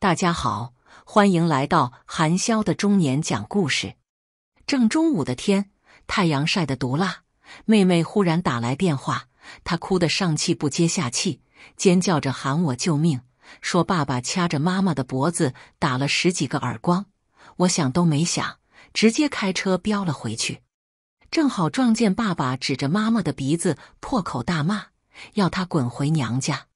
大家好，欢迎来到韩潇的中年讲故事。正中午的天，太阳晒得毒辣。妹妹忽然打来电话，她哭得上气不接下气，尖叫着喊我救命，说爸爸掐着妈妈的脖子打了十几个耳光。我想都没想，直接开车飙了回去，正好撞见爸爸指着妈妈的鼻子破口大骂，要她滚回娘家。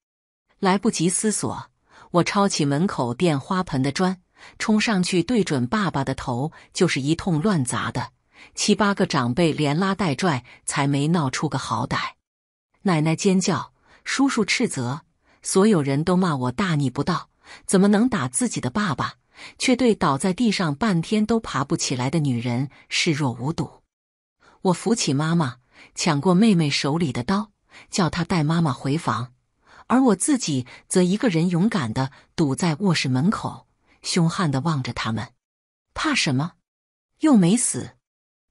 来不及思索。我抄起门口垫花盆的砖，冲上去对准爸爸的头就是一通乱砸的，七八个长辈连拉带拽才没闹出个好歹。奶奶尖叫，叔叔斥责，所有人都骂我大逆不道，怎么能打自己的爸爸？却对倒在地上半天都爬不起来的女人视若无睹。我扶起妈妈，抢过妹妹手里的刀，叫她带妈妈回房。而我自己则一个人勇敢地堵在卧室门口，凶悍地望着他们，怕什么？又没死！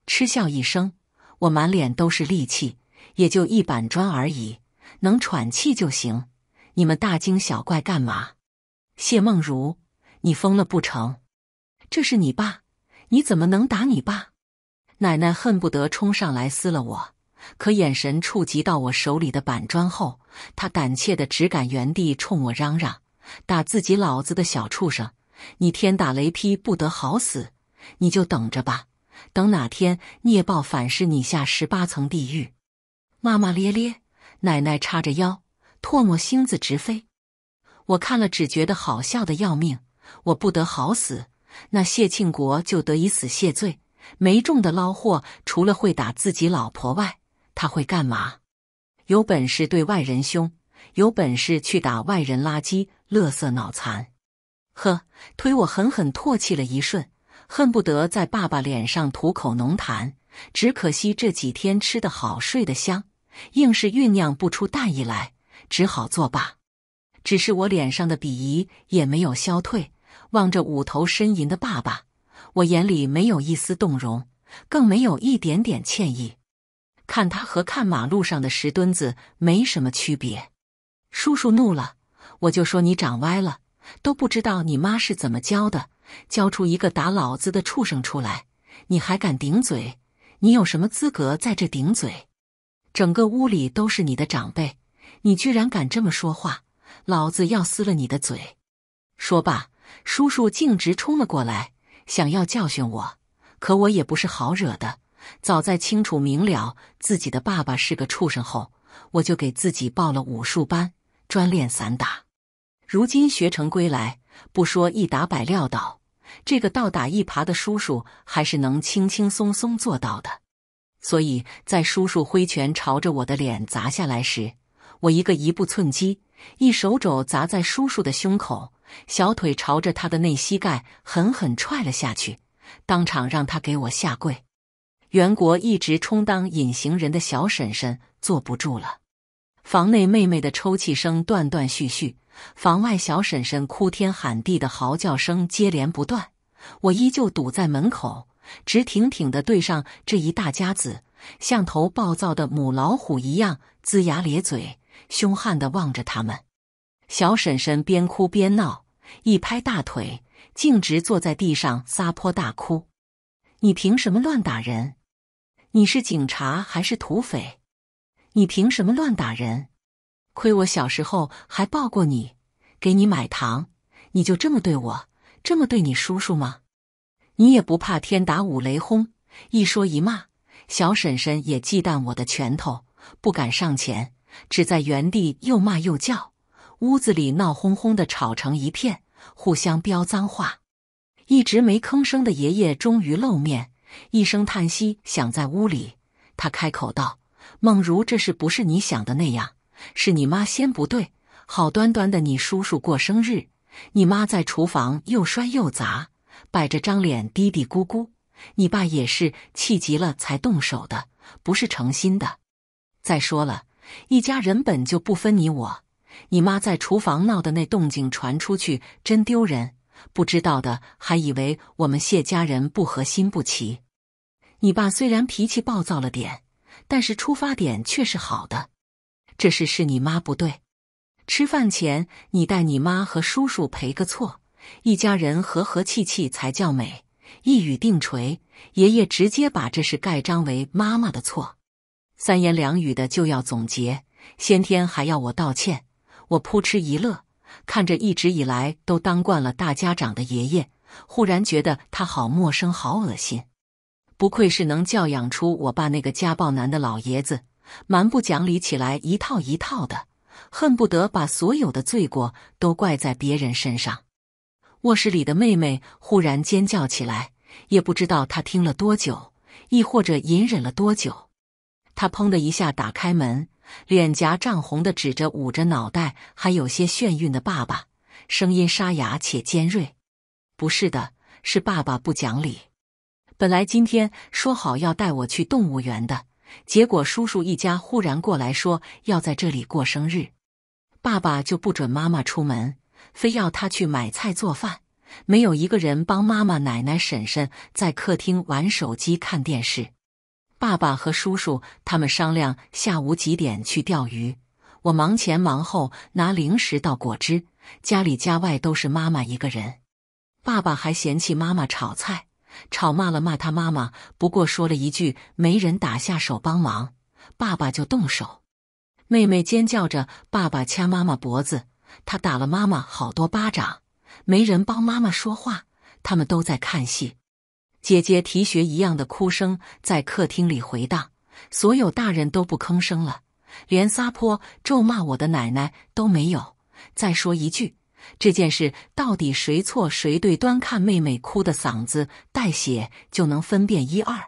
嗤笑一声，我满脸都是戾气，也就一板砖而已，能喘气就行。你们大惊小怪干嘛？谢梦如，你疯了不成？这是你爸，你怎么能打你爸？奶奶恨不得冲上来撕了我！可眼神触及到我手里的板砖后，他胆怯的只敢原地冲我嚷嚷：“打自己老子的小畜生，你天打雷劈不得好死！你就等着吧，等哪天孽报反噬你下十八层地狱！”骂骂咧咧，奶奶叉着腰，唾沫星子直飞。我看了只觉得好笑的要命。我不得好死，那谢庆国就得以死谢罪。没中的捞货，除了会打自己老婆外，他会干嘛？有本事对外人凶，有本事去打外人垃圾，乐色脑残！呵，推我狠狠唾弃了一瞬，恨不得在爸爸脸上吐口浓痰。只可惜这几天吃得好，睡得香，硬是酝酿不出大意来，只好作罢。只是我脸上的鄙夷也没有消退，望着五头呻吟的爸爸，我眼里没有一丝动容，更没有一点点歉意。看他和看马路上的石墩子没什么区别，叔叔怒了，我就说你长歪了，都不知道你妈是怎么教的，教出一个打老子的畜生出来，你还敢顶嘴？你有什么资格在这顶嘴？整个屋里都是你的长辈，你居然敢这么说话，老子要撕了你的嘴！说罢，叔叔径直冲了过来，想要教训我，可我也不是好惹的。早在清楚明了自己的爸爸是个畜生后，我就给自己报了武术班，专练散打。如今学成归来，不说一打百撂倒，这个倒打一耙的叔叔还是能轻轻松松做到的。所以在叔叔挥拳朝着我的脸砸下来时，我一个一步寸击，一手肘砸在叔叔的胸口，小腿朝着他的内膝盖狠狠踹了下去，当场让他给我下跪。袁国一直充当隐形人的小婶婶坐不住了，房内妹妹的抽泣声断断续续，房外小婶婶哭天喊地的嚎叫声接连不断。我依旧堵在门口，直挺挺的对上这一大家子，像头暴躁的母老虎一样龇牙咧嘴，凶悍的望着他们。小婶婶边哭边闹，一拍大腿，径直坐在地上撒泼大哭：“你凭什么乱打人？”你是警察还是土匪？你凭什么乱打人？亏我小时候还抱过你，给你买糖，你就这么对我，这么对你叔叔吗？你也不怕天打五雷轰？一说一骂，小婶婶也忌惮我的拳头，不敢上前，只在原地又骂又叫。屋子里闹哄哄的，吵成一片，互相飙脏话。一直没吭声的爷爷终于露面。一声叹息响在屋里，他开口道：“梦如，这事不是你想的那样，是你妈先不对。好端端的你叔叔过生日，你妈在厨房又摔又砸，摆着张脸嘀嘀咕咕。你爸也是气急了才动手的，不是成心的。再说了，一家人本就不分你我，你妈在厨房闹的那动静传出去，真丢人。不知道的还以为我们谢家人不和心不齐。”你爸虽然脾气暴躁了点，但是出发点却是好的。这事是你妈不对。吃饭前你带你妈和叔叔赔个错，一家人和和气气才叫美。一语定锤，爷爷直接把这事盖章为妈妈的错。三言两语的就要总结，先天还要我道歉。我扑哧一乐，看着一直以来都当惯了大家长的爷爷，忽然觉得他好陌生，好恶心。不愧是能教养出我爸那个家暴男的老爷子，蛮不讲理起来一套一套的，恨不得把所有的罪过都怪在别人身上。卧室里的妹妹忽然尖叫起来，也不知道她听了多久，亦或者隐忍了多久。她砰的一下打开门，脸颊涨红的指着捂着脑袋还有些眩晕的爸爸，声音沙哑且尖锐：“不是的，是爸爸不讲理。”本来今天说好要带我去动物园的，结果叔叔一家忽然过来说要在这里过生日，爸爸就不准妈妈出门，非要他去买菜做饭，没有一个人帮妈妈、奶奶、婶婶在客厅玩手机看电视。爸爸和叔叔他们商量下午几点去钓鱼，我忙前忙后拿零食倒果汁，家里家外都是妈妈一个人，爸爸还嫌弃妈妈炒菜。吵骂了，骂他妈妈。不过说了一句，没人打下手帮忙，爸爸就动手。妹妹尖叫着，爸爸掐妈妈脖子。他打了妈妈好多巴掌，没人帮妈妈说话。他们都在看戏。姐姐啼学一样的哭声在客厅里回荡，所有大人都不吭声了，连撒泼咒骂我的奶奶都没有再说一句。这件事到底谁错谁对？端看妹妹哭的嗓子带血就能分辨一二。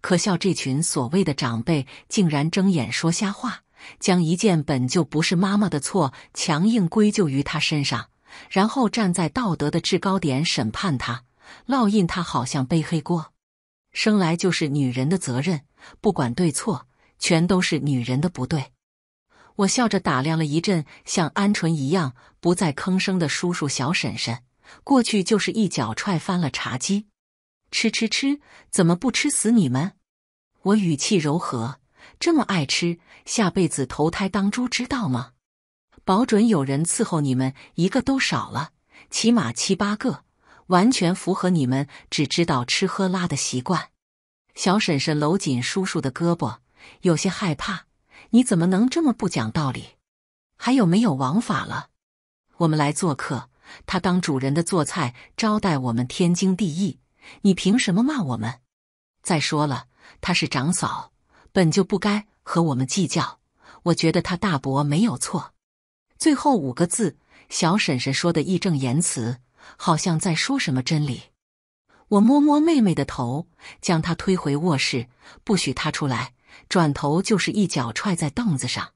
可笑，这群所谓的长辈竟然睁眼说瞎话，将一件本就不是妈妈的错，强硬归咎于她身上，然后站在道德的制高点审判她，烙印她，好像背黑锅，生来就是女人的责任，不管对错，全都是女人的不对。我笑着打量了一阵，像鹌鹑一样不再吭声的叔叔、小婶婶，过去就是一脚踹翻了茶几。吃吃吃，怎么不吃死你们？我语气柔和，这么爱吃，下辈子投胎当猪知道吗？保准有人伺候你们，一个都少了，起码七八个，完全符合你们只知道吃喝拉的习惯。小婶婶搂紧叔叔的胳膊，有些害怕。你怎么能这么不讲道理？还有没有王法了？我们来做客，他当主人的做菜招待我们天经地义，你凭什么骂我们？再说了，她是长嫂，本就不该和我们计较。我觉得他大伯没有错。最后五个字，小婶婶说的义正言辞，好像在说什么真理。我摸摸妹妹的头，将她推回卧室，不许她出来。转头就是一脚踹在凳子上。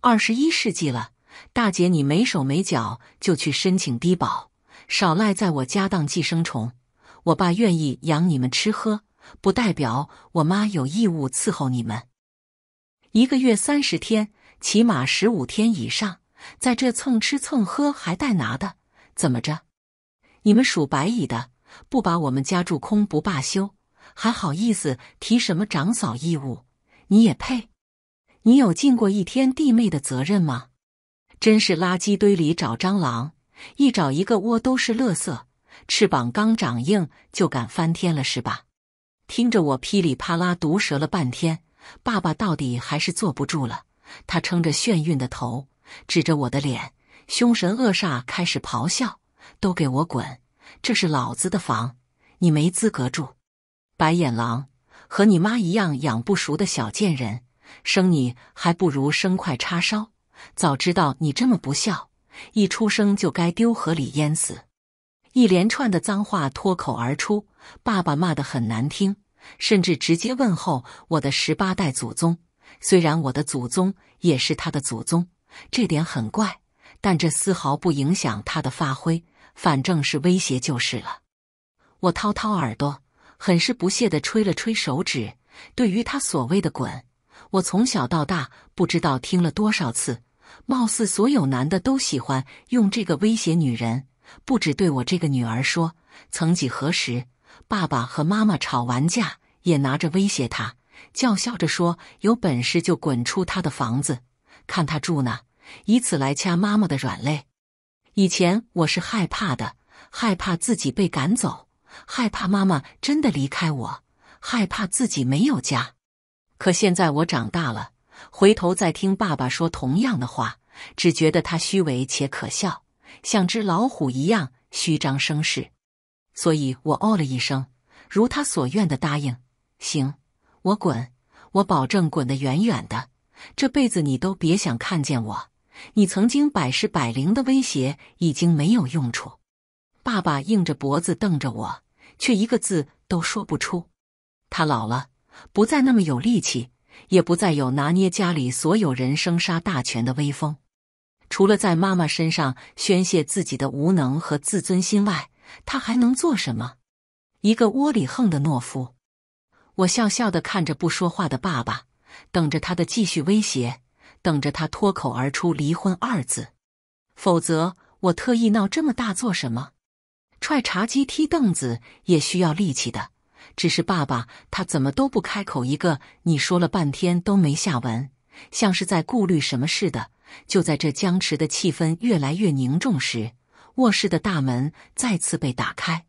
二十一世纪了，大姐，你没手没脚就去申请低保，少赖在我家当寄生虫。我爸愿意养你们吃喝，不代表我妈有义务伺候你们。一个月三十天，起码十五天以上，在这蹭吃蹭喝还带拿的，怎么着？你们属白蚁的，不把我们家住空不罢休，还好意思提什么长嫂义务？你也配？你有尽过一天弟妹的责任吗？真是垃圾堆里找蟑螂，一找一个窝都是乐色，翅膀刚长硬就敢翻天了是吧？听着我噼里啪啦毒舌了半天，爸爸到底还是坐不住了。他撑着眩晕的头，指着我的脸，凶神恶煞开始咆哮：“都给我滚！这是老子的房，你没资格住，白眼狼！”和你妈一样养不熟的小贱人，生你还不如生块叉烧。早知道你这么不孝，一出生就该丢河里淹死。一连串的脏话脱口而出，爸爸骂的很难听，甚至直接问候我的十八代祖宗。虽然我的祖宗也是他的祖宗，这点很怪，但这丝毫不影响他的发挥，反正是威胁就是了。我掏掏耳朵。很是不屑地吹了吹手指。对于他所谓的“滚”，我从小到大不知道听了多少次。貌似所有男的都喜欢用这个威胁女人，不止对我这个女儿说。曾几何时，爸爸和妈妈吵完架，也拿着威胁他，叫嚣着说：“有本事就滚出他的房子，看他住哪。”以此来掐妈妈的软肋。以前我是害怕的，害怕自己被赶走。害怕妈妈真的离开我，害怕自己没有家。可现在我长大了，回头再听爸爸说同样的话，只觉得他虚伪且可笑，像只老虎一样虚张声势。所以，我哦了一声，如他所愿的答应：“行，我滚，我保证滚得远远的，这辈子你都别想看见我。你曾经百试百灵的威胁已经没有用处。”爸爸硬着脖子瞪着我。却一个字都说不出。他老了，不再那么有力气，也不再有拿捏家里所有人生杀大权的威风。除了在妈妈身上宣泄自己的无能和自尊心外，他还能做什么？一个窝里横的懦夫。我笑笑的看着不说话的爸爸，等着他的继续威胁，等着他脱口而出“离婚”二字。否则，我特意闹这么大做什么？踹茶几、踢凳子也需要力气的，只是爸爸他怎么都不开口，一个你说了半天都没下文，像是在顾虑什么似的。就在这僵持的气氛越来越凝重时，卧室的大门再次被打开，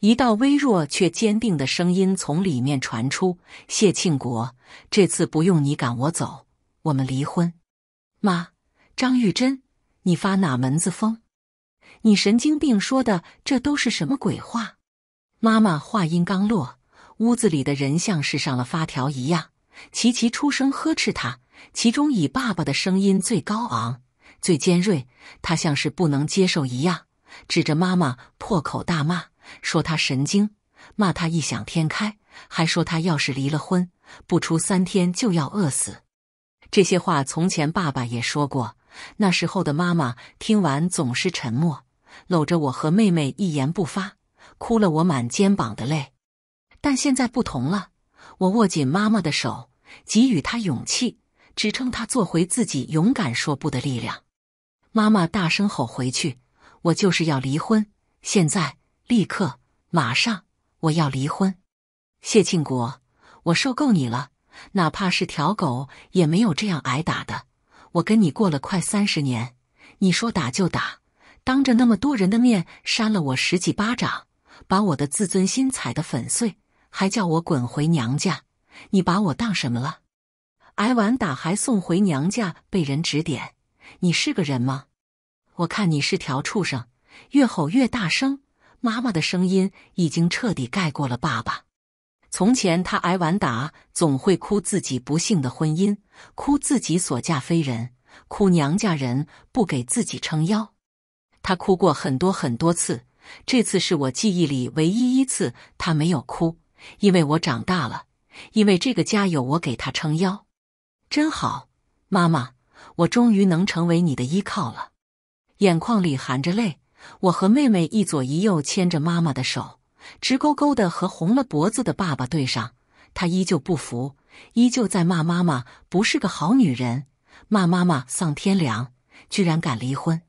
一道微弱却坚定的声音从里面传出：“谢庆国，这次不用你赶我走，我们离婚。”“妈，张玉珍，你发哪门子疯？”你神经病说的这都是什么鬼话！妈妈话音刚落，屋子里的人像是上了发条一样，齐齐出声呵斥他。其中以爸爸的声音最高昂、最尖锐，他像是不能接受一样，指着妈妈破口大骂，说他神经，骂他异想天开，还说他要是离了婚，不出三天就要饿死。这些话从前爸爸也说过，那时候的妈妈听完总是沉默。搂着我和妹妹一言不发，哭了我满肩膀的泪。但现在不同了，我握紧妈妈的手，给予她勇气，支撑她做回自己，勇敢说不的力量。妈妈大声吼回去：“我就是要离婚！现在、立刻、马上，我要离婚！谢庆国，我受够你了！哪怕是条狗也没有这样挨打的。我跟你过了快三十年，你说打就打！”当着那么多人的面扇了我十几巴掌，把我的自尊心踩得粉碎，还叫我滚回娘家。你把我当什么了？挨完打还送回娘家被人指点，你是个人吗？我看你是条畜生！越吼越大声，妈妈的声音已经彻底盖过了爸爸。从前他挨完打总会哭自己不幸的婚姻，哭自己所嫁非人，哭娘家人不给自己撑腰。他哭过很多很多次，这次是我记忆里唯一一次他没有哭，因为我长大了，因为这个家有我给他撑腰，真好，妈妈，我终于能成为你的依靠了。眼眶里含着泪，我和妹妹一左一右牵着妈妈的手，直勾勾的和红了脖子的爸爸对上，他依旧不服，依旧在骂妈妈不是个好女人，骂妈妈丧天良，居然敢离婚。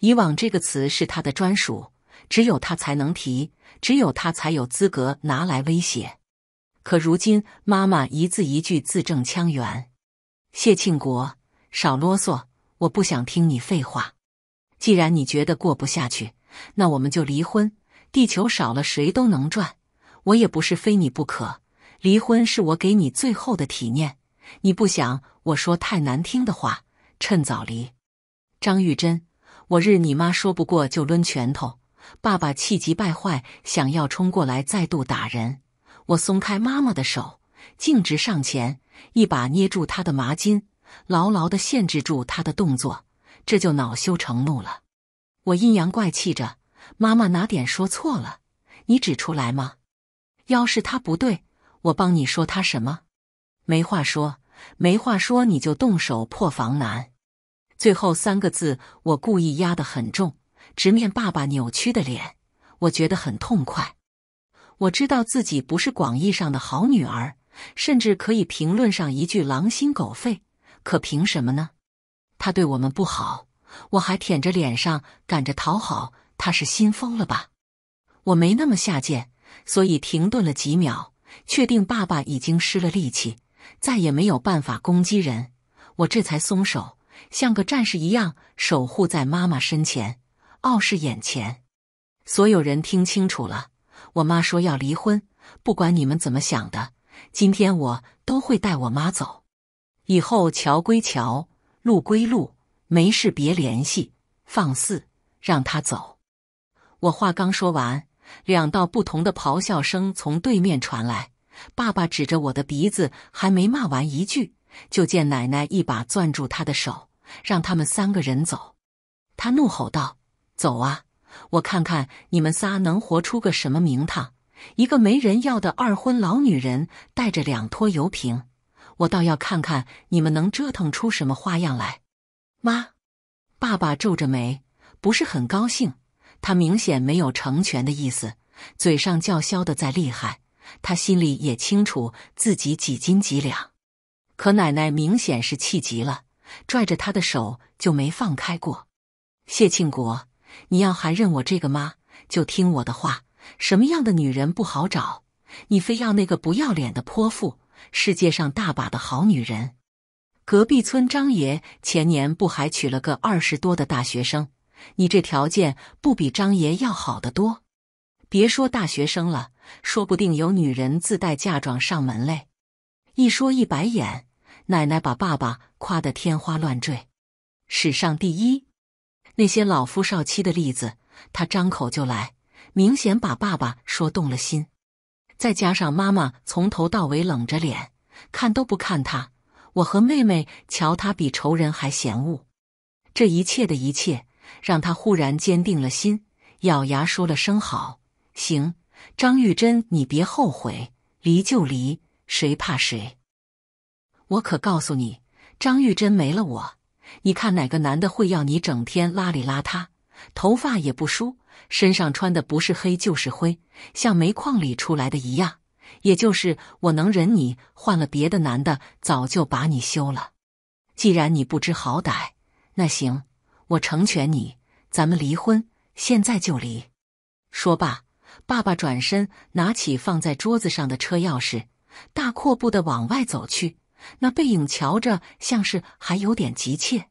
以往这个词是他的专属，只有他才能提，只有他才有资格拿来威胁。可如今，妈妈一字一句字正腔圆：“谢庆国，少啰嗦，我不想听你废话。既然你觉得过不下去，那我们就离婚。地球少了谁都能转，我也不是非你不可。离婚是我给你最后的体面，你不想我说太难听的话，趁早离。”张玉珍。我日你妈！说不过就抡拳头。爸爸气急败坏，想要冲过来再度打人。我松开妈妈的手，径直上前，一把捏住她的麻巾，牢牢的限制住她的动作。这就恼羞成怒了。我阴阳怪气着：“妈妈哪点说错了？你指出来吗？要是他不对，我帮你说他什么？没话说，没话说，你就动手破防难。”最后三个字，我故意压得很重，直面爸爸扭曲的脸，我觉得很痛快。我知道自己不是广义上的好女儿，甚至可以评论上一句“狼心狗肺”。可凭什么呢？他对我们不好，我还舔着脸上赶着讨好他，是心疯了吧？我没那么下贱，所以停顿了几秒，确定爸爸已经失了力气，再也没有办法攻击人，我这才松手。像个战士一样守护在妈妈身前，傲视眼前。所有人听清楚了，我妈说要离婚，不管你们怎么想的，今天我都会带我妈走。以后桥归桥，路归路，没事别联系。放肆，让他走！我话刚说完，两道不同的咆哮声从对面传来。爸爸指着我的鼻子，还没骂完一句。就见奶奶一把攥住他的手，让他们三个人走。他怒吼道：“走啊！我看看你们仨能活出个什么名堂！一个没人要的二婚老女人带着两拖油瓶，我倒要看看你们能折腾出什么花样来！”妈，爸爸皱着眉，不是很高兴。他明显没有成全的意思，嘴上叫嚣的再厉害，他心里也清楚自己几斤几两。可奶奶明显是气急了，拽着他的手就没放开过。谢庆国，你要还认我这个妈，就听我的话。什么样的女人不好找？你非要那个不要脸的泼妇？世界上大把的好女人。隔壁村张爷前年不还娶了个二十多的大学生？你这条件不比张爷要好得多？别说大学生了，说不定有女人自带嫁妆上门嘞。一说一白眼。奶奶把爸爸夸得天花乱坠，史上第一。那些老夫少妻的例子，她张口就来，明显把爸爸说动了心。再加上妈妈从头到尾冷着脸，看都不看他，我和妹妹瞧他比仇人还嫌恶。这一切的一切，让他忽然坚定了心，咬牙说了声“好，行”。张玉珍，你别后悔，离就离，谁怕谁。我可告诉你，张玉珍没了我，你看哪个男的会要你？整天邋里邋遢，头发也不梳，身上穿的不是黑就是灰，像煤矿里出来的一样。也就是我能忍你，换了别的男的，早就把你休了。既然你不知好歹，那行，我成全你，咱们离婚，现在就离。说罢，爸爸转身拿起放在桌子上的车钥匙，大阔步的往外走去。那背影瞧着像是还有点急切。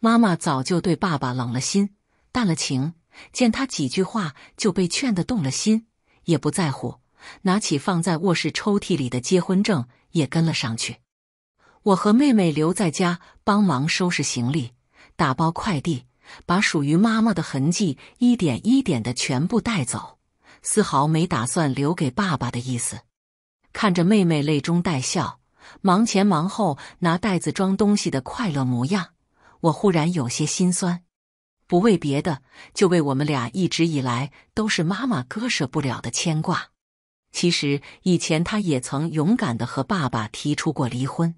妈妈早就对爸爸冷了心，淡了情，见他几句话就被劝得动了心，也不在乎，拿起放在卧室抽屉里的结婚证，也跟了上去。我和妹妹留在家帮忙收拾行李，打包快递，把属于妈妈的痕迹一点一点的全部带走，丝毫没打算留给爸爸的意思。看着妹妹泪中带笑。忙前忙后拿袋子装东西的快乐模样，我忽然有些心酸。不为别的，就为我们俩一直以来都是妈妈割舍不了的牵挂。其实以前她也曾勇敢的和爸爸提出过离婚，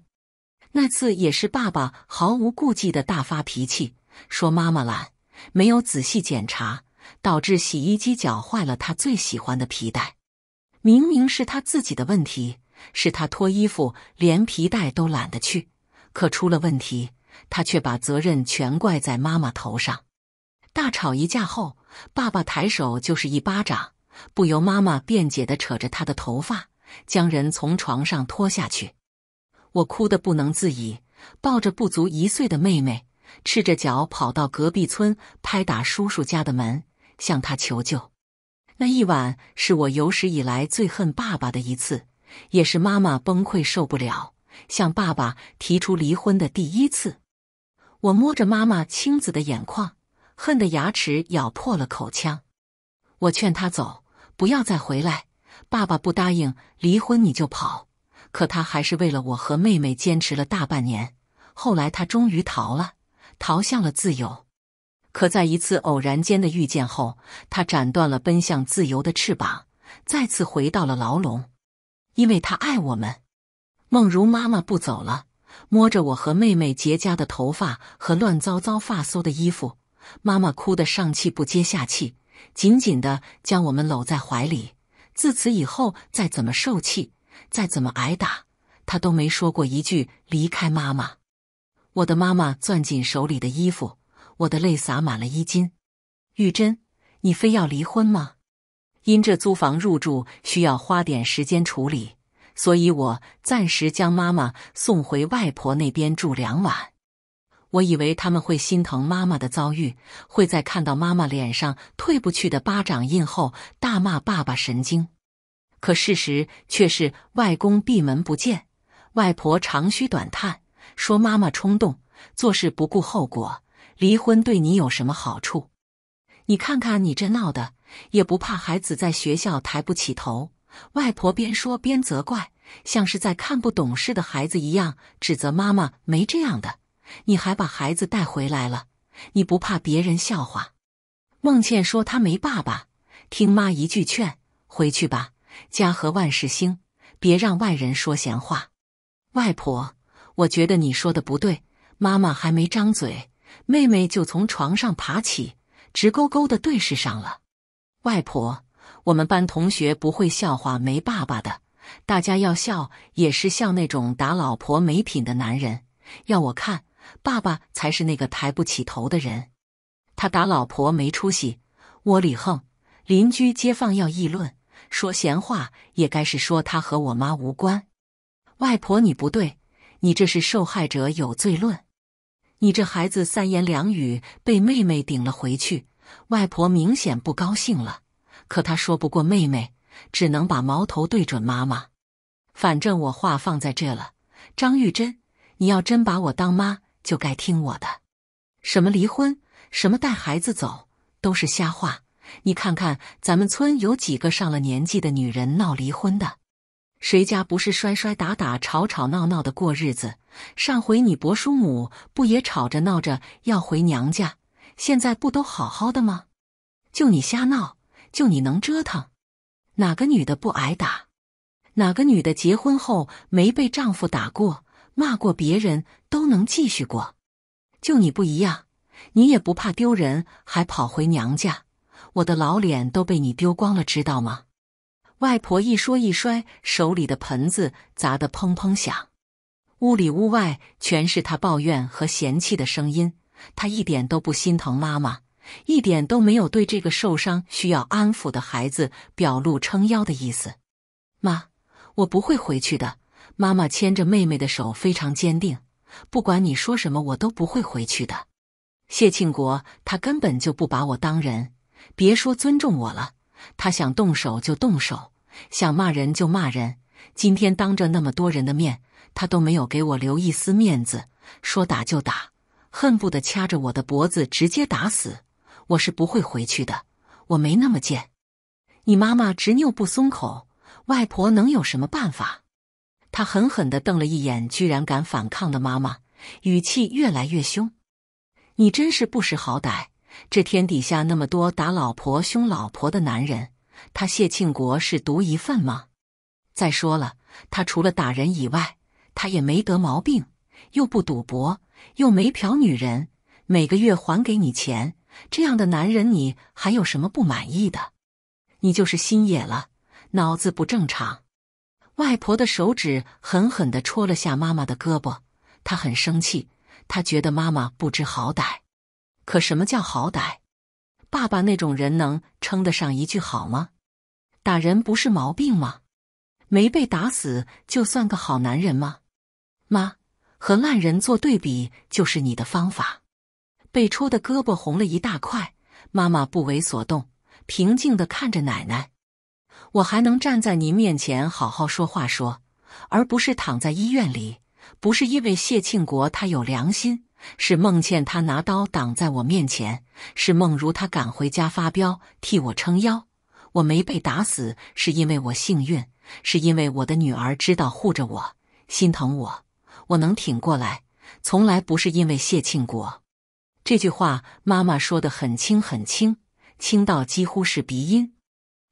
那次也是爸爸毫无顾忌的大发脾气，说妈妈懒，没有仔细检查，导致洗衣机搅坏了他最喜欢的皮带。明明是他自己的问题。是他脱衣服，连皮带都懒得去。可出了问题，他却把责任全怪在妈妈头上。大吵一架后，爸爸抬手就是一巴掌，不由妈妈辩解的扯着他的头发，将人从床上拖下去。我哭得不能自已，抱着不足一岁的妹妹，赤着脚跑到隔壁村，拍打叔叔家的门，向他求救。那一晚是我有史以来最恨爸爸的一次。也是妈妈崩溃受不了，向爸爸提出离婚的第一次。我摸着妈妈青紫的眼眶，恨得牙齿咬破了口腔。我劝他走，不要再回来。爸爸不答应离婚，你就跑。可他还是为了我和妹妹坚持了大半年。后来他终于逃了，逃向了自由。可在一次偶然间的遇见后，他斩断了奔向自由的翅膀，再次回到了牢笼。因为他爱我们。梦如妈妈不走了，摸着我和妹妹结痂的头发和乱糟糟发馊的衣服，妈妈哭得上气不接下气，紧紧的将我们搂在怀里。自此以后，再怎么受气，再怎么挨打，她都没说过一句离开妈妈。我的妈妈攥紧手里的衣服，我的泪洒满了衣襟。玉珍，你非要离婚吗？因这租房入住需要花点时间处理，所以我暂时将妈妈送回外婆那边住两晚。我以为他们会心疼妈妈的遭遇，会在看到妈妈脸上退不去的巴掌印后大骂爸爸神经。可事实却是，外公闭门不见，外婆长吁短叹，说妈妈冲动，做事不顾后果，离婚对你有什么好处？你看看你这闹的！也不怕孩子在学校抬不起头。外婆边说边责怪，像是在看不懂事的孩子一样指责妈妈：“没这样的，你还把孩子带回来了，你不怕别人笑话？”孟倩说：“她没爸爸。”听妈一句劝，回去吧，家和万事兴，别让外人说闲话。外婆，我觉得你说的不对。妈妈还没张嘴，妹妹就从床上爬起，直勾勾的对视上了。外婆，我们班同学不会笑话没爸爸的，大家要笑也是笑那种打老婆没品的男人。要我看，爸爸才是那个抬不起头的人。他打老婆没出息，窝里横，邻居街坊要议论，说闲话也该是说他和我妈无关。外婆，你不对，你这是受害者有罪论。你这孩子三言两语被妹妹顶了回去。外婆明显不高兴了，可她说不过妹妹，只能把矛头对准妈妈。反正我话放在这了，张玉珍，你要真把我当妈，就该听我的。什么离婚，什么带孩子走，都是瞎话。你看看咱们村有几个上了年纪的女人闹离婚的？谁家不是摔摔打打、吵吵闹闹的过日子？上回你伯叔母不也吵着闹着要回娘家？现在不都好好的吗？就你瞎闹，就你能折腾。哪个女的不挨打？哪个女的结婚后没被丈夫打过、骂过，别人都能继续过。就你不一样，你也不怕丢人，还跑回娘家。我的老脸都被你丢光了，知道吗？外婆一说一摔手里的盆子，砸得砰砰响。屋里屋外全是他抱怨和嫌弃的声音。他一点都不心疼妈妈，一点都没有对这个受伤需要安抚的孩子表露撑腰的意思。妈，我不会回去的。妈妈牵着妹妹的手，非常坚定。不管你说什么，我都不会回去的。谢庆国，他根本就不把我当人，别说尊重我了，他想动手就动手，想骂人就骂人。今天当着那么多人的面，他都没有给我留一丝面子，说打就打。恨不得掐着我的脖子直接打死！我是不会回去的，我没那么贱。你妈妈执拗不松口，外婆能有什么办法？他狠狠的瞪了一眼，居然敢反抗的妈妈，语气越来越凶。你真是不识好歹！这天底下那么多打老婆、凶老婆的男人，他谢庆国是独一份吗？再说了，他除了打人以外，他也没得毛病，又不赌博。又没嫖女人，每个月还给你钱，这样的男人你还有什么不满意的？你就是心野了，脑子不正常。外婆的手指狠狠的戳了下妈妈的胳膊，她很生气，她觉得妈妈不知好歹。可什么叫好歹？爸爸那种人能称得上一句好吗？打人不是毛病吗？没被打死就算个好男人吗？妈。和烂人做对比就是你的方法，被戳的胳膊红了一大块。妈妈不为所动，平静地看着奶奶。我还能站在您面前好好说话，说，而不是躺在医院里。不是因为谢庆国他有良心，是孟倩他拿刀挡在我面前，是孟如他赶回家发飙替我撑腰。我没被打死是因为我幸运，是因为我的女儿知道护着我，心疼我。我能挺过来，从来不是因为谢庆国。这句话，妈妈说的很轻很轻，轻到几乎是鼻音。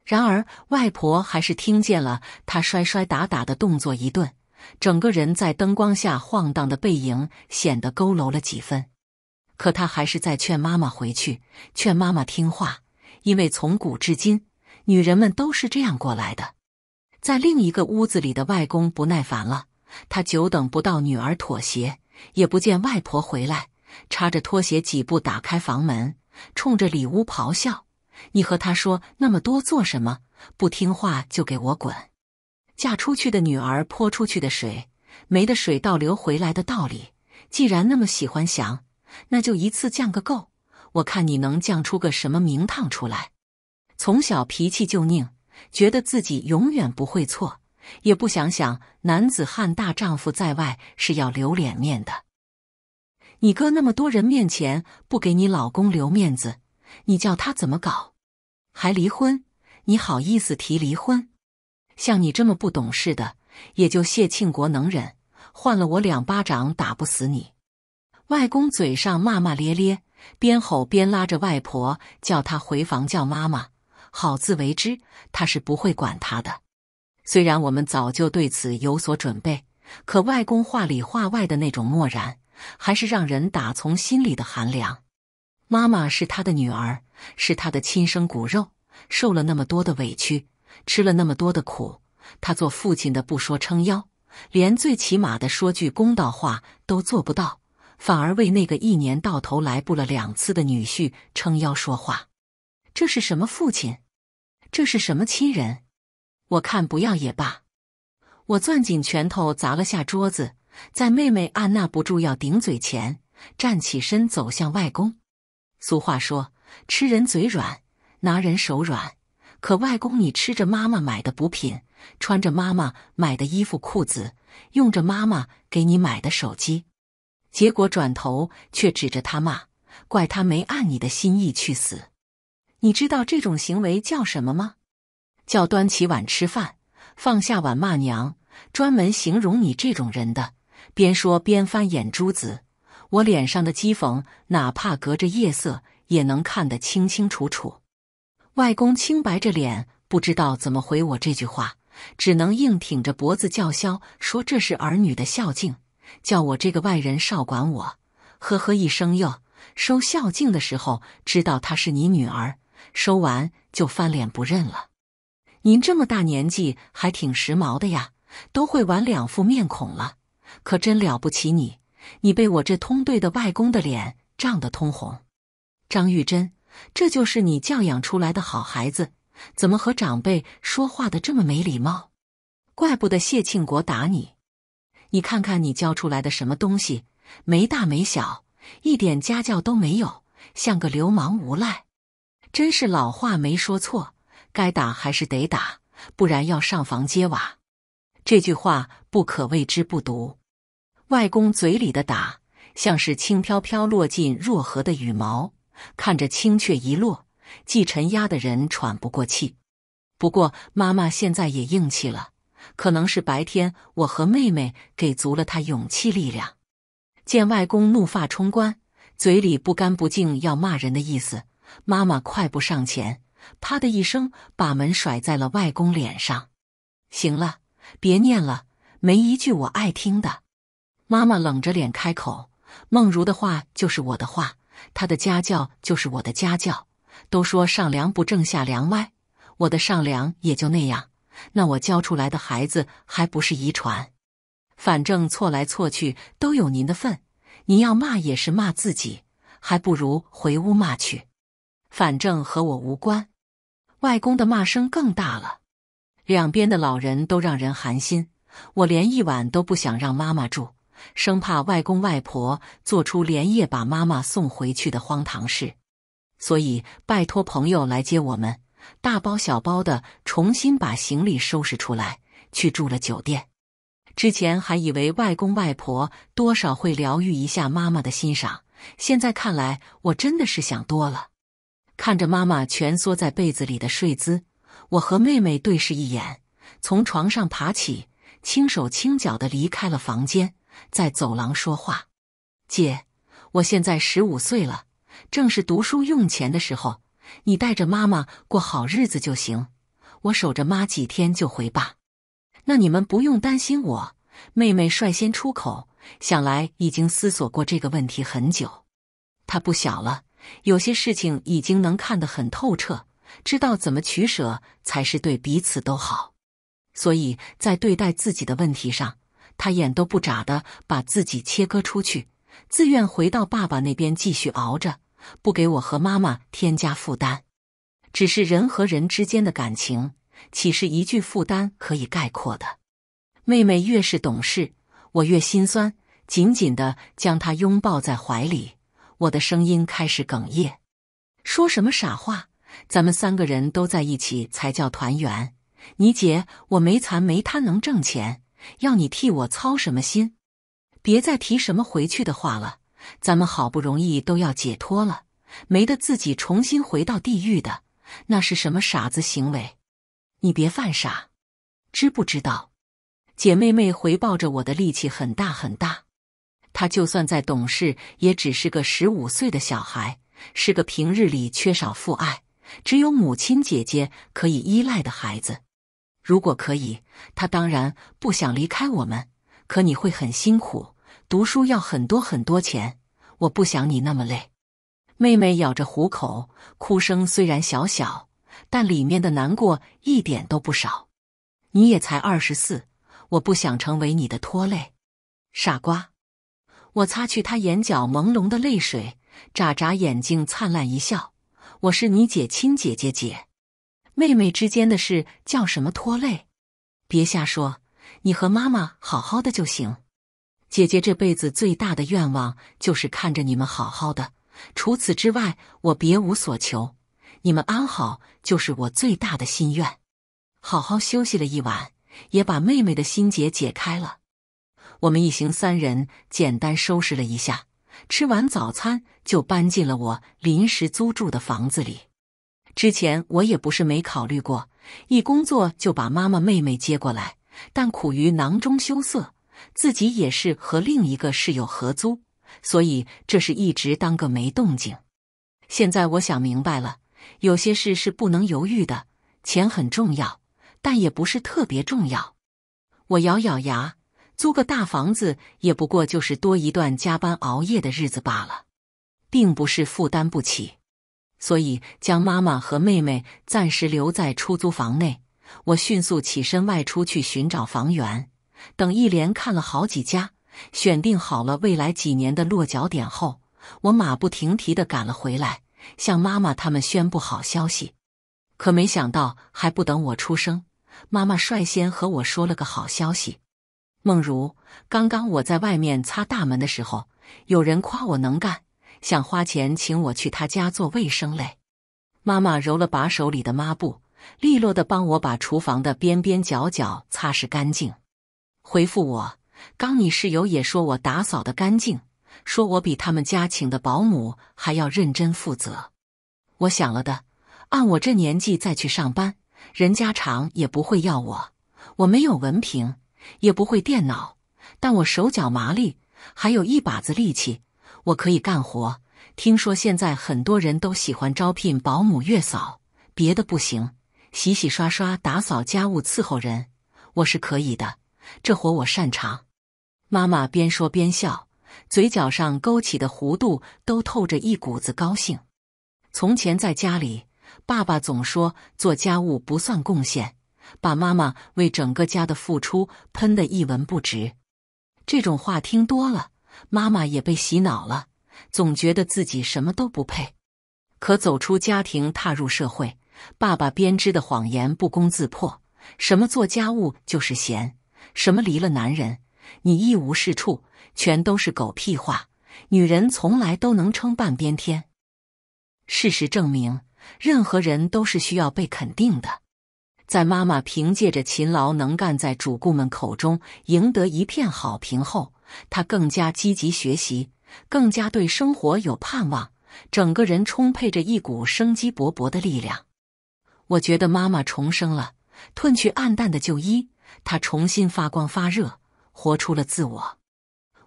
然而，外婆还是听见了。她摔摔打打的动作一顿，整个人在灯光下晃荡的背影显得佝偻了几分。可她还是在劝妈妈回去，劝妈妈听话，因为从古至今，女人们都是这样过来的。在另一个屋子里的外公不耐烦了。他久等不到女儿妥协，也不见外婆回来，插着拖鞋几步打开房门，冲着里屋咆哮：“你和他说那么多做什么？不听话就给我滚！嫁出去的女儿泼出去的水，没的水倒流回来的道理。既然那么喜欢想那就一次降个够。我看你能降出个什么名堂出来？从小脾气就拧，觉得自己永远不会错。”也不想想，男子汉大丈夫在外是要留脸面的。你搁那么多人面前不给你老公留面子，你叫他怎么搞？还离婚？你好意思提离婚？像你这么不懂事的，也就谢庆国能忍，换了我两巴掌打不死你。外公嘴上骂骂咧咧，边吼边拉着外婆叫她回房，叫妈妈好自为之，他是不会管她的。虽然我们早就对此有所准备，可外公话里话外的那种漠然，还是让人打从心里的寒凉。妈妈是他的女儿，是他的亲生骨肉，受了那么多的委屈，吃了那么多的苦，他做父亲的不说撑腰，连最起码的说句公道话都做不到，反而为那个一年到头来不了两次的女婿撑腰说话，这是什么父亲？这是什么亲人？我看不要也罢。我攥紧拳头砸了下桌子，在妹妹按捺不住要顶嘴前，站起身走向外公。俗话说：“吃人嘴软，拿人手软。”可外公，你吃着妈妈买的补品，穿着妈妈买的衣服裤子，用着妈妈给你买的手机，结果转头却指着他骂，怪他没按你的心意去死。你知道这种行为叫什么吗？叫端起碗吃饭，放下碗骂娘，专门形容你这种人的。边说边翻眼珠子，我脸上的讥讽，哪怕隔着夜色也能看得清清楚楚。外公清白着脸，不知道怎么回我这句话，只能硬挺着脖子叫嚣说这是儿女的孝敬，叫我这个外人少管我。呵呵一声哟，收孝敬的时候知道他是你女儿，收完就翻脸不认了。您这么大年纪还挺时髦的呀，都会玩两副面孔了，可真了不起你！你被我这通队的外公的脸涨得通红。张玉珍，这就是你教养出来的好孩子，怎么和长辈说话的这么没礼貌？怪不得谢庆国打你。你看看你教出来的什么东西，没大没小，一点家教都没有，像个流氓无赖。真是老话没说错。该打还是得打，不然要上房揭瓦。这句话不可谓之不毒。外公嘴里的“打”像是轻飘飘落进若河的羽毛，看着青雀一落，季晨压的人喘不过气。不过妈妈现在也硬气了，可能是白天我和妹妹给足了她勇气力量。见外公怒发冲冠，嘴里不干不净要骂人的意思，妈妈快步上前。啪的一声，把门甩在了外公脸上。行了，别念了，没一句我爱听的。妈妈冷着脸开口：“梦如的话就是我的话，她的家教就是我的家教。都说上梁不正下梁歪，我的上梁也就那样，那我教出来的孩子还不是遗传？反正错来错去都有您的份，您要骂也是骂自己，还不如回屋骂去。”反正和我无关，外公的骂声更大了。两边的老人都让人寒心，我连一晚都不想让妈妈住，生怕外公外婆做出连夜把妈妈送回去的荒唐事。所以拜托朋友来接我们，大包小包的重新把行李收拾出来，去住了酒店。之前还以为外公外婆多少会疗愈一下妈妈的心赏，现在看来我真的是想多了。看着妈妈蜷缩在被子里的睡姿，我和妹妹对视一眼，从床上爬起，轻手轻脚的离开了房间，在走廊说话。姐，我现在十五岁了，正是读书用钱的时候，你带着妈妈过好日子就行，我守着妈几天就回吧。那你们不用担心我。妹妹率先出口，想来已经思索过这个问题很久，她不小了。有些事情已经能看得很透彻，知道怎么取舍才是对彼此都好，所以在对待自己的问题上，他眼都不眨的把自己切割出去，自愿回到爸爸那边继续熬着，不给我和妈妈添加负担。只是人和人之间的感情，岂是一句负担可以概括的？妹妹越是懂事，我越心酸，紧紧的将她拥抱在怀里。我的声音开始哽咽，说什么傻话？咱们三个人都在一起才叫团圆。你姐我没残没瘫能挣钱，要你替我操什么心？别再提什么回去的话了。咱们好不容易都要解脱了，没得自己重新回到地狱的，那是什么傻子行为？你别犯傻，知不知道？姐妹妹回抱着我的力气很大很大。他就算再懂事，也只是个十五岁的小孩，是个平日里缺少父爱，只有母亲姐姐可以依赖的孩子。如果可以，他当然不想离开我们。可你会很辛苦，读书要很多很多钱，我不想你那么累。妹妹咬着虎口，哭声虽然小小，但里面的难过一点都不少。你也才二十四，我不想成为你的拖累，傻瓜。我擦去她眼角朦胧的泪水，眨眨眼睛，灿烂一笑。我是你姐亲姐姐，姐妹妹之间的事叫什么拖累？别瞎说，你和妈妈好好的就行。姐姐这辈子最大的愿望就是看着你们好好的，除此之外，我别无所求。你们安好就是我最大的心愿。好好休息了一晚，也把妹妹的心结解开了。我们一行三人简单收拾了一下，吃完早餐就搬进了我临时租住的房子里。之前我也不是没考虑过，一工作就把妈妈、妹妹接过来，但苦于囊中羞涩，自己也是和另一个室友合租，所以这是一直当个没动静。现在我想明白了，有些事是不能犹豫的。钱很重要，但也不是特别重要。我咬咬牙。租个大房子也不过就是多一段加班熬夜的日子罢了，并不是负担不起。所以将妈妈和妹妹暂时留在出租房内，我迅速起身外出去寻找房源。等一连看了好几家，选定好了未来几年的落脚点后，我马不停蹄的赶了回来，向妈妈他们宣布好消息。可没想到，还不等我出声，妈妈率先和我说了个好消息。梦如，刚刚我在外面擦大门的时候，有人夸我能干，想花钱请我去他家做卫生嘞。妈妈揉了把手里的抹布，利落的帮我把厨房的边边角角擦拭干净。回复我，刚你室友也说我打扫的干净，说我比他们家请的保姆还要认真负责。我想了的，按我这年纪再去上班，人家厂也不会要我，我没有文凭。也不会电脑，但我手脚麻利，还有一把子力气，我可以干活。听说现在很多人都喜欢招聘保姆、月嫂，别的不行，洗洗刷刷、打扫家务、伺候人，我是可以的，这活我擅长。妈妈边说边笑，嘴角上勾起的弧度都透着一股子高兴。从前在家里，爸爸总说做家务不算贡献。把妈妈为整个家的付出喷得一文不值，这种话听多了，妈妈也被洗脑了，总觉得自己什么都不配。可走出家庭，踏入社会，爸爸编织的谎言不攻自破。什么做家务就是闲，什么离了男人你一无是处，全都是狗屁话。女人从来都能撑半边天。事实证明，任何人都是需要被肯定的。在妈妈凭借着勤劳能干，在主顾们口中赢得一片好评后，她更加积极学习，更加对生活有盼望，整个人充沛着一股生机勃勃的力量。我觉得妈妈重生了，褪去暗淡的旧衣，她重新发光发热，活出了自我。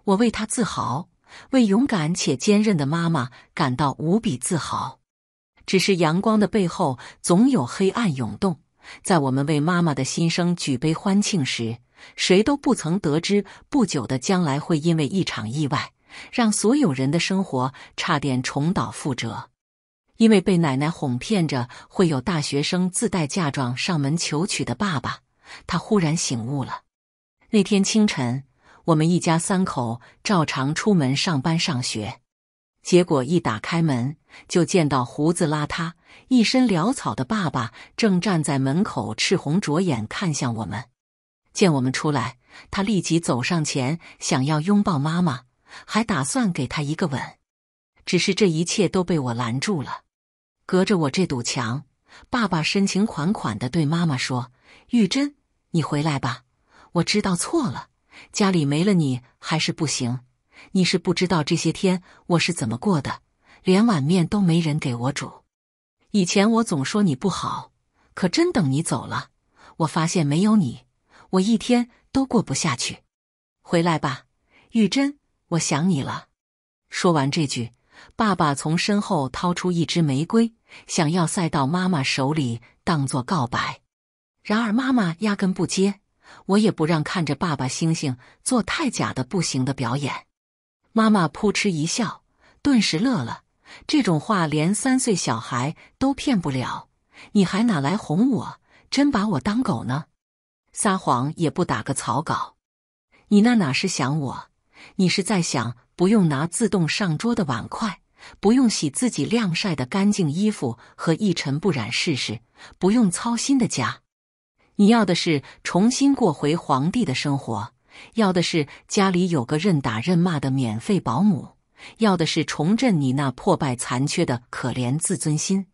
我为她自豪，为勇敢且坚韧的妈妈感到无比自豪。只是阳光的背后总有黑暗涌动。在我们为妈妈的新生举杯欢庆时，谁都不曾得知，不久的将来会因为一场意外，让所有人的生活差点重蹈覆辙。因为被奶奶哄骗着会有大学生自带嫁妆上门求娶的爸爸，他忽然醒悟了。那天清晨，我们一家三口照常出门上班上学，结果一打开门就见到胡子邋遢。一身潦草的爸爸正站在门口，赤红着眼看向我们。见我们出来，他立即走上前，想要拥抱妈妈，还打算给她一个吻。只是这一切都被我拦住了。隔着我这堵墙，爸爸深情款款地对妈妈说：“玉珍，你回来吧，我知道错了。家里没了你还是不行。你是不知道这些天我是怎么过的，连碗面都没人给我煮。”以前我总说你不好，可真等你走了，我发现没有你，我一天都过不下去。回来吧，玉珍，我想你了。说完这句，爸爸从身后掏出一支玫瑰，想要塞到妈妈手里当做告白。然而妈妈压根不接，我也不让看着爸爸星星做太假的不行的表演。妈妈扑哧一笑，顿时乐了。这种话连三岁小孩都骗不了，你还哪来哄我？真把我当狗呢？撒谎也不打个草稿。你那哪是想我？你是在想不用拿自动上桌的碗筷，不用洗自己晾晒的干净衣服和一尘不染试试，不用操心的家。你要的是重新过回皇帝的生活，要的是家里有个任打任骂的免费保姆。要的是重振你那破败残缺的可怜自尊心，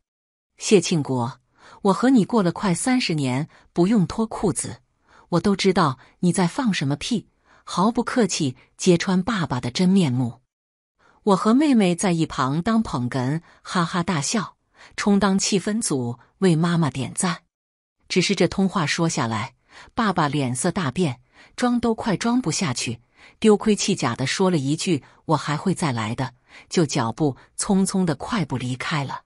谢庆国，我和你过了快三十年，不用脱裤子，我都知道你在放什么屁，毫不客气揭穿爸爸的真面目。我和妹妹在一旁当捧哏，哈哈大笑，充当气氛组，为妈妈点赞。只是这通话说下来，爸爸脸色大变，装都快装不下去。丢盔弃甲的说了一句：“我还会再来的。”就脚步匆匆的快步离开了。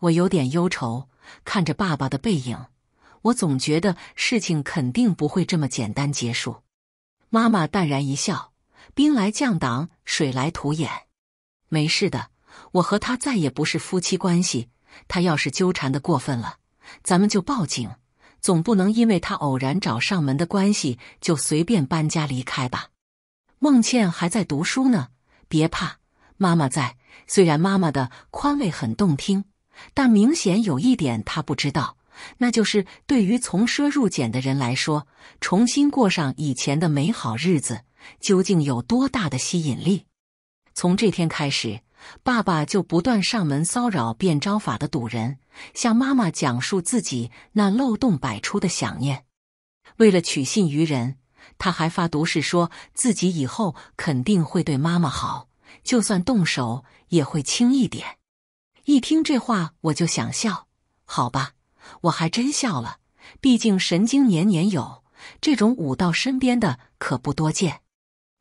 我有点忧愁，看着爸爸的背影，我总觉得事情肯定不会这么简单结束。妈妈淡然一笑：“兵来将挡，水来土掩，没事的。我和他再也不是夫妻关系，他要是纠缠的过分了，咱们就报警。总不能因为他偶然找上门的关系就随便搬家离开吧。”孟倩还在读书呢，别怕，妈妈在。虽然妈妈的宽慰很动听，但明显有一点她不知道，那就是对于从奢入俭的人来说，重新过上以前的美好日子究竟有多大的吸引力。从这天开始，爸爸就不断上门骚扰变招法的赌人，向妈妈讲述自己那漏洞百出的想念，为了取信于人。他还发毒誓，说自己以后肯定会对妈妈好，就算动手也会轻一点。一听这话，我就想笑。好吧，我还真笑了。毕竟神经年年有，这种武到身边的可不多见。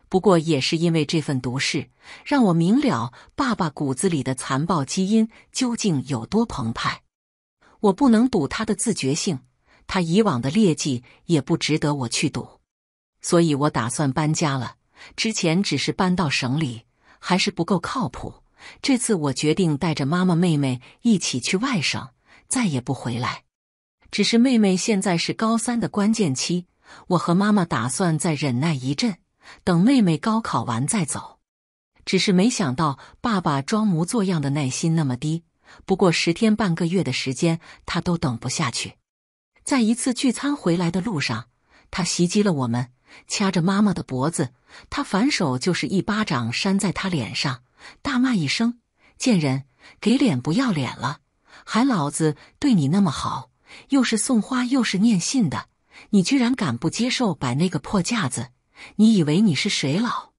不过也是因为这份毒誓，让我明了爸爸骨子里的残暴基因究竟有多澎湃。我不能赌他的自觉性，他以往的劣迹也不值得我去赌。所以我打算搬家了。之前只是搬到省里，还是不够靠谱。这次我决定带着妈妈、妹妹一起去外省，再也不回来。只是妹妹现在是高三的关键期，我和妈妈打算再忍耐一阵，等妹妹高考完再走。只是没想到爸爸装模作样的耐心那么低，不过十天半个月的时间他都等不下去。在一次聚餐回来的路上，他袭击了我们。掐着妈妈的脖子，他反手就是一巴掌扇在她脸上，大骂一声：“贱人，给脸不要脸了！还老子对你那么好，又是送花又是念信的，你居然敢不接受，摆那个破架子！你以为你是谁老？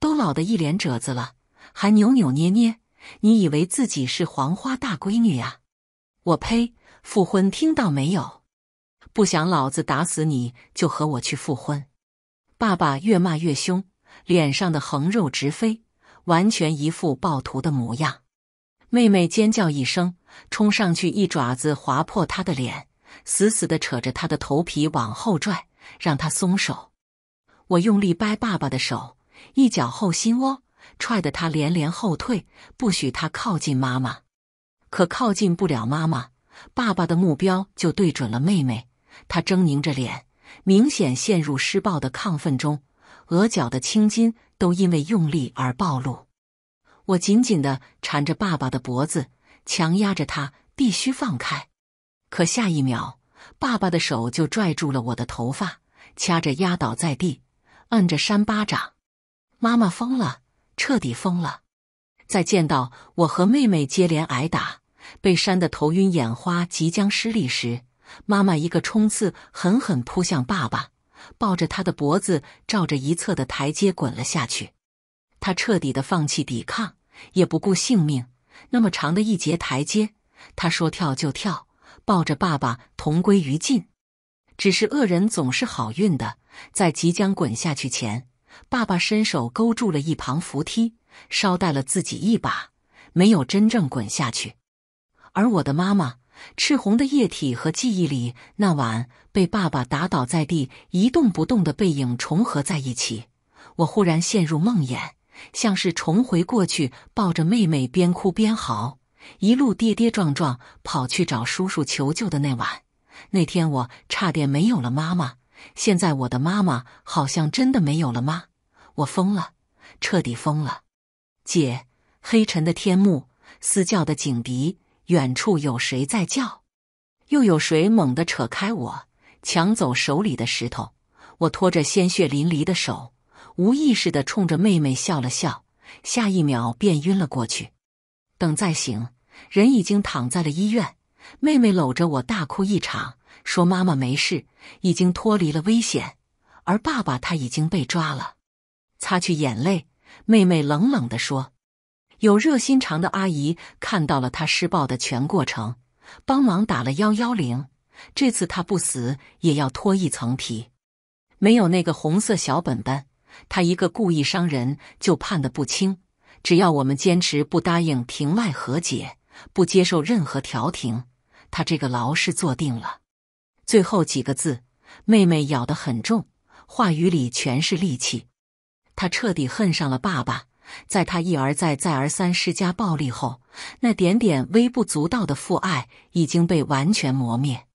都老得一脸褶子了，还扭扭捏捏！你以为自己是黄花大闺女呀？我呸！复婚，听到没有？不想老子打死你，就和我去复婚！”爸爸越骂越凶，脸上的横肉直飞，完全一副暴徒的模样。妹妹尖叫一声，冲上去一爪子划破他的脸，死死的扯着他的头皮往后拽，让他松手。我用力掰爸爸的手，一脚后心窝，踹得他连连后退，不许他靠近妈妈。可靠近不了妈妈，爸爸的目标就对准了妹妹。他狰狞着脸。明显陷入施暴的亢奋中，额角的青筋都因为用力而暴露。我紧紧的缠着爸爸的脖子，强压着他必须放开。可下一秒，爸爸的手就拽住了我的头发，掐着压倒在地，摁着扇巴掌。妈妈疯了，彻底疯了。在见到我和妹妹接连挨打，被扇得头晕眼花，即将失利时。妈妈一个冲刺，狠狠扑向爸爸，抱着他的脖子，照着一侧的台阶滚了下去。他彻底的放弃抵抗，也不顾性命。那么长的一节台阶，他说跳就跳，抱着爸爸同归于尽。只是恶人总是好运的，在即将滚下去前，爸爸伸手勾住了一旁扶梯，捎带了自己一把，没有真正滚下去。而我的妈妈。赤红的液体和记忆里那晚被爸爸打倒在地一动不动的背影重合在一起，我忽然陷入梦魇，像是重回过去，抱着妹妹边哭边嚎，一路跌跌撞撞跑去找叔叔求救的那晚。那天我差点没有了妈妈，现在我的妈妈好像真的没有了妈，我疯了，彻底疯了。姐，黑沉的天幕，嘶叫的警笛。远处有谁在叫？又有谁猛地扯开我，抢走手里的石头？我拖着鲜血淋漓的手，无意识地冲着妹妹笑了笑，下一秒便晕了过去。等再醒，人已经躺在了医院。妹妹搂着我大哭一场，说：“妈妈没事，已经脱离了危险，而爸爸他已经被抓了。”擦去眼泪，妹妹冷冷地说。有热心肠的阿姨看到了他施暴的全过程，帮忙打了幺幺零。这次他不死也要脱一层皮。没有那个红色小本本，他一个故意伤人就判的不轻。只要我们坚持不答应庭外和解，不接受任何调停，他这个牢是坐定了。最后几个字，妹妹咬得很重，话语里全是戾气。他彻底恨上了爸爸。在他一而再、再而三施加暴力后，那点点微不足道的父爱已经被完全磨灭。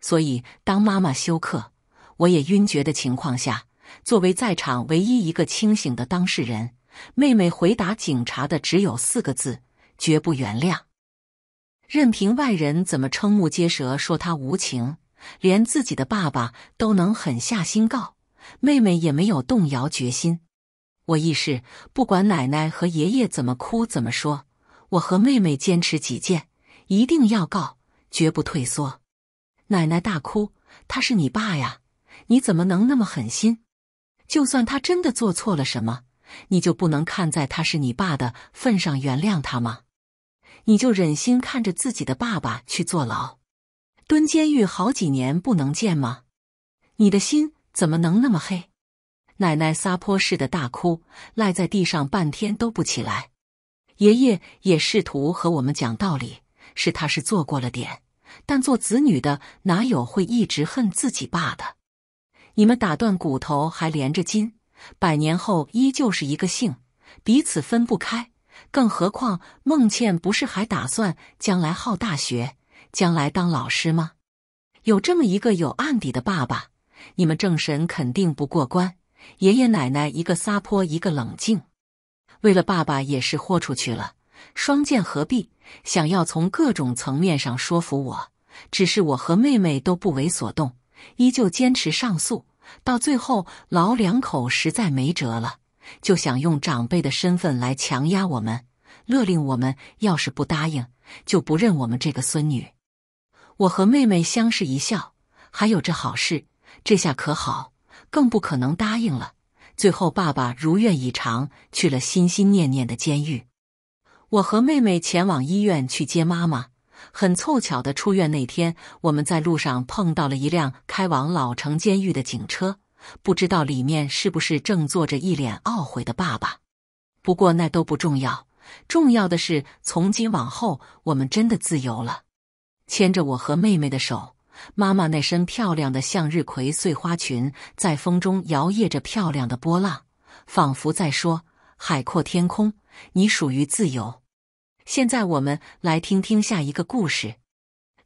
所以，当妈妈休克、我也晕厥的情况下，作为在场唯一一个清醒的当事人，妹妹回答警察的只有四个字：“绝不原谅。”任凭外人怎么瞠目结舌，说她无情，连自己的爸爸都能狠下心告，妹妹也没有动摇决心。我意是，不管奶奶和爷爷怎么哭怎么说，我和妹妹坚持己见，一定要告，绝不退缩。奶奶大哭：“他是你爸呀，你怎么能那么狠心？就算他真的做错了什么，你就不能看在他是你爸的份上原谅他吗？你就忍心看着自己的爸爸去坐牢，蹲监狱好几年不能见吗？你的心怎么能那么黑？”奶奶撒泼似的大哭，赖在地上半天都不起来。爷爷也试图和我们讲道理，是他是做过了点，但做子女的哪有会一直恨自己爸的？你们打断骨头还连着筋，百年后依旧是一个姓，彼此分不开。更何况孟倩不是还打算将来好大学，将来当老师吗？有这么一个有案底的爸爸，你们政审肯定不过关。爷爷奶奶一个撒泼，一个冷静，为了爸爸也是豁出去了，双剑合璧，想要从各种层面上说服我。只是我和妹妹都不为所动，依旧坚持上诉。到最后，老两口实在没辙了，就想用长辈的身份来强压我们，勒令我们要是不答应，就不认我们这个孙女。我和妹妹相视一笑，还有这好事，这下可好。更不可能答应了。最后，爸爸如愿以偿去了心心念念的监狱。我和妹妹前往医院去接妈妈。很凑巧的，出院那天，我们在路上碰到了一辆开往老城监狱的警车。不知道里面是不是正坐着一脸懊悔的爸爸。不过那都不重要，重要的是从今往后我们真的自由了。牵着我和妹妹的手。妈妈那身漂亮的向日葵碎花裙在风中摇曳着漂亮的波浪，仿佛在说：“海阔天空，你属于自由。”现在我们来听听下一个故事。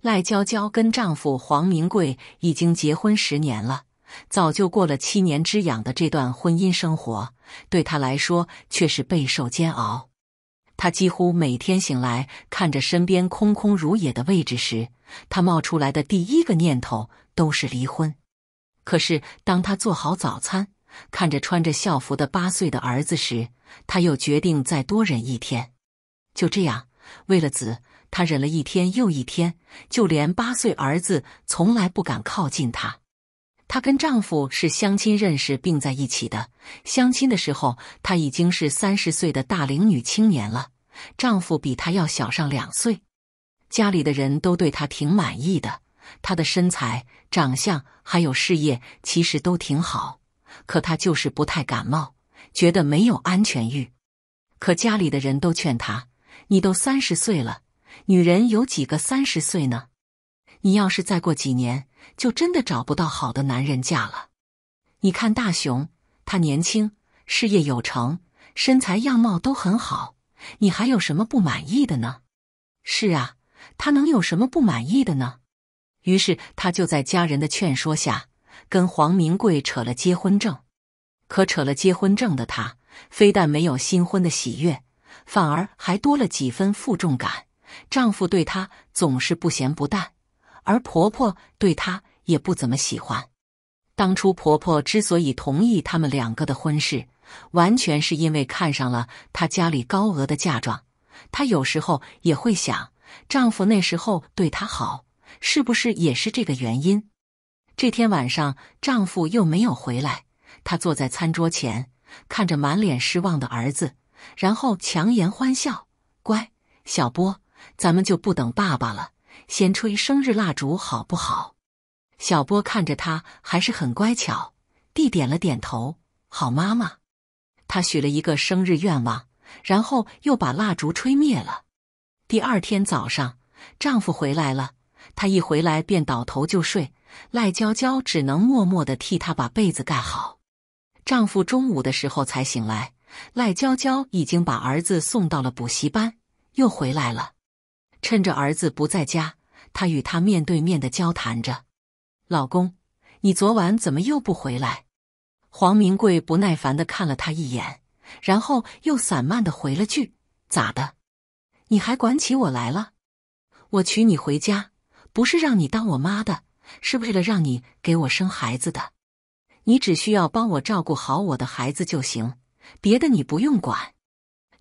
赖娇娇跟丈夫黄明贵已经结婚十年了，早就过了七年之痒的这段婚姻生活，对她来说却是备受煎熬。她几乎每天醒来，看着身边空空如也的位置时。她冒出来的第一个念头都是离婚，可是当她做好早餐，看着穿着校服的八岁的儿子时，她又决定再多忍一天。就这样，为了子，她忍了一天又一天，就连八岁儿子从来不敢靠近她。她跟丈夫是相亲认识并在一起的，相亲的时候她已经是三十岁的大龄女青年了，丈夫比她要小上两岁。家里的人都对他挺满意的，他的身材、长相还有事业其实都挺好，可他就是不太感冒，觉得没有安全欲。可家里的人都劝他：“你都三十岁了，女人有几个三十岁呢？你要是再过几年，就真的找不到好的男人嫁了。你看大雄，他年轻、事业有成、身材样貌都很好，你还有什么不满意的呢？”是啊。她能有什么不满意的呢？于是她就在家人的劝说下，跟黄明贵扯了结婚证。可扯了结婚证的她，非但没有新婚的喜悦，反而还多了几分负重感。丈夫对她总是不咸不淡，而婆婆对她也不怎么喜欢。当初婆婆之所以同意他们两个的婚事，完全是因为看上了她家里高额的嫁妆。她有时候也会想。丈夫那时候对她好，是不是也是这个原因？这天晚上，丈夫又没有回来。她坐在餐桌前，看着满脸失望的儿子，然后强颜欢笑：“乖，小波，咱们就不等爸爸了，先吹生日蜡烛好不好？”小波看着他，还是很乖巧地点了点头：“好，妈妈。”她许了一个生日愿望，然后又把蜡烛吹灭了。第二天早上，丈夫回来了。他一回来便倒头就睡，赖娇娇只能默默的替他把被子盖好。丈夫中午的时候才醒来，赖娇娇已经把儿子送到了补习班，又回来了。趁着儿子不在家，她与他面对面的交谈着：“老公，你昨晚怎么又不回来？”黄明贵不耐烦的看了他一眼，然后又散漫的回了句：“咋的？”你还管起我来了？我娶你回家，不是让你当我妈的，是为了让你给我生孩子的。你只需要帮我照顾好我的孩子就行，别的你不用管。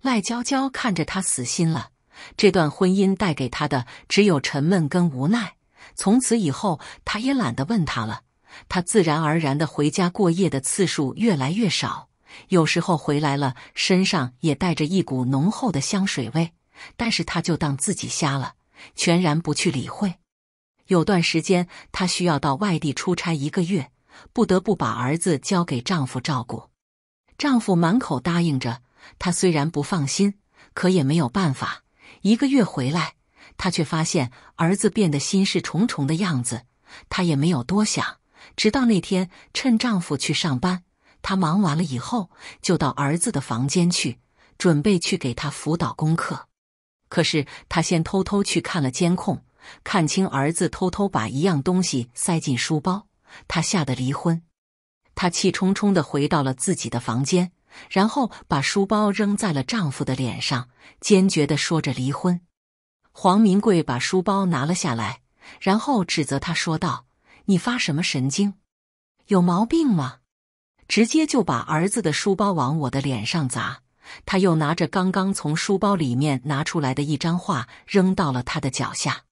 赖娇娇看着他死心了，这段婚姻带给他的只有沉闷跟无奈。从此以后，他也懒得问他了。他自然而然的回家过夜的次数越来越少，有时候回来了，身上也带着一股浓厚的香水味。但是她就当自己瞎了，全然不去理会。有段时间，她需要到外地出差一个月，不得不把儿子交给丈夫照顾。丈夫满口答应着，她虽然不放心，可也没有办法。一个月回来，她却发现儿子变得心事重重的样子。她也没有多想，直到那天趁丈夫去上班，她忙完了以后，就到儿子的房间去，准备去给他辅导功课。可是他先偷偷去看了监控，看清儿子偷偷把一样东西塞进书包，他吓得离婚。他气冲冲的回到了自己的房间，然后把书包扔在了丈夫的脸上，坚决的说着离婚。黄明贵把书包拿了下来，然后指责他说道：“你发什么神经？有毛病吗？直接就把儿子的书包往我的脸上砸。”他又拿着刚刚从书包里面拿出来的一张画，扔到了他的脚下。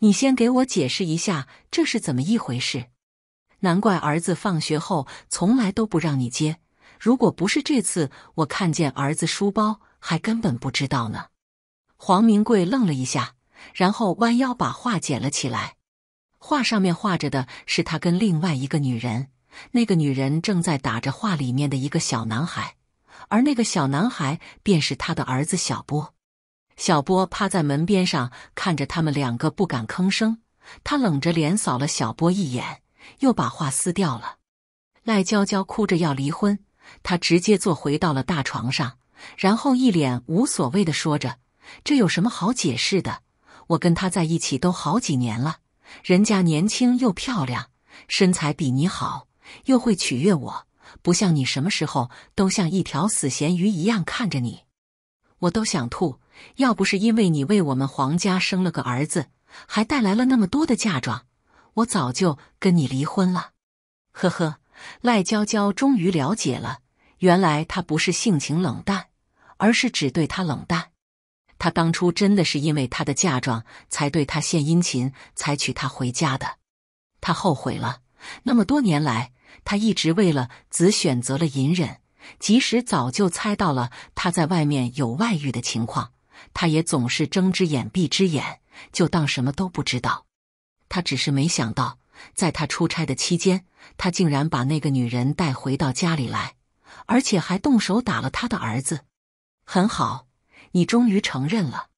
你先给我解释一下，这是怎么一回事？难怪儿子放学后从来都不让你接。如果不是这次我看见儿子书包，还根本不知道呢。黄明贵愣了一下，然后弯腰把画捡了起来。画上面画着的是他跟另外一个女人，那个女人正在打着画里面的一个小男孩。而那个小男孩便是他的儿子小波，小波趴在门边上看着他们两个，不敢吭声。他冷着脸扫了小波一眼，又把画撕掉了。赖娇娇哭着要离婚，他直接坐回到了大床上，然后一脸无所谓的说着：“这有什么好解释的？我跟他在一起都好几年了，人家年轻又漂亮，身材比你好，又会取悦我。”不像你什么时候都像一条死咸鱼一样看着你，我都想吐。要不是因为你为我们皇家生了个儿子，还带来了那么多的嫁妆，我早就跟你离婚了。呵呵，赖娇娇终于了解了，原来他不是性情冷淡，而是只对他冷淡。他当初真的是因为他的嫁妆才对他献殷勤，才娶她回家的。他后悔了，那么多年来。他一直为了子选择了隐忍，即使早就猜到了他在外面有外遇的情况，他也总是睁只眼闭只眼，就当什么都不知道。他只是没想到，在他出差的期间，他竟然把那个女人带回到家里来，而且还动手打了他的儿子。很好，你终于承认了。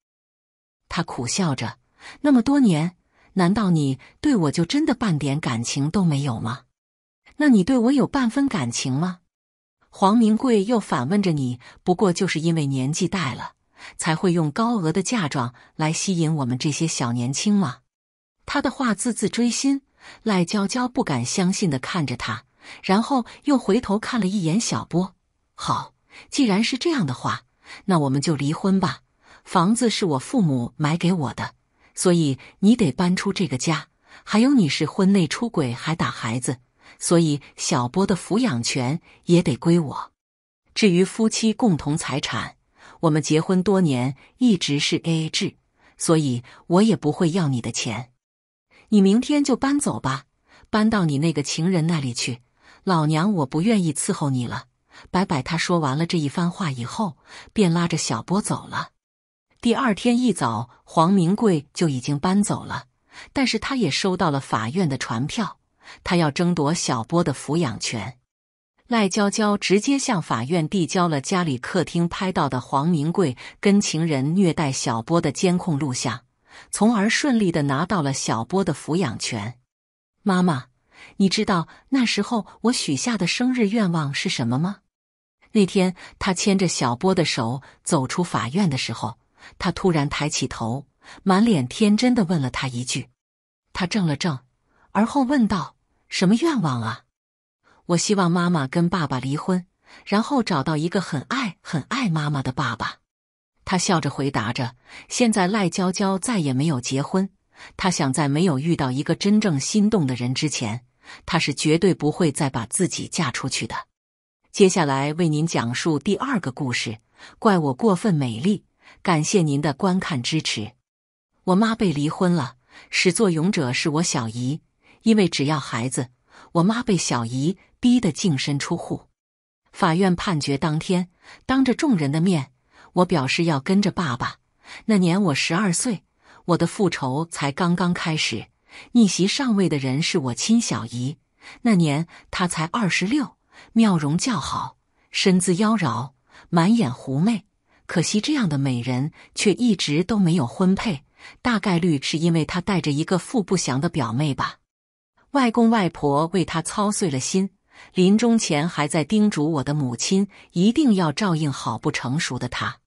他苦笑着，那么多年，难道你对我就真的半点感情都没有吗？那你对我有半分感情吗？黄明贵又反问着你。不过就是因为年纪大了，才会用高额的嫁妆来吸引我们这些小年轻吗？”他的话字字锥心，赖娇娇不敢相信的看着他，然后又回头看了一眼小波。好，既然是这样的话，那我们就离婚吧。房子是我父母买给我的，所以你得搬出这个家。还有，你是婚内出轨还打孩子。所以，小波的抚养权也得归我。至于夫妻共同财产，我们结婚多年一直是 AA 制，所以我也不会要你的钱。你明天就搬走吧，搬到你那个情人那里去。老娘我不愿意伺候你了，拜拜。他说完了这一番话以后，便拉着小波走了。第二天一早，黄明贵就已经搬走了，但是他也收到了法院的传票。他要争夺小波的抚养权，赖娇娇直接向法院递交了家里客厅拍到的黄明贵跟情人虐待小波的监控录像，从而顺利的拿到了小波的抚养权。妈妈，你知道那时候我许下的生日愿望是什么吗？那天他牵着小波的手走出法院的时候，他突然抬起头，满脸天真的问了他一句，他怔了怔。而后问道：“什么愿望啊？我希望妈妈跟爸爸离婚，然后找到一个很爱、很爱妈妈的爸爸。”他笑着回答着。现在赖娇娇再也没有结婚。她想在没有遇到一个真正心动的人之前，她是绝对不会再把自己嫁出去的。接下来为您讲述第二个故事。怪我过分美丽，感谢您的观看支持。我妈被离婚了，始作俑者是我小姨。因为只要孩子，我妈被小姨逼得净身出户。法院判决当天，当着众人的面，我表示要跟着爸爸。那年我十二岁，我的复仇才刚刚开始。逆袭上位的人是我亲小姨。那年她才二十六，妙容姣好，身姿妖娆，满眼狐媚。可惜这样的美人却一直都没有婚配，大概率是因为她带着一个富不祥的表妹吧。外公外婆为他操碎了心，临终前还在叮嘱我的母亲一定要照应好不成熟的他。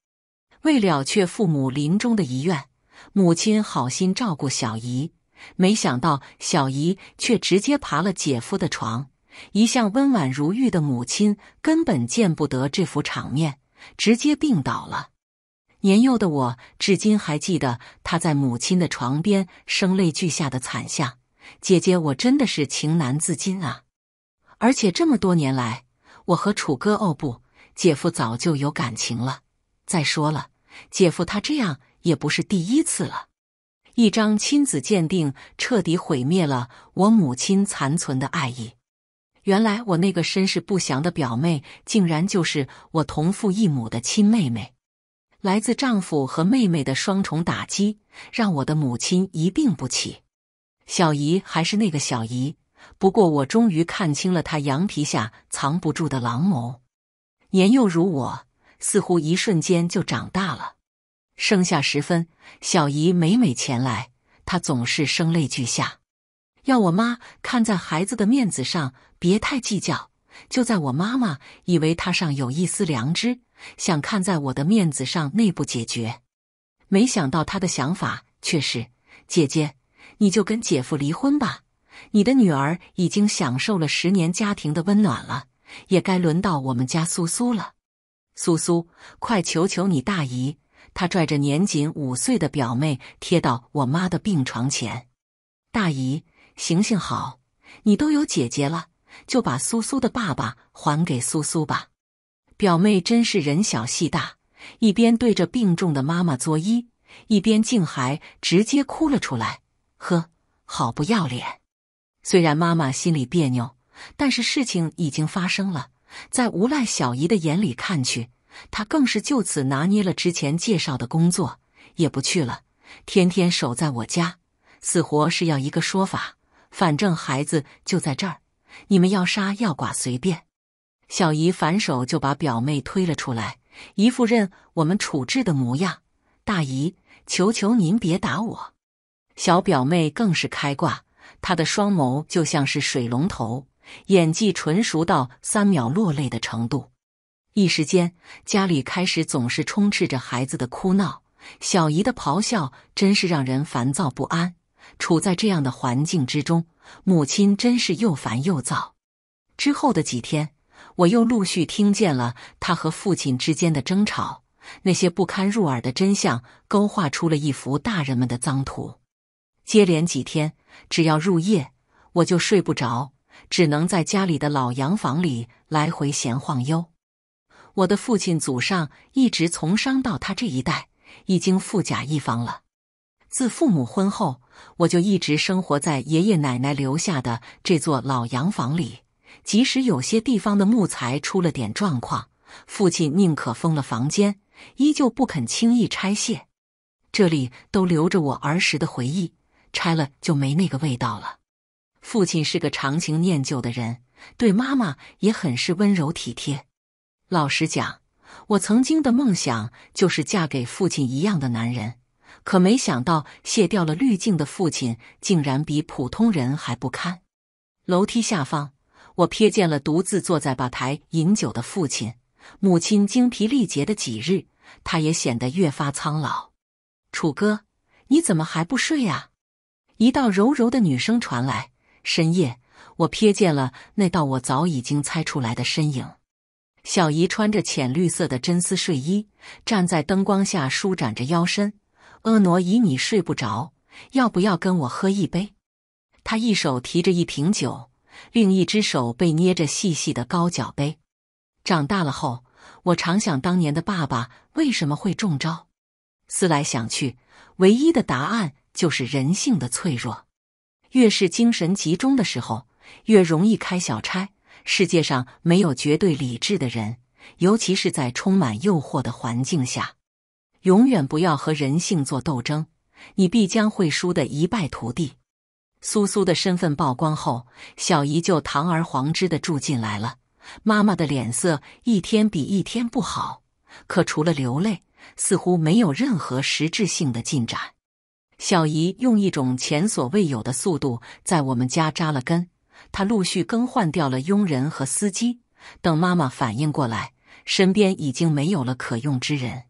为了却父母临终的遗愿，母亲好心照顾小姨，没想到小姨却直接爬了姐夫的床。一向温婉如玉的母亲根本见不得这幅场面，直接病倒了。年幼的我至今还记得他在母亲的床边声泪俱下的惨相。姐姐，我真的是情难自禁啊！而且这么多年来，我和楚哥哦不，姐夫早就有感情了。再说了，姐夫他这样也不是第一次了。一张亲子鉴定彻底毁灭了我母亲残存的爱意。原来我那个身世不详的表妹，竟然就是我同父异母的亲妹妹。来自丈夫和妹妹的双重打击，让我的母亲一病不起。小姨还是那个小姨，不过我终于看清了她羊皮下藏不住的狼眸。年幼如我，似乎一瞬间就长大了。生下时分，小姨每每前来，她总是声泪俱下，要我妈看在孩子的面子上别太计较。就在我妈妈以为她尚有一丝良知，想看在我的面子上内部解决，没想到她的想法却是姐姐。你就跟姐夫离婚吧！你的女儿已经享受了十年家庭的温暖了，也该轮到我们家苏苏了。苏苏，快求求你大姨！他拽着年仅五岁的表妹贴到我妈的病床前。大姨，行行好，你都有姐姐了，就把苏苏的爸爸还给苏苏吧。表妹真是人小戏大，一边对着病重的妈妈作揖，一边竟还直接哭了出来。呵，好不要脸！虽然妈妈心里别扭，但是事情已经发生了，在无赖小姨的眼里看去，她更是就此拿捏了之前介绍的工作，也不去了，天天守在我家，死活是要一个说法。反正孩子就在这儿，你们要杀要剐随便。小姨反手就把表妹推了出来，一副任我们处置的模样。大姨，求求您别打我。小表妹更是开挂，她的双眸就像是水龙头，演技纯熟到三秒落泪的程度。一时间，家里开始总是充斥着孩子的哭闹，小姨的咆哮真是让人烦躁不安。处在这样的环境之中，母亲真是又烦又躁。之后的几天，我又陆续听见了她和父亲之间的争吵，那些不堪入耳的真相勾画出了一幅大人们的脏图。接连几天，只要入夜，我就睡不着，只能在家里的老洋房里来回闲晃悠。我的父亲祖上一直从商，到他这一代已经富甲一方了。自父母婚后，我就一直生活在爷爷奶奶留下的这座老洋房里，即使有些地方的木材出了点状况，父亲宁可封了房间，依旧不肯轻易拆卸。这里都留着我儿时的回忆。拆了就没那个味道了。父亲是个长情念旧的人，对妈妈也很是温柔体贴。老实讲，我曾经的梦想就是嫁给父亲一样的男人，可没想到卸掉了滤镜的父亲，竟然比普通人还不堪。楼梯下方，我瞥见了独自坐在吧台饮酒的父亲。母亲精疲力竭的几日，他也显得越发苍老。楚哥，你怎么还不睡啊？一道柔柔的女声传来。深夜，我瞥见了那道我早已经猜出来的身影。小姨穿着浅绿色的真丝睡衣，站在灯光下舒展着腰身，婀娜旖旎。睡不着，要不要跟我喝一杯？她一手提着一瓶酒，另一只手被捏着细细的高脚杯。长大了后，我常想当年的爸爸为什么会中招？思来想去，唯一的答案。就是人性的脆弱，越是精神集中的时候，越容易开小差。世界上没有绝对理智的人，尤其是在充满诱惑的环境下。永远不要和人性做斗争，你必将会输得一败涂地。苏苏的身份曝光后，小姨就堂而皇之的住进来了。妈妈的脸色一天比一天不好，可除了流泪，似乎没有任何实质性的进展。小姨用一种前所未有的速度在我们家扎了根，她陆续更换掉了佣人和司机。等妈妈反应过来，身边已经没有了可用之人。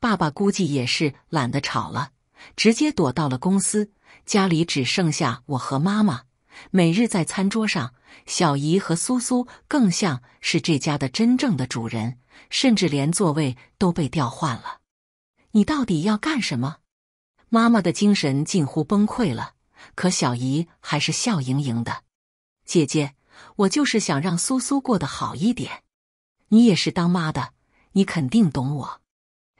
爸爸估计也是懒得吵了，直接躲到了公司。家里只剩下我和妈妈。每日在餐桌上，小姨和苏苏更像是这家的真正的主人，甚至连座位都被调换了。你到底要干什么？妈妈的精神近乎崩溃了，可小姨还是笑盈盈的。姐姐，我就是想让苏苏过得好一点。你也是当妈的，你肯定懂我。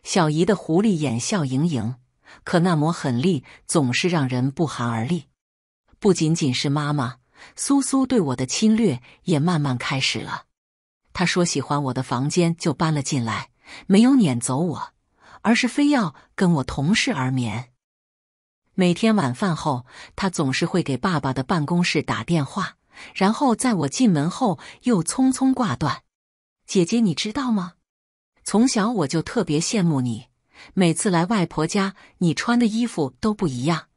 小姨的狐狸眼笑盈盈，可那抹狠戾总是让人不寒而栗。不仅仅是妈妈，苏苏对我的侵略也慢慢开始了。她说喜欢我的房间，就搬了进来，没有撵走我，而是非要跟我同室而眠。每天晚饭后，他总是会给爸爸的办公室打电话，然后在我进门后又匆匆挂断。姐姐，你知道吗？从小我就特别羡慕你，每次来外婆家，你穿的衣服都不一样。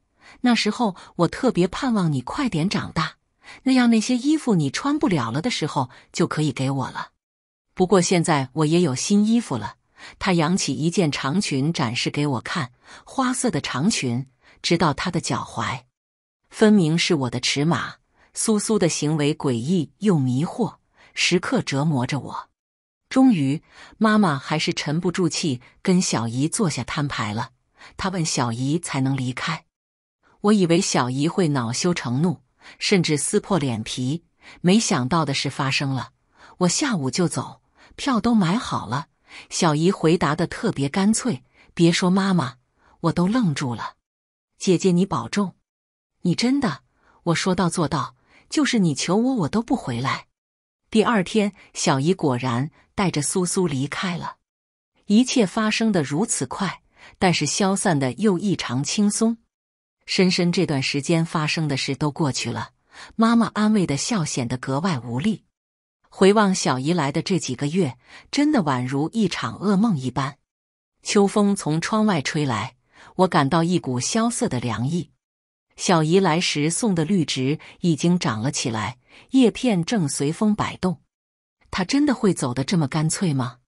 那时候我特别盼望你快点长大，那样那些衣服你穿不了了的时候就可以给我了。不过现在我也有新衣服了。他扬起一件长裙展示给我看，花色的长裙。直到他的脚踝，分明是我的尺码。苏苏的行为诡异又迷惑，时刻折磨着我。终于，妈妈还是沉不住气，跟小姨坐下摊牌了。她问小姨才能离开。我以为小姨会恼羞成怒，甚至撕破脸皮。没想到的事发生了，我下午就走，票都买好了。小姨回答的特别干脆，别说妈妈，我都愣住了。姐姐，你保重。你真的，我说到做到，就是你求我，我都不回来。第二天，小姨果然带着苏苏离开了。一切发生的如此快，但是消散的又异常轻松。深深这段时间发生的事都过去了，妈妈安慰的笑显得格外无力。回望小姨来的这几个月，真的宛如一场噩梦一般。秋风从窗外吹来。我感到一股萧瑟的凉意。小姨来时送的绿植已经长了起来，叶片正随风摆动。她真的会走得这么干脆吗？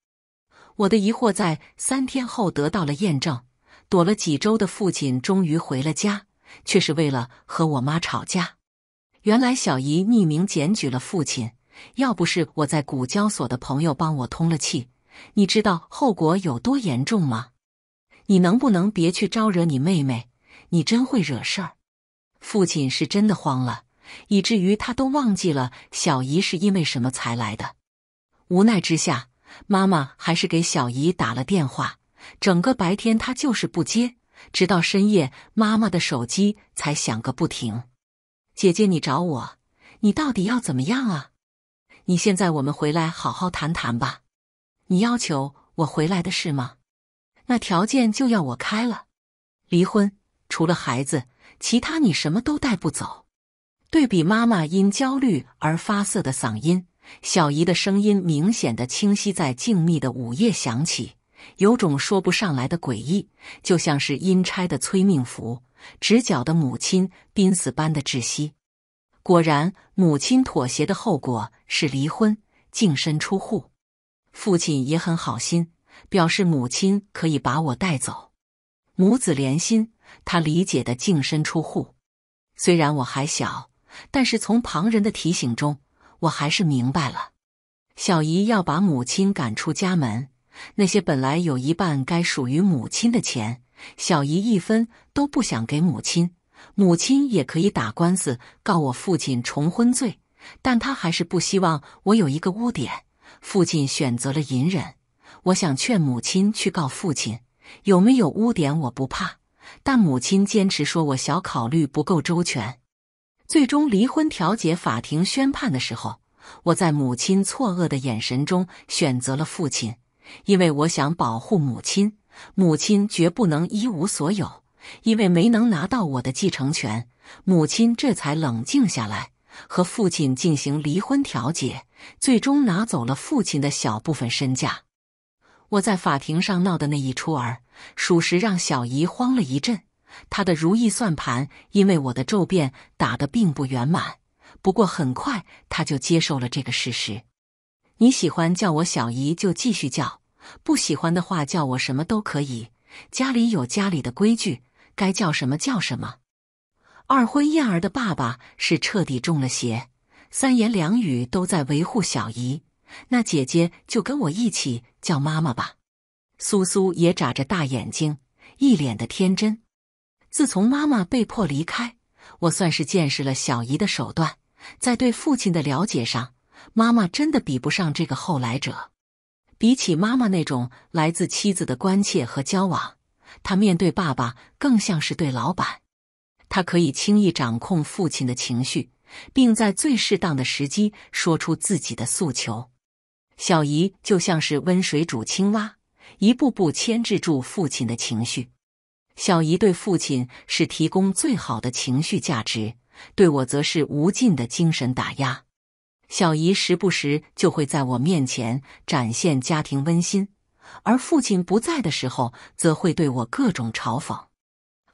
我的疑惑在三天后得到了验证。躲了几周的父亲终于回了家，却是为了和我妈吵架。原来小姨匿名检举了父亲。要不是我在古交所的朋友帮我通了气，你知道后果有多严重吗？你能不能别去招惹你妹妹？你真会惹事儿！父亲是真的慌了，以至于他都忘记了小姨是因为什么才来的。无奈之下，妈妈还是给小姨打了电话。整个白天她就是不接，直到深夜，妈妈的手机才响个不停。姐姐，你找我，你到底要怎么样啊？你现在我们回来好好谈谈吧。你要求我回来的是吗？那条件就要我开了，离婚，除了孩子，其他你什么都带不走。对比妈妈因焦虑而发涩的嗓音，小姨的声音明显的清晰，在静谧的午夜响起，有种说不上来的诡异，就像是阴差的催命符，直搅的母亲濒死般的窒息。果然，母亲妥协的后果是离婚，净身出户。父亲也很好心。表示母亲可以把我带走，母子连心，他理解的净身出户。虽然我还小，但是从旁人的提醒中，我还是明白了，小姨要把母亲赶出家门。那些本来有一半该属于母亲的钱，小姨一分都不想给母亲。母亲也可以打官司告我父亲重婚罪，但他还是不希望我有一个污点。父亲选择了隐忍。我想劝母亲去告父亲，有没有污点我不怕，但母亲坚持说我小考虑不够周全。最终离婚调解法庭宣判的时候，我在母亲错愕的眼神中选择了父亲，因为我想保护母亲，母亲绝不能一无所有。因为没能拿到我的继承权，母亲这才冷静下来，和父亲进行离婚调解，最终拿走了父亲的小部分身价。我在法庭上闹的那一出儿，属实让小姨慌了一阵。她的如意算盘因为我的骤变打得并不圆满。不过很快她就接受了这个事实。你喜欢叫我小姨就继续叫，不喜欢的话叫我什么都可以。家里有家里的规矩，该叫什么叫什么。二婚燕儿的爸爸是彻底中了邪，三言两语都在维护小姨。那姐姐就跟我一起。叫妈妈吧，苏苏也眨着大眼睛，一脸的天真。自从妈妈被迫离开，我算是见识了小姨的手段。在对父亲的了解上，妈妈真的比不上这个后来者。比起妈妈那种来自妻子的关切和交往，她面对爸爸更像是对老板。她可以轻易掌控父亲的情绪，并在最适当的时机说出自己的诉求。小姨就像是温水煮青蛙，一步步牵制住父亲的情绪。小姨对父亲是提供最好的情绪价值，对我则是无尽的精神打压。小姨时不时就会在我面前展现家庭温馨，而父亲不在的时候，则会对我各种嘲讽。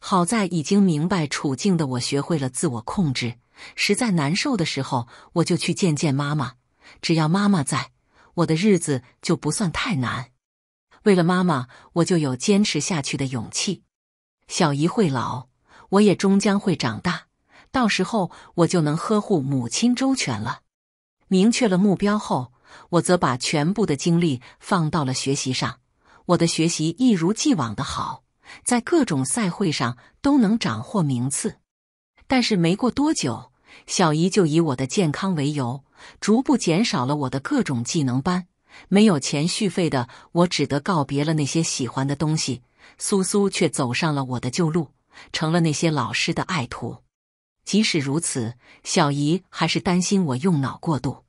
好在已经明白处境的我学会了自我控制，实在难受的时候，我就去见见妈妈。只要妈妈在。我的日子就不算太难，为了妈妈，我就有坚持下去的勇气。小姨会老，我也终将会长大，到时候我就能呵护母亲周全了。明确了目标后，我则把全部的精力放到了学习上。我的学习一如既往的好，在各种赛会上都能斩获名次。但是没过多久。小姨就以我的健康为由，逐步减少了我的各种技能班。没有钱续费的我，只得告别了那些喜欢的东西。苏苏却走上了我的旧路，成了那些老师的爱徒。即使如此，小姨还是担心我用脑过度。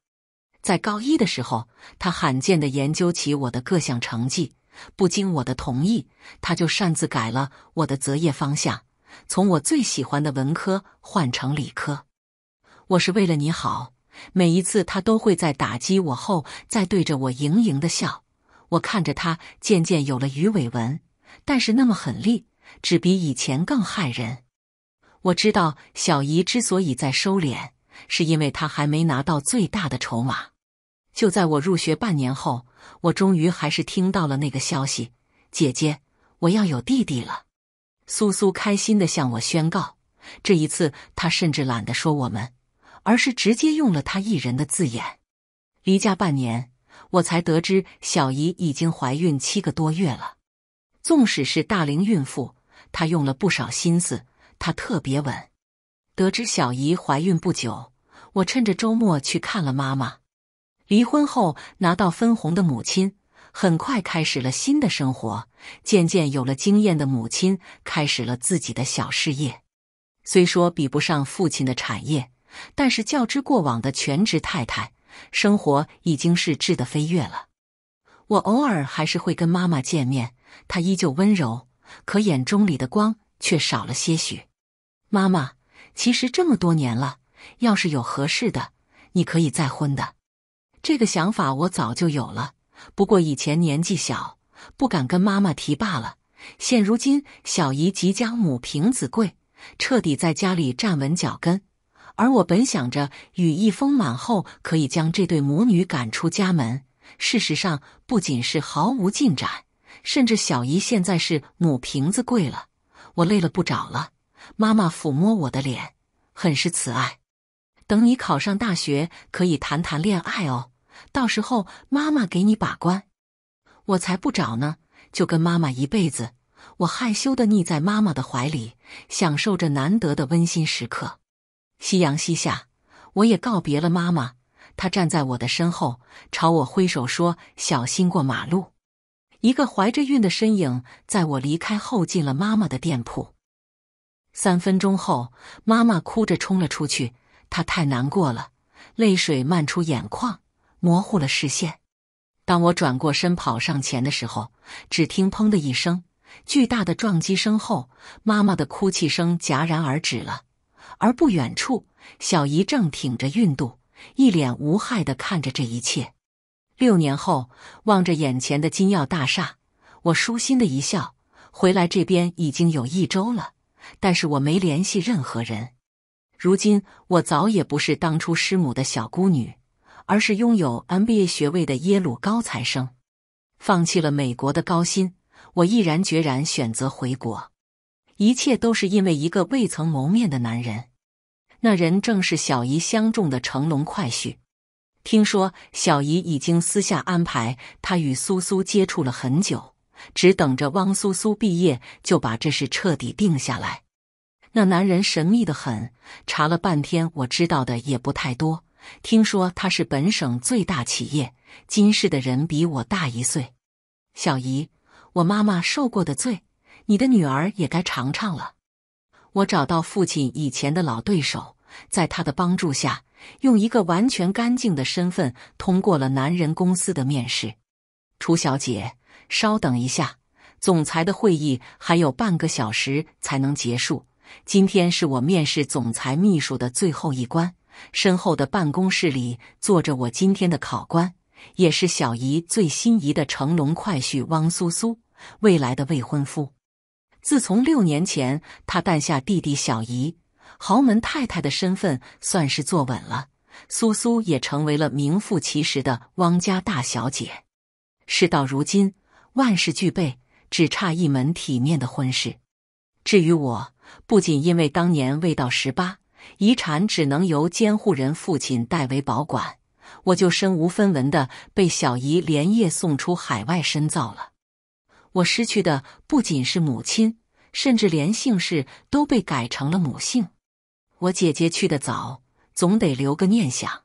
在高一的时候，她罕见的研究起我的各项成绩，不经我的同意，她就擅自改了我的择业方向，从我最喜欢的文科换成理科。我是为了你好，每一次他都会在打击我后，再对着我盈盈的笑。我看着他渐渐有了鱼尾纹，但是那么狠戾，只比以前更害人。我知道小姨之所以在收敛，是因为她还没拿到最大的筹码。就在我入学半年后，我终于还是听到了那个消息：姐姐，我要有弟弟了。苏苏开心地向我宣告，这一次他甚至懒得说我们。而是直接用了他一人的字眼。离家半年，我才得知小姨已经怀孕七个多月了。纵使是大龄孕妇，她用了不少心思，她特别稳。得知小姨怀孕不久，我趁着周末去看了妈妈。离婚后拿到分红的母亲，很快开始了新的生活。渐渐有了经验的母亲，开始了自己的小事业。虽说比不上父亲的产业。但是，较之过往的全职太太，生活已经是质的飞跃了。我偶尔还是会跟妈妈见面，她依旧温柔，可眼中里的光却少了些许。妈妈，其实这么多年了，要是有合适的，你可以再婚的。这个想法我早就有了，不过以前年纪小，不敢跟妈妈提罢了。现如今，小姨即将母凭子贵，彻底在家里站稳脚跟。而我本想着羽翼丰满后可以将这对母女赶出家门，事实上不仅是毫无进展，甚至小姨现在是母瓶子跪了。我累了，不找了。妈妈抚摸我的脸，很是慈爱。等你考上大学，可以谈谈恋爱哦，到时候妈妈给你把关。我才不找呢，就跟妈妈一辈子。我害羞的腻在妈妈的怀里，享受着难得的温馨时刻。夕阳西下，我也告别了妈妈。她站在我的身后，朝我挥手说：“小心过马路。”一个怀着孕的身影在我离开后进了妈妈的店铺。三分钟后，妈妈哭着冲了出去，她太难过了，泪水漫出眼眶，模糊了视线。当我转过身跑上前的时候，只听“砰”的一声，巨大的撞击声后，妈妈的哭泣声戛然而止了。而不远处，小姨正挺着孕肚，一脸无害的看着这一切。六年后，望着眼前的金耀大厦，我舒心的一笑。回来这边已经有一周了，但是我没联系任何人。如今，我早也不是当初师母的小孤女，而是拥有 MBA 学位的耶鲁高材生。放弃了美国的高薪，我毅然决然选择回国。一切都是因为一个未曾谋面的男人，那人正是小姨相中的乘龙快婿。听说小姨已经私下安排他与苏苏接触了很久，只等着汪苏苏毕业就把这事彻底定下来。那男人神秘的很，查了半天，我知道的也不太多。听说他是本省最大企业金氏的人，比我大一岁。小姨，我妈妈受过的罪。你的女儿也该尝尝了。我找到父亲以前的老对手，在他的帮助下，用一个完全干净的身份通过了男人公司的面试。楚小姐，稍等一下，总裁的会议还有半个小时才能结束。今天是我面试总裁秘书的最后一关。身后的办公室里坐着我今天的考官，也是小姨最心仪的乘龙快婿——汪苏苏，未来的未婚夫。自从六年前他诞下弟弟小姨，豪门太太的身份算是坐稳了。苏苏也成为了名副其实的汪家大小姐。事到如今，万事俱备，只差一门体面的婚事。至于我，不仅因为当年未到十八，遗产只能由监护人父亲代为保管，我就身无分文的被小姨连夜送出海外深造了。我失去的不仅是母亲，甚至连姓氏都被改成了母姓。我姐姐去的早，总得留个念想。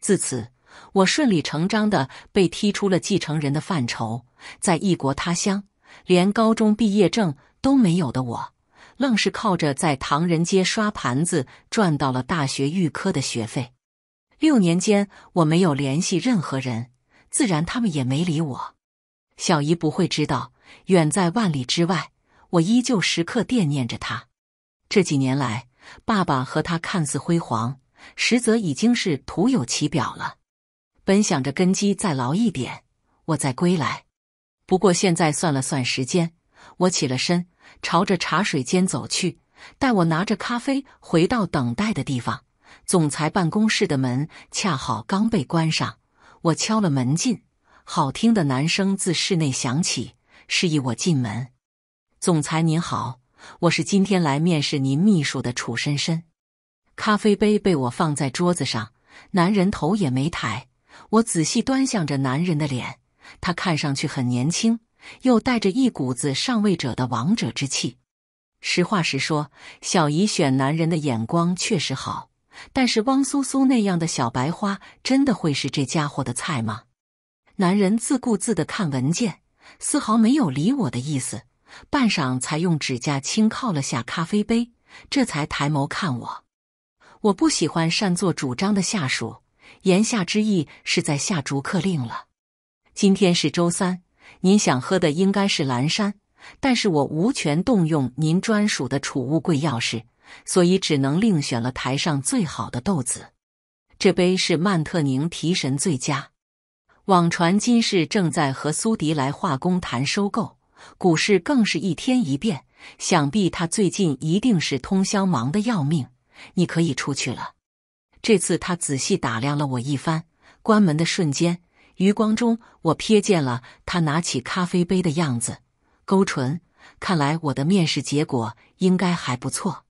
自此，我顺理成章的被踢出了继承人的范畴。在异国他乡，连高中毕业证都没有的我，愣是靠着在唐人街刷盘子赚到了大学预科的学费。六年间，我没有联系任何人，自然他们也没理我。小姨不会知道。远在万里之外，我依旧时刻惦念着他。这几年来，爸爸和他看似辉煌，实则已经是徒有其表了。本想着根基再牢一点，我再归来。不过现在算了算时间，我起了身，朝着茶水间走去。待我拿着咖啡回到等待的地方，总裁办公室的门恰好刚被关上。我敲了门进，好听的男声自室内响起。示意我进门，总裁您好，我是今天来面试您秘书的楚深深。咖啡杯被我放在桌子上，男人头也没抬。我仔细端详着男人的脸，他看上去很年轻，又带着一股子上位者的王者之气。实话实说，小姨选男人的眼光确实好，但是汪苏苏那样的小白花，真的会是这家伙的菜吗？男人自顾自的看文件。丝毫没有理我的意思，半晌才用指甲轻靠了下咖啡杯，这才抬眸看我。我不喜欢擅作主张的下属，言下之意是在下逐客令了。今天是周三，您想喝的应该是蓝山，但是我无权动用您专属的储物柜钥匙，所以只能另选了台上最好的豆子。这杯是曼特宁，提神最佳。网传金氏正在和苏迪莱化工谈收购，股市更是一天一变，想必他最近一定是通宵忙得要命。你可以出去了。这次他仔细打量了我一番，关门的瞬间，余光中我瞥见了他拿起咖啡杯的样子，勾唇。看来我的面试结果应该还不错。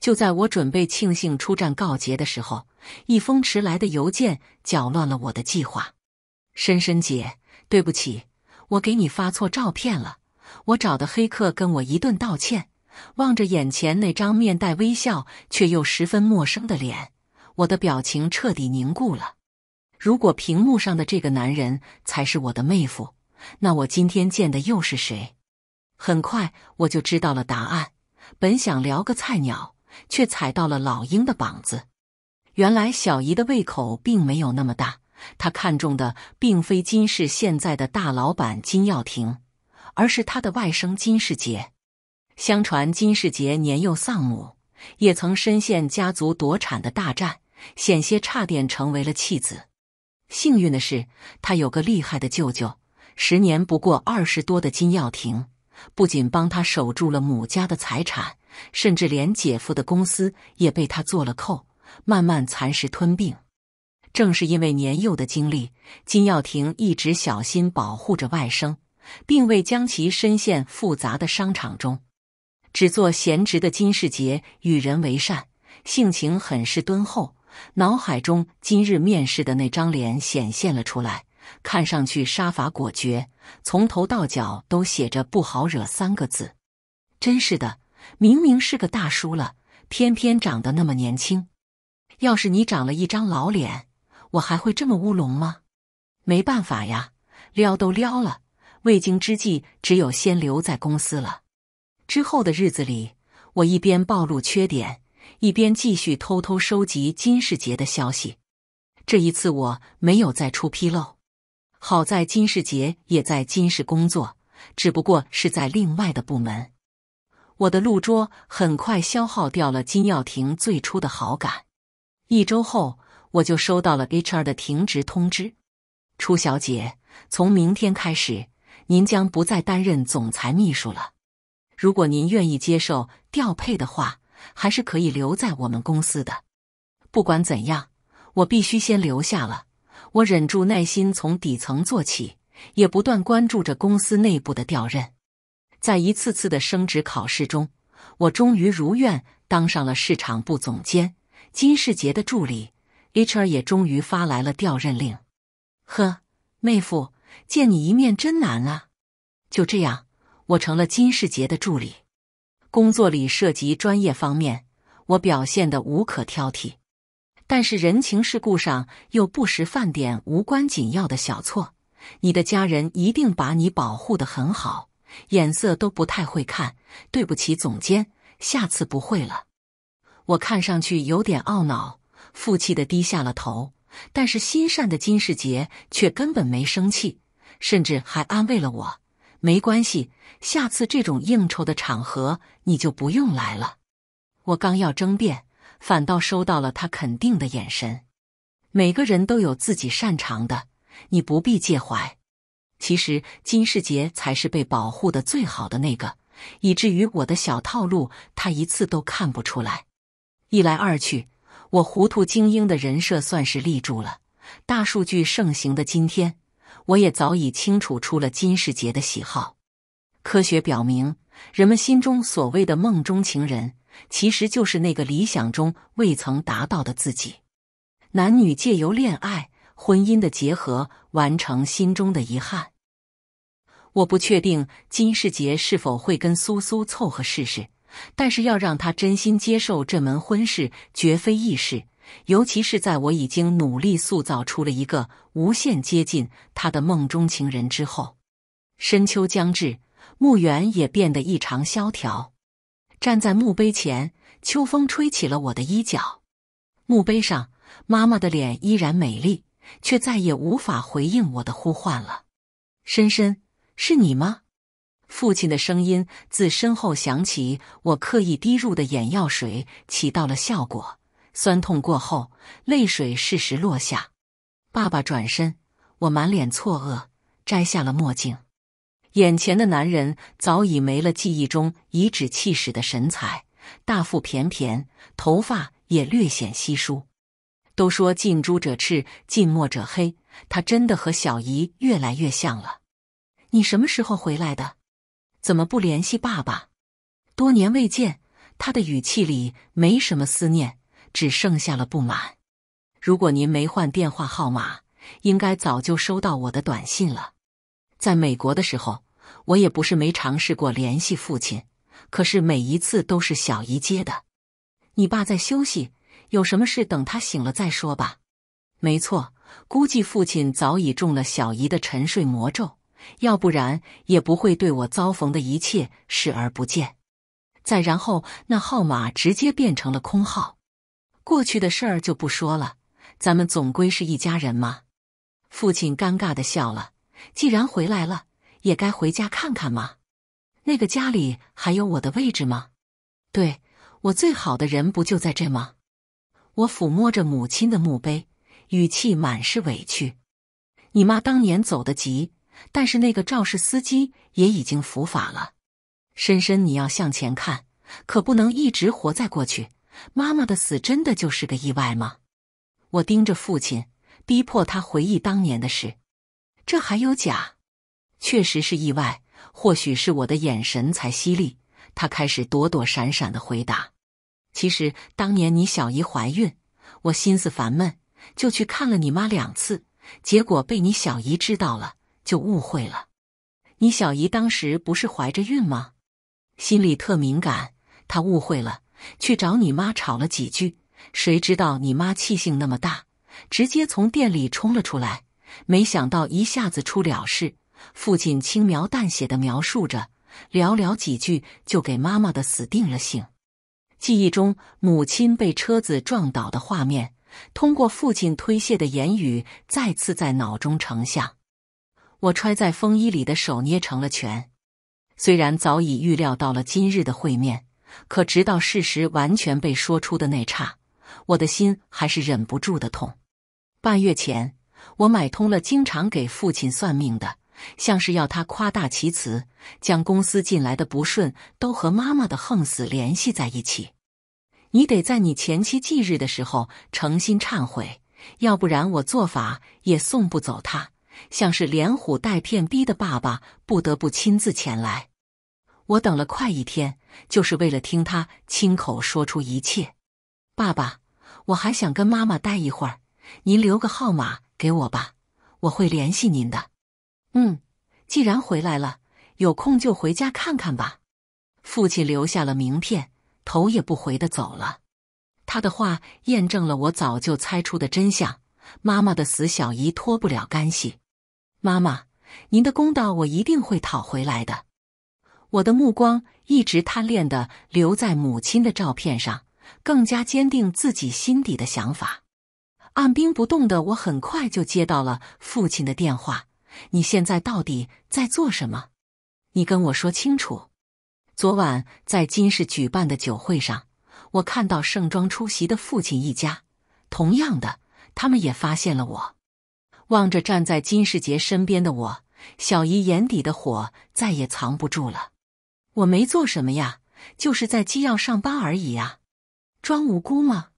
就在我准备庆幸出战告捷的时候，一封迟来的邮件搅乱了我的计划。深深姐，对不起，我给你发错照片了。我找的黑客跟我一顿道歉。望着眼前那张面带微笑却又十分陌生的脸，我的表情彻底凝固了。如果屏幕上的这个男人才是我的妹夫，那我今天见的又是谁？很快我就知道了答案。本想聊个菜鸟，却踩到了老鹰的膀子。原来小姨的胃口并没有那么大。他看中的并非金氏现在的大老板金耀庭，而是他的外甥金世杰。相传金世杰年幼丧母，也曾深陷家族夺产的大战，险些差点成为了弃子。幸运的是，他有个厉害的舅舅，十年不过二十多的金耀庭，不仅帮他守住了母家的财产，甚至连姐夫的公司也被他做了扣，慢慢蚕食吞并。正是因为年幼的经历，金耀庭一直小心保护着外甥，并未将其深陷复杂的商场中。只做闲职的金世杰与人为善，性情很是敦厚。脑海中今日面试的那张脸显现了出来，看上去杀伐果决，从头到脚都写着“不好惹”三个字。真是的，明明是个大叔了，偏偏长得那么年轻。要是你长了一张老脸。我还会这么乌龙吗？没办法呀，撩都撩了，未经之计，只有先留在公司了。之后的日子里，我一边暴露缺点，一边继续偷偷收集金世杰的消息。这一次我没有再出纰漏，好在金世杰也在金氏工作，只不过是在另外的部门。我的露桌很快消耗掉了金耀庭最初的好感。一周后。我就收到了 HR 的停职通知，楚小姐，从明天开始，您将不再担任总裁秘书了。如果您愿意接受调配的话，还是可以留在我们公司的。不管怎样，我必须先留下了。我忍住耐心，从底层做起，也不断关注着公司内部的调任。在一次次的升职考试中，我终于如愿当上了市场部总监金世杰的助理。HR 也终于发来了调任令。呵，妹夫，见你一面真难啊！就这样，我成了金世杰的助理。工作里涉及专业方面，我表现的无可挑剔，但是人情世故上又不时犯点无关紧要的小错。你的家人一定把你保护的很好，眼色都不太会看。对不起，总监，下次不会了。我看上去有点懊恼。负气的低下了头，但是心善的金世杰却根本没生气，甚至还安慰了我：“没关系，下次这种应酬的场合你就不用来了。”我刚要争辩，反倒收到了他肯定的眼神。每个人都有自己擅长的，你不必介怀。其实金世杰才是被保护的最好的那个，以至于我的小套路他一次都看不出来。一来二去。我糊涂精英的人设算是立住了。大数据盛行的今天，我也早已清楚出了金世杰的喜好。科学表明，人们心中所谓的梦中情人，其实就是那个理想中未曾达到的自己。男女借由恋爱、婚姻的结合，完成心中的遗憾。我不确定金世杰是否会跟苏苏凑合试试。但是要让他真心接受这门婚事，绝非易事，尤其是在我已经努力塑造出了一个无限接近他的梦中情人之后。深秋将至，墓园也变得异常萧条。站在墓碑前，秋风吹起了我的衣角。墓碑上，妈妈的脸依然美丽，却再也无法回应我的呼唤了。深深，是你吗？父亲的声音自身后响起，我刻意滴入的眼药水起到了效果，酸痛过后，泪水适时落下。爸爸转身，我满脸错愕，摘下了墨镜。眼前的男人早已没了记忆中颐指气使的神采，大腹便便，头发也略显稀疏。都说近朱者赤，近墨者黑，他真的和小姨越来越像了。你什么时候回来的？怎么不联系爸爸？多年未见，他的语气里没什么思念，只剩下了不满。如果您没换电话号码，应该早就收到我的短信了。在美国的时候，我也不是没尝试过联系父亲，可是每一次都是小姨接的。你爸在休息，有什么事等他醒了再说吧。没错，估计父亲早已中了小姨的沉睡魔咒。要不然也不会对我遭逢的一切视而不见。再然后，那号码直接变成了空号。过去的事儿就不说了，咱们总归是一家人嘛。父亲尴尬的笑了，既然回来了，也该回家看看嘛。那个家里还有我的位置吗？对我最好的人不就在这吗？我抚摸着母亲的墓碑，语气满是委屈。你妈当年走得急。但是那个肇事司机也已经伏法了。深深，你要向前看，可不能一直活在过去。妈妈的死真的就是个意外吗？我盯着父亲，逼迫他回忆当年的事。这还有假？确实是意外。或许是我的眼神才犀利。他开始躲躲闪闪的回答。其实当年你小姨怀孕，我心思烦闷，就去看了你妈两次，结果被你小姨知道了。就误会了，你小姨当时不是怀着孕吗？心里特敏感，她误会了，去找你妈吵了几句。谁知道你妈气性那么大，直接从店里冲了出来。没想到一下子出了事。父亲轻描淡写的描述着，寥寥几句就给妈妈的死定了性。记忆中母亲被车子撞倒的画面，通过父亲推卸的言语，再次在脑中成像。我揣在风衣里的手捏成了拳，虽然早已预料到了今日的会面，可直到事实完全被说出的那刹，我的心还是忍不住的痛。半月前，我买通了经常给父亲算命的，像是要他夸大其词，将公司近来的不顺都和妈妈的横死联系在一起。你得在你前妻忌日的时候诚心忏悔，要不然我做法也送不走他。像是连哄带骗逼的爸爸不得不亲自前来，我等了快一天，就是为了听他亲口说出一切。爸爸，我还想跟妈妈待一会儿，您留个号码给我吧，我会联系您的。嗯，既然回来了，有空就回家看看吧。父亲留下了名片，头也不回的走了。他的话验证了我早就猜出的真相：妈妈的死，小姨脱不了干系。妈妈，您的公道我一定会讨回来的。我的目光一直贪恋的留在母亲的照片上，更加坚定自己心底的想法。按兵不动的我很快就接到了父亲的电话：“你现在到底在做什么？你跟我说清楚。”昨晚在金氏举办的酒会上，我看到盛装出席的父亲一家，同样的，他们也发现了我。望着站在金世杰身边的我，小姨眼底的火再也藏不住了。我没做什么呀，就是在机要上班而已呀，装无辜吗？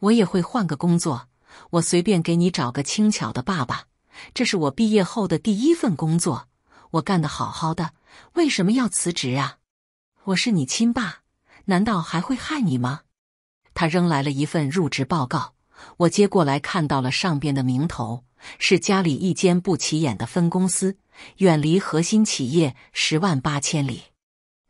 我也会换个工作，我随便给你找个轻巧的爸爸。这是我毕业后的第一份工作，我干得好好的，为什么要辞职啊？我是你亲爸，难道还会害你吗？他扔来了一份入职报告，我接过来看到了上边的名头。是家里一间不起眼的分公司，远离核心企业十万八千里。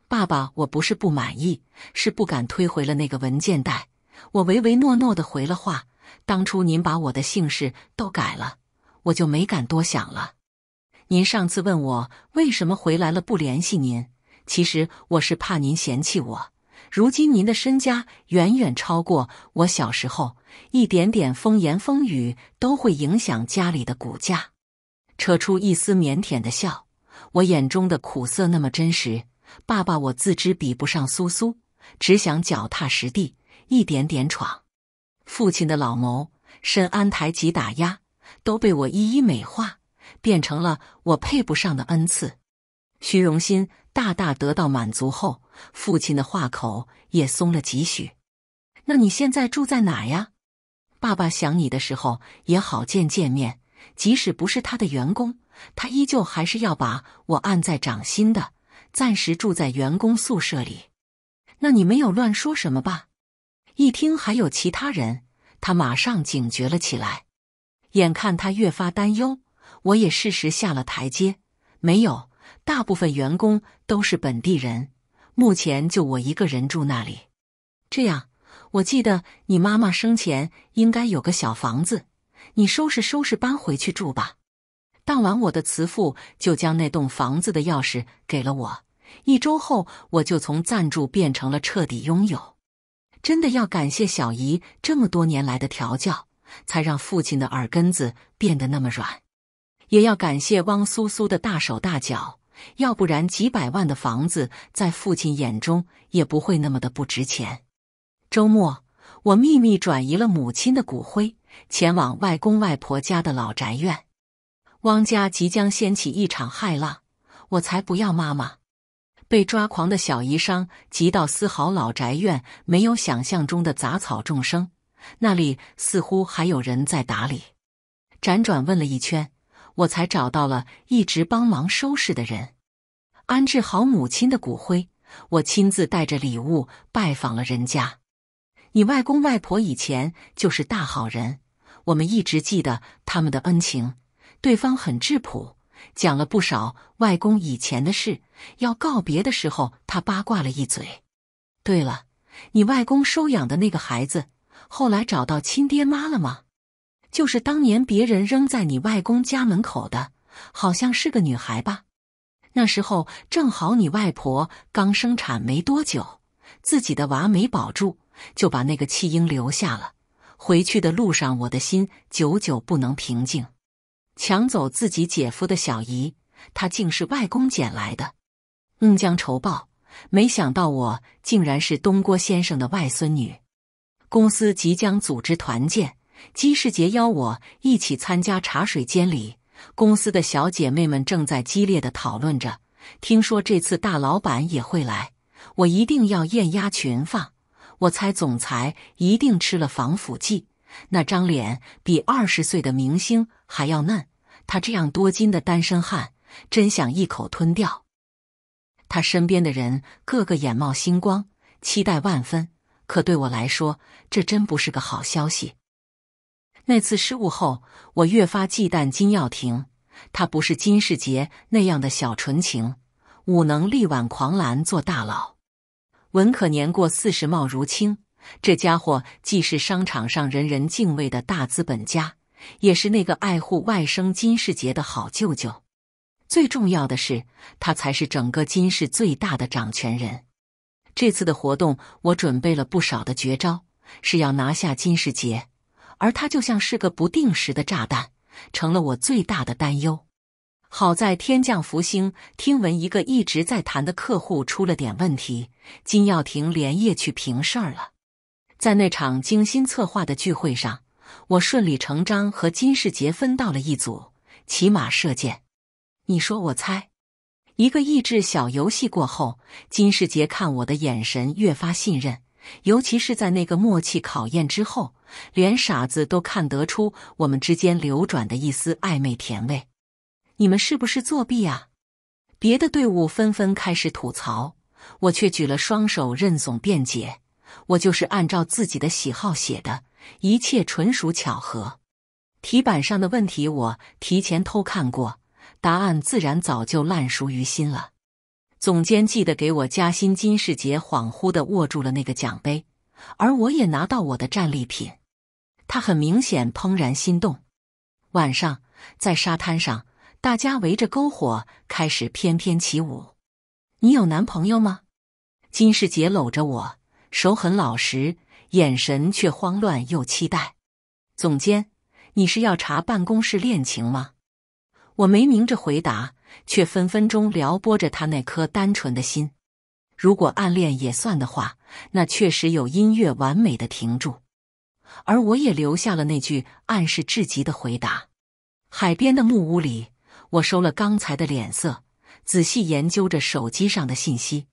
爸爸，我不是不满意，是不敢推回了那个文件袋。我唯唯诺诺的回了话。当初您把我的姓氏都改了，我就没敢多想了。您上次问我为什么回来了不联系您，其实我是怕您嫌弃我。如今您的身家远远超过我小时候，一点点风言风语都会影响家里的股价。扯出一丝腼腆的笑，我眼中的苦涩那么真实。爸爸，我自知比不上苏苏，只想脚踏实地，一点点闯。父亲的老谋深安台及打压，都被我一一美化，变成了我配不上的恩赐。虚荣心大大得到满足后。父亲的话口也松了几许。那你现在住在哪呀？爸爸想你的时候也好见见面，即使不是他的员工，他依旧还是要把我按在掌心的。暂时住在员工宿舍里。那你没有乱说什么吧？一听还有其他人，他马上警觉了起来。眼看他越发担忧，我也适时下了台阶。没有，大部分员工都是本地人。目前就我一个人住那里，这样我记得你妈妈生前应该有个小房子，你收拾收拾搬回去住吧。当晚我的慈父就将那栋房子的钥匙给了我，一周后我就从暂住变成了彻底拥有。真的要感谢小姨这么多年来的调教，才让父亲的耳根子变得那么软，也要感谢汪苏苏的大手大脚。要不然，几百万的房子在父亲眼中也不会那么的不值钱。周末，我秘密转移了母亲的骨灰，前往外公外婆家的老宅院。汪家即将掀起一场骇浪，我才不要妈妈！被抓狂的小姨商急到，丝毫老宅院没有想象中的杂草众生，那里似乎还有人在打理。辗转问了一圈。我才找到了一直帮忙收拾的人，安置好母亲的骨灰。我亲自带着礼物拜访了人家。你外公外婆以前就是大好人，我们一直记得他们的恩情。对方很质朴，讲了不少外公以前的事。要告别的时候，他八卦了一嘴。对了，你外公收养的那个孩子，后来找到亲爹妈了吗？就是当年别人扔在你外公家门口的，好像是个女孩吧？那时候正好你外婆刚生产没多久，自己的娃没保住，就把那个弃婴留下了。回去的路上，我的心久久不能平静。抢走自己姐夫的小姨，她竟是外公捡来的，恩将仇报。没想到我竟然是东郭先生的外孙女。公司即将组织团建。姬世杰邀我一起参加茶水间里，公司的小姐妹们正在激烈的讨论着。听说这次大老板也会来，我一定要艳压群芳。我猜总裁一定吃了防腐剂，那张脸比二十岁的明星还要嫩。他这样多金的单身汉，真想一口吞掉。他身边的人个个眼冒星光，期待万分。可对我来说，这真不是个好消息。那次失误后，我越发忌惮金耀庭。他不是金世杰那样的小纯情，武能力挽狂澜做大佬。文可年过四十，貌如清。这家伙既是商场上人人敬畏的大资本家，也是那个爱护外甥金世杰的好舅舅。最重要的是，他才是整个金氏最大的掌权人。这次的活动，我准备了不少的绝招，是要拿下金世杰。而他就像是个不定时的炸弹，成了我最大的担忧。好在天降福星，听闻一个一直在谈的客户出了点问题，金耀庭连夜去平事儿了。在那场精心策划的聚会上，我顺理成章和金世杰分到了一组，骑马射箭。你说我猜，一个益智小游戏过后，金世杰看我的眼神越发信任，尤其是在那个默契考验之后。连傻子都看得出我们之间流转的一丝暧昧甜味，你们是不是作弊啊？别的队伍纷纷开始吐槽，我却举了双手认怂辩解：“我就是按照自己的喜好写的，一切纯属巧合。题板上的问题我提前偷看过，答案自然早就烂熟于心了。”总监，记得给我加薪。金世杰恍惚地握住了那个奖杯，而我也拿到我的战利品。他很明显怦然心动。晚上在沙滩上，大家围着篝火开始翩翩起舞。你有男朋友吗？金世杰搂着我，手很老实，眼神却慌乱又期待。总监，你是要查办公室恋情吗？我没明着回答，却分分钟撩拨着他那颗单纯的心。如果暗恋也算的话，那确实有音乐完美的停住。而我也留下了那句暗示至极的回答。海边的木屋里，我收了刚才的脸色，仔细研究着手机上的信息。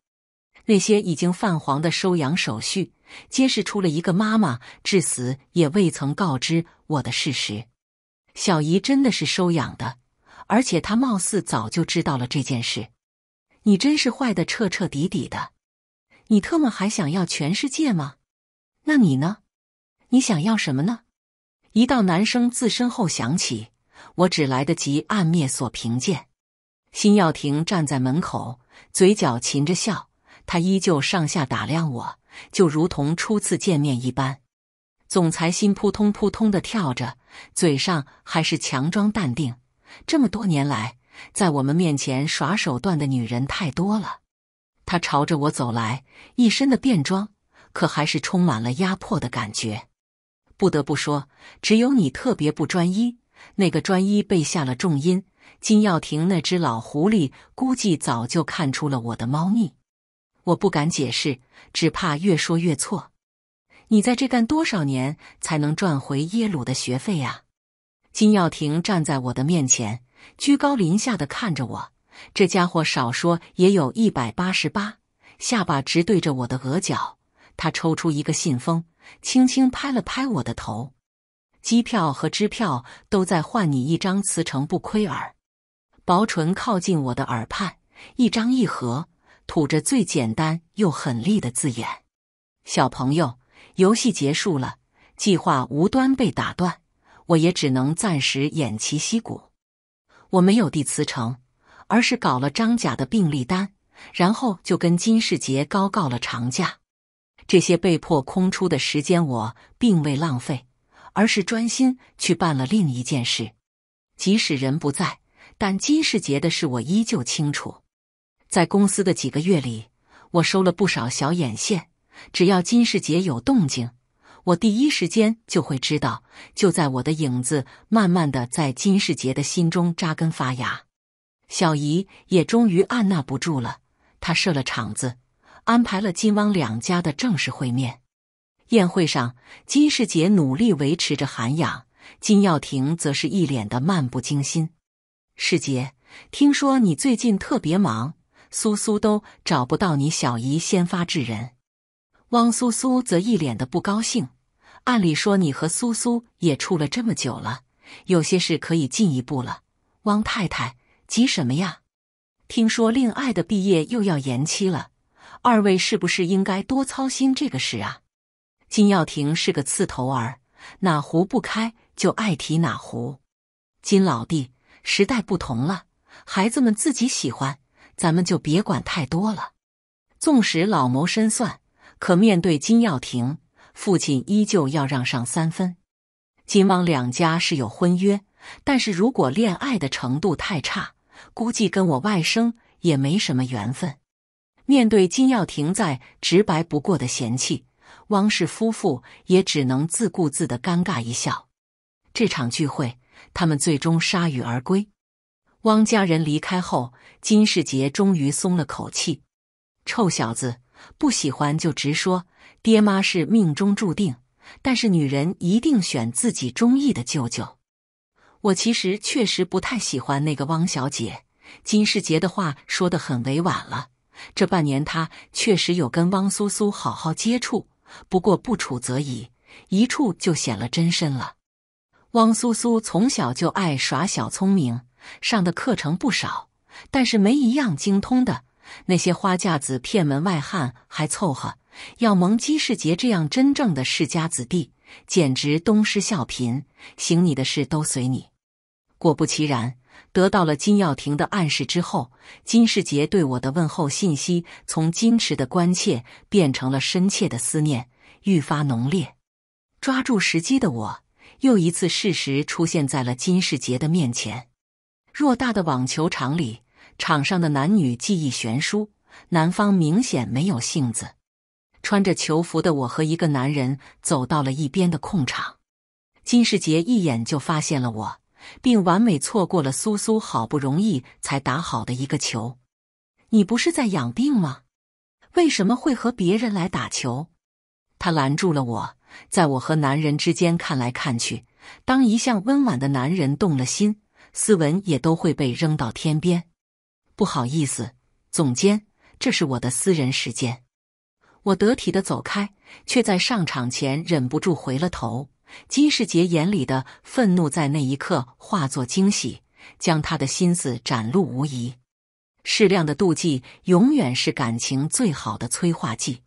那些已经泛黄的收养手续，揭示出了一个妈妈至死也未曾告知我的事实：小姨真的是收养的，而且她貌似早就知道了这件事。你真是坏的彻彻底底的！你特么还想要全世界吗？那你呢？你想要什么呢？一道男声自身后响起，我只来得及按灭锁屏键。辛耀庭站在门口，嘴角噙着笑，他依旧上下打量我，就如同初次见面一般。总裁心扑通扑通的跳着，嘴上还是强装淡定。这么多年来，在我们面前耍手段的女人太多了。他朝着我走来，一身的便装，可还是充满了压迫的感觉。不得不说，只有你特别不专一。那个专一被下了重音。金耀庭那只老狐狸估计早就看出了我的猫腻，我不敢解释，只怕越说越错。你在这干多少年才能赚回耶鲁的学费啊？金耀庭站在我的面前，居高临下的看着我。这家伙少说也有一百八十八，下巴直对着我的额角。他抽出一个信封。轻轻拍了拍我的头，机票和支票都在换你一张辞呈，不亏耳。薄唇靠近我的耳畔，一张一合，吐着最简单又狠厉的字眼：“小朋友，游戏结束了，计划无端被打断，我也只能暂时偃旗息鼓。”我没有递辞呈，而是搞了张假的病历单，然后就跟金世杰高告了长假。这些被迫空出的时间，我并未浪费，而是专心去办了另一件事。即使人不在，但金世杰的事我依旧清楚。在公司的几个月里，我收了不少小眼线，只要金世杰有动静，我第一时间就会知道。就在我的影子慢慢的在金世杰的心中扎根发芽，小姨也终于按捺不住了，她设了场子。安排了金汪两家的正式会面，宴会上，金世杰努力维持着涵养，金耀庭则是一脸的漫不经心。世杰，听说你最近特别忙，苏苏都找不到你，小姨先发制人。汪苏苏则一脸的不高兴。按理说，你和苏苏也处了这么久了，有些事可以进一步了。汪太太，急什么呀？听说令爱的毕业又要延期了。二位是不是应该多操心这个事啊？金耀庭是个刺头儿，哪壶不开就爱提哪壶。金老弟，时代不同了，孩子们自己喜欢，咱们就别管太多了。纵使老谋深算，可面对金耀庭，父亲依旧要让上三分。金汪两家是有婚约，但是如果恋爱的程度太差，估计跟我外甥也没什么缘分。面对金耀庭在直白不过的嫌弃，汪氏夫妇也只能自顾自的尴尬一笑。这场聚会，他们最终铩羽而归。汪家人离开后，金世杰终于松了口气：“臭小子，不喜欢就直说。爹妈是命中注定，但是女人一定选自己中意的。”舅舅，我其实确实不太喜欢那个汪小姐。金世杰的话说得很委婉了。这半年，他确实有跟汪苏苏好好接触，不过不处则已，一处就显了真身了。汪苏苏从小就爱耍小聪明，上的课程不少，但是没一样精通的。那些花架子骗门外汉还凑合，要蒙姬世杰这样真正的世家子弟，简直东施效颦。行你的事都随你，果不其然。得到了金耀庭的暗示之后，金世杰对我的问候信息从矜持的关切变成了深切的思念，愈发浓烈。抓住时机的我，又一次适时出现在了金世杰的面前。偌大的网球场里，场上的男女技艺悬殊，男方明显没有性子。穿着球服的我和一个男人走到了一边的空场，金世杰一眼就发现了我。并完美错过了苏苏好不容易才打好的一个球。你不是在养病吗？为什么会和别人来打球？他拦住了我，在我和男人之间看来看去。当一向温婉的男人动了心，斯文也都会被扔到天边。不好意思，总监，这是我的私人时间。我得体的走开，却在上场前忍不住回了头。金世杰眼里的愤怒在那一刻化作惊喜，将他的心思展露无遗。适量的妒忌永远是感情最好的催化剂。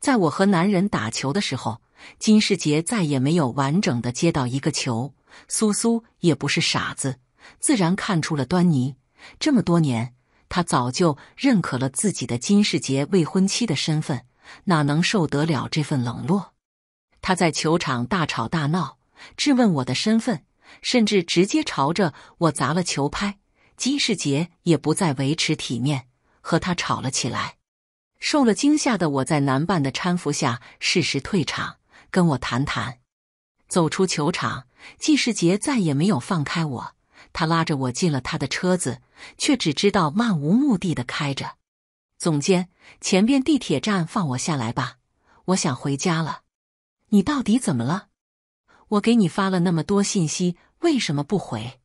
在我和男人打球的时候，金世杰再也没有完整的接到一个球。苏苏也不是傻子，自然看出了端倪。这么多年，他早就认可了自己的金世杰未婚妻的身份，哪能受得了这份冷落？他在球场大吵大闹，质问我的身份，甚至直接朝着我砸了球拍。季世杰也不再维持体面，和他吵了起来。受了惊吓的我在男伴的搀扶下适时退场，跟我谈谈。走出球场，季世杰再也没有放开我，他拉着我进了他的车子，却只知道漫无目的的开着。总监，前边地铁站放我下来吧，我想回家了。你到底怎么了？我给你发了那么多信息，为什么不回？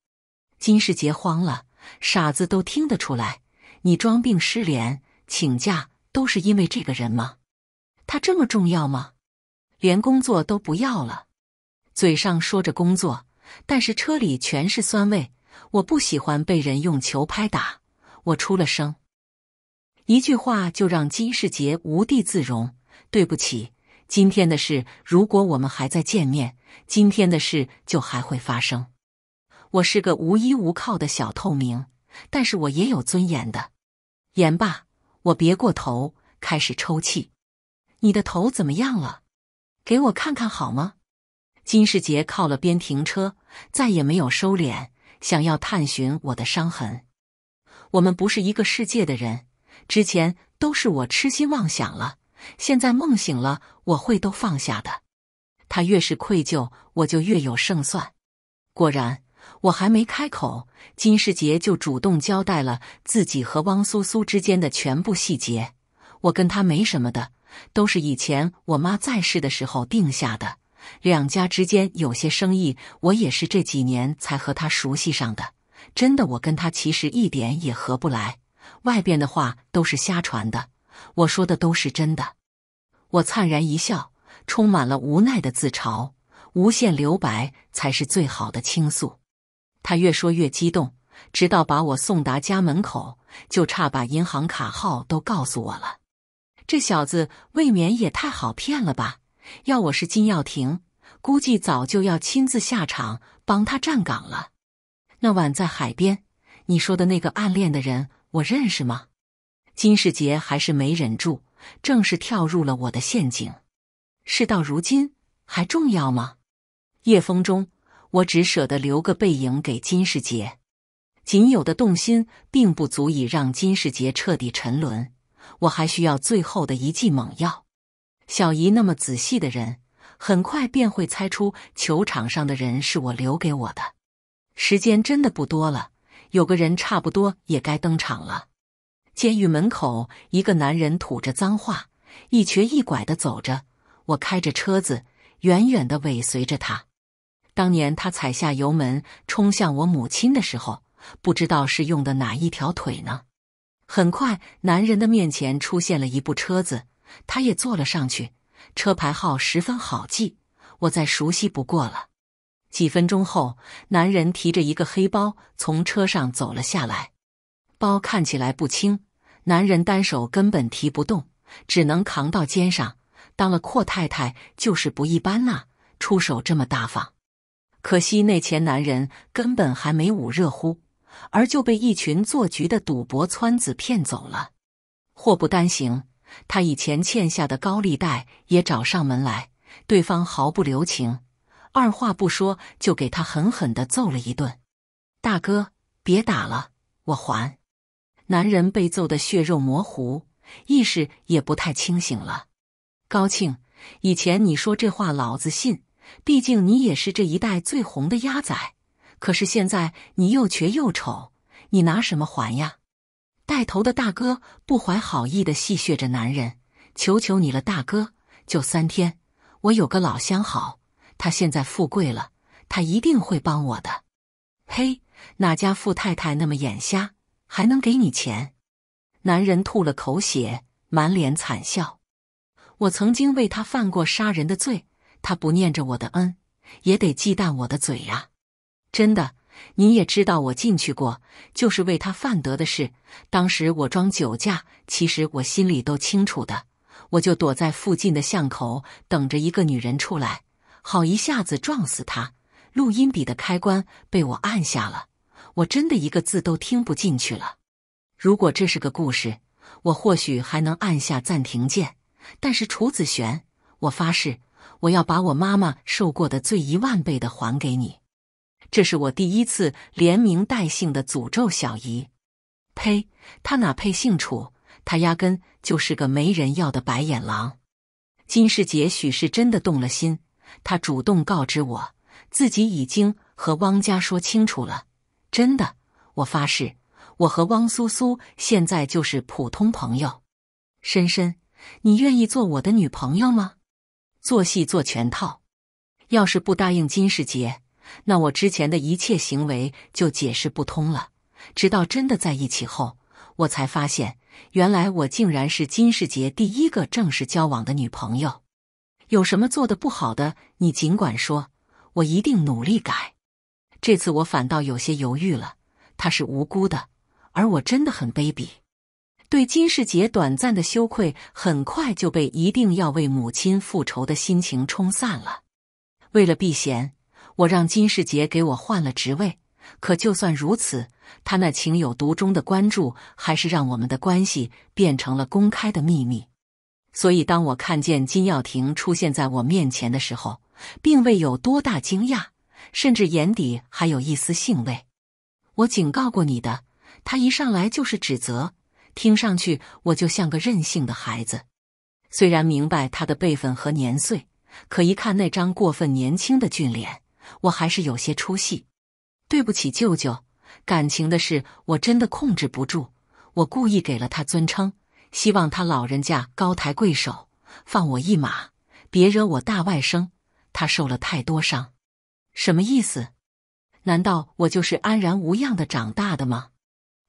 金世杰慌了，傻子都听得出来，你装病失联请假都是因为这个人吗？他这么重要吗？连工作都不要了？嘴上说着工作，但是车里全是酸味。我不喜欢被人用球拍打，我出了声，一句话就让金世杰无地自容。对不起。今天的事，如果我们还在见面，今天的事就还会发生。我是个无依无靠的小透明，但是我也有尊严的。言罢，我别过头，开始抽泣。你的头怎么样了？给我看看好吗？金世杰靠了边停车，再也没有收敛，想要探寻我的伤痕。我们不是一个世界的人，之前都是我痴心妄想了。现在梦醒了，我会都放下的。他越是愧疚，我就越有胜算。果然，我还没开口，金世杰就主动交代了自己和汪苏苏之间的全部细节。我跟他没什么的，都是以前我妈在世的时候定下的。两家之间有些生意，我也是这几年才和他熟悉上的。真的，我跟他其实一点也合不来。外边的话都是瞎传的。我说的都是真的，我灿然一笑，充满了无奈的自嘲。无限留白才是最好的倾诉。他越说越激动，直到把我送达家门口，就差把银行卡号都告诉我了。这小子未免也太好骗了吧！要我是金耀庭，估计早就要亲自下场帮他站岗了。那晚在海边，你说的那个暗恋的人，我认识吗？金世杰还是没忍住，正是跳入了我的陷阱。事到如今还重要吗？夜风中，我只舍得留个背影给金世杰。仅有的动心，并不足以让金世杰彻底沉沦。我还需要最后的一剂猛药。小姨那么仔细的人，很快便会猜出球场上的人是我留给我的。时间真的不多了，有个人差不多也该登场了。监狱门口，一个男人吐着脏话，一瘸一拐的走着。我开着车子，远远的尾随着他。当年他踩下油门冲向我母亲的时候，不知道是用的哪一条腿呢？很快，男人的面前出现了一部车子，他也坐了上去。车牌号十分好记，我再熟悉不过了。几分钟后，男人提着一个黑包从车上走了下来，包看起来不轻。男人单手根本提不动，只能扛到肩上。当了阔太太就是不一般呐，出手这么大方。可惜那钱男人根本还没捂热乎，而就被一群做局的赌博窜子骗走了。祸不单行，他以前欠下的高利贷也找上门来，对方毫不留情，二话不说就给他狠狠的揍了一顿。大哥，别打了，我还。男人被揍得血肉模糊，意识也不太清醒了。高庆，以前你说这话老子信，毕竟你也是这一代最红的鸭仔。可是现在你又瘸又丑，你拿什么还呀？带头的大哥不怀好意的戏谑着男人：“求求你了，大哥，就三天。我有个老相好，他现在富贵了，他一定会帮我的。”呸，哪家富太太那么眼瞎？还能给你钱？男人吐了口血，满脸惨笑。我曾经为他犯过杀人的罪，他不念着我的恩，也得忌惮我的嘴呀。真的，你也知道我进去过，就是为他犯得的事。当时我装酒驾，其实我心里都清楚的。我就躲在附近的巷口，等着一个女人出来，好一下子撞死她。录音笔的开关被我按下了。我真的一个字都听不进去了。如果这是个故事，我或许还能按下暂停键。但是楚子璇，我发誓，我要把我妈妈受过的罪一万倍的还给你。这是我第一次连名带姓的诅咒小姨。呸！她哪配姓楚？她压根就是个没人要的白眼狼。金世杰许是真的动了心，他主动告知我，自己已经和汪家说清楚了。真的，我发誓，我和汪苏苏现在就是普通朋友。深深，你愿意做我的女朋友吗？做戏做全套，要是不答应金世杰，那我之前的一切行为就解释不通了。直到真的在一起后，我才发现，原来我竟然是金世杰第一个正式交往的女朋友。有什么做的不好的，你尽管说，我一定努力改。这次我反倒有些犹豫了。他是无辜的，而我真的很卑鄙。对金世杰短暂的羞愧，很快就被一定要为母亲复仇的心情冲散了。为了避嫌，我让金世杰给我换了职位。可就算如此，他那情有独钟的关注，还是让我们的关系变成了公开的秘密。所以，当我看见金耀庭出现在我面前的时候，并未有多大惊讶。甚至眼底还有一丝兴味。我警告过你的，他一上来就是指责，听上去我就像个任性的孩子。虽然明白他的辈分和年岁，可一看那张过分年轻的俊脸，我还是有些出戏。对不起，舅舅，感情的事我真的控制不住。我故意给了他尊称，希望他老人家高抬贵手，放我一马，别惹我大外甥。他受了太多伤。什么意思？难道我就是安然无恙的长大的吗？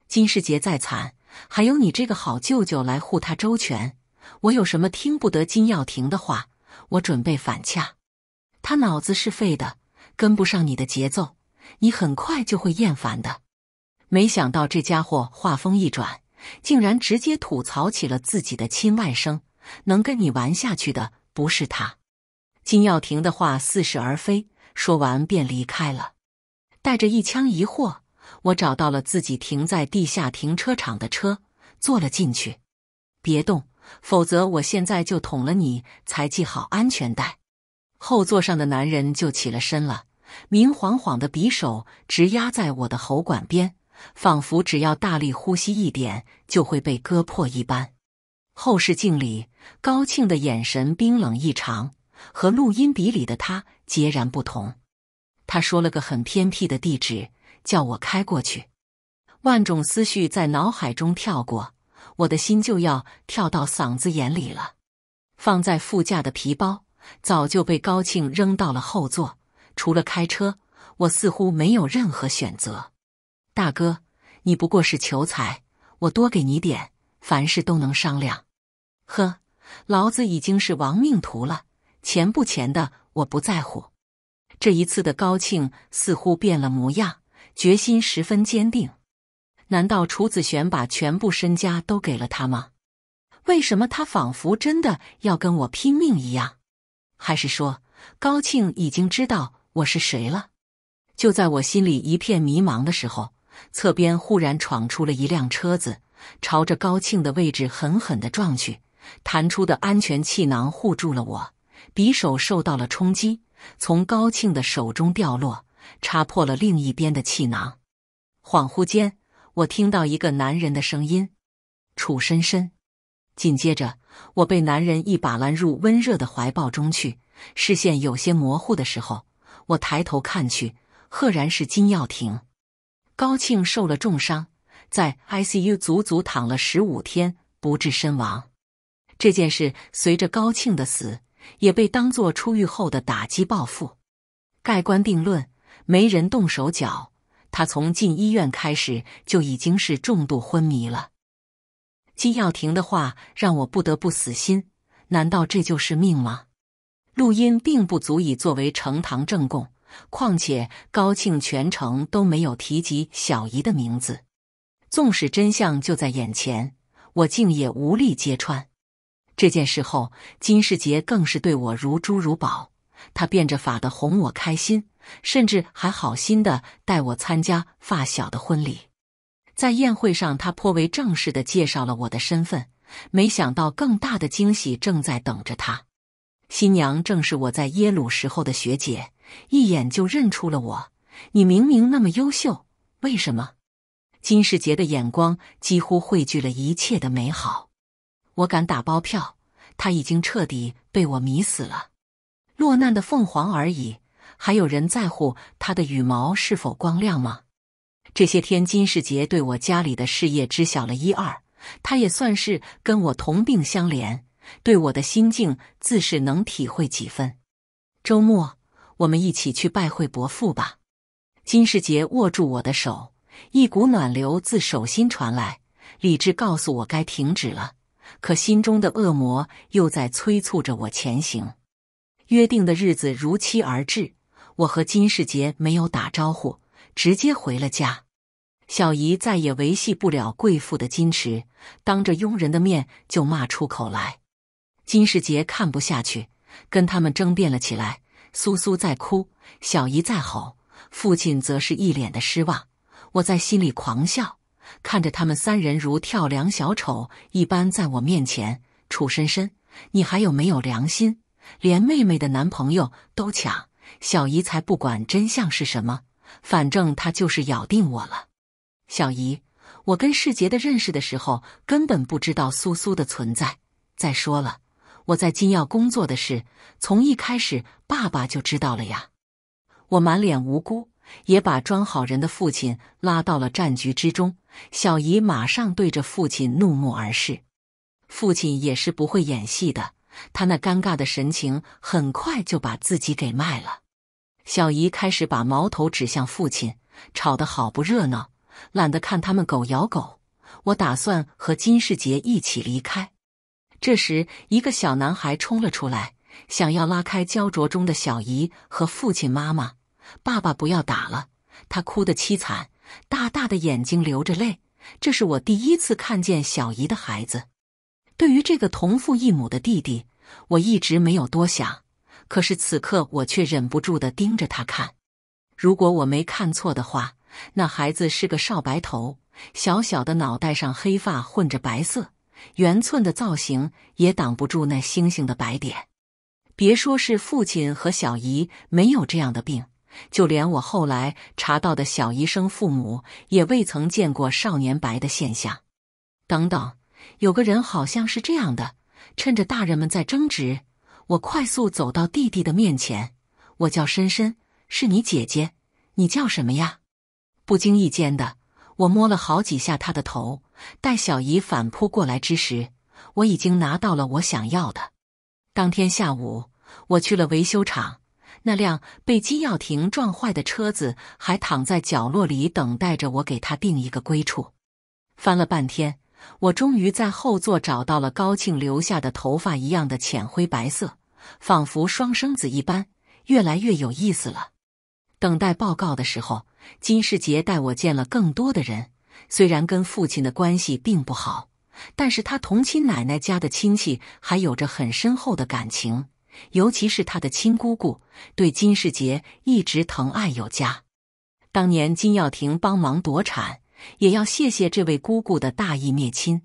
金世杰再惨，还有你这个好舅舅来护他周全，我有什么听不得金耀庭的话？我准备反掐，他脑子是废的，跟不上你的节奏，你很快就会厌烦的。没想到这家伙话锋一转，竟然直接吐槽起了自己的亲外甥，能跟你玩下去的不是他。金耀庭的话似是而非。说完便离开了，带着一腔疑惑，我找到了自己停在地下停车场的车，坐了进去。别动，否则我现在就捅了你！才系好安全带，后座上的男人就起了身了，明晃晃的匕首直压在我的喉管边，仿佛只要大力呼吸一点，就会被割破一般。后视镜里，高庆的眼神冰冷异常，和录音笔里的他。截然不同，他说了个很偏僻的地址，叫我开过去。万种思绪在脑海中跳过，我的心就要跳到嗓子眼里了。放在副驾的皮包早就被高庆扔到了后座，除了开车，我似乎没有任何选择。大哥，你不过是求财，我多给你点，凡事都能商量。呵，老子已经是亡命徒了，钱不钱的。我不在乎，这一次的高庆似乎变了模样，决心十分坚定。难道楚子璇把全部身家都给了他吗？为什么他仿佛真的要跟我拼命一样？还是说高庆已经知道我是谁了？就在我心里一片迷茫的时候，侧边忽然闯出了一辆车子，朝着高庆的位置狠狠的撞去，弹出的安全气囊护住了我。匕首受到了冲击，从高庆的手中掉落，插破了另一边的气囊。恍惚间，我听到一个男人的声音：“楚深深。”紧接着，我被男人一把揽入温热的怀抱中去。视线有些模糊的时候，我抬头看去，赫然是金耀庭。高庆受了重伤，在 ICU 足足躺了十五天，不治身亡。这件事随着高庆的死。也被当作出狱后的打击报复，盖棺定论，没人动手脚。他从进医院开始就已经是重度昏迷了。金耀庭的话让我不得不死心。难道这就是命吗？录音并不足以作为呈堂证供，况且高庆全程都没有提及小姨的名字。纵使真相就在眼前，我竟也无力揭穿。这件事后，金世杰更是对我如珠如宝。他变着法的哄我开心，甚至还好心的带我参加发小的婚礼。在宴会上，他颇为正式的介绍了我的身份。没想到，更大的惊喜正在等着他。新娘正是我在耶鲁时候的学姐，一眼就认出了我。你明明那么优秀，为什么？金世杰的眼光几乎汇聚了一切的美好。我敢打包票，他已经彻底被我迷死了。落难的凤凰而已，还有人在乎他的羽毛是否光亮吗？这些天，金世杰对我家里的事业知晓了一二，他也算是跟我同病相怜，对我的心境自是能体会几分。周末，我们一起去拜会伯父吧。金世杰握住我的手，一股暖流自手心传来。理智告诉我该停止了。可心中的恶魔又在催促着我前行。约定的日子如期而至，我和金世杰没有打招呼，直接回了家。小姨再也维系不了贵妇的矜持，当着佣人的面就骂出口来。金世杰看不下去，跟他们争辩了起来。苏苏在哭，小姨在吼，父亲则是一脸的失望。我在心里狂笑。看着他们三人如跳梁小丑一般在我面前，楚深深，你还有没有良心？连妹妹的男朋友都抢，小姨才不管真相是什么，反正她就是咬定我了。小姨，我跟世杰的认识的时候根本不知道苏苏的存在。再说了，我在金耀工作的事，从一开始爸爸就知道了呀。我满脸无辜，也把装好人的父亲拉到了战局之中。小姨马上对着父亲怒目而视，父亲也是不会演戏的，他那尴尬的神情很快就把自己给卖了。小姨开始把矛头指向父亲，吵得好不热闹，懒得看他们狗咬狗。我打算和金世杰一起离开。这时，一个小男孩冲了出来，想要拉开焦灼中的小姨和父亲、妈妈、爸爸，不要打了，他哭得凄惨。大大的眼睛流着泪，这是我第一次看见小姨的孩子。对于这个同父异母的弟弟，我一直没有多想，可是此刻我却忍不住的盯着他看。如果我没看错的话，那孩子是个少白头，小小的脑袋上黑发混着白色，圆寸的造型也挡不住那星星的白点。别说是父亲和小姨，没有这样的病。就连我后来查到的小姨生父母也未曾见过少年白的现象。等等，有个人好像是这样的。趁着大人们在争执，我快速走到弟弟的面前。我叫深深，是你姐姐。你叫什么呀？不经意间的，我摸了好几下他的头。待小姨反扑过来之时，我已经拿到了我想要的。当天下午，我去了维修厂。那辆被金耀庭撞坏的车子还躺在角落里，等待着我给他定一个归处。翻了半天，我终于在后座找到了高庆留下的头发一样的浅灰白色，仿佛双生子一般，越来越有意思了。等待报告的时候，金世杰带我见了更多的人。虽然跟父亲的关系并不好，但是他同亲奶奶家的亲戚还有着很深厚的感情。尤其是他的亲姑姑对金世杰一直疼爱有加，当年金耀庭帮忙躲产，也要谢谢这位姑姑的大义灭亲。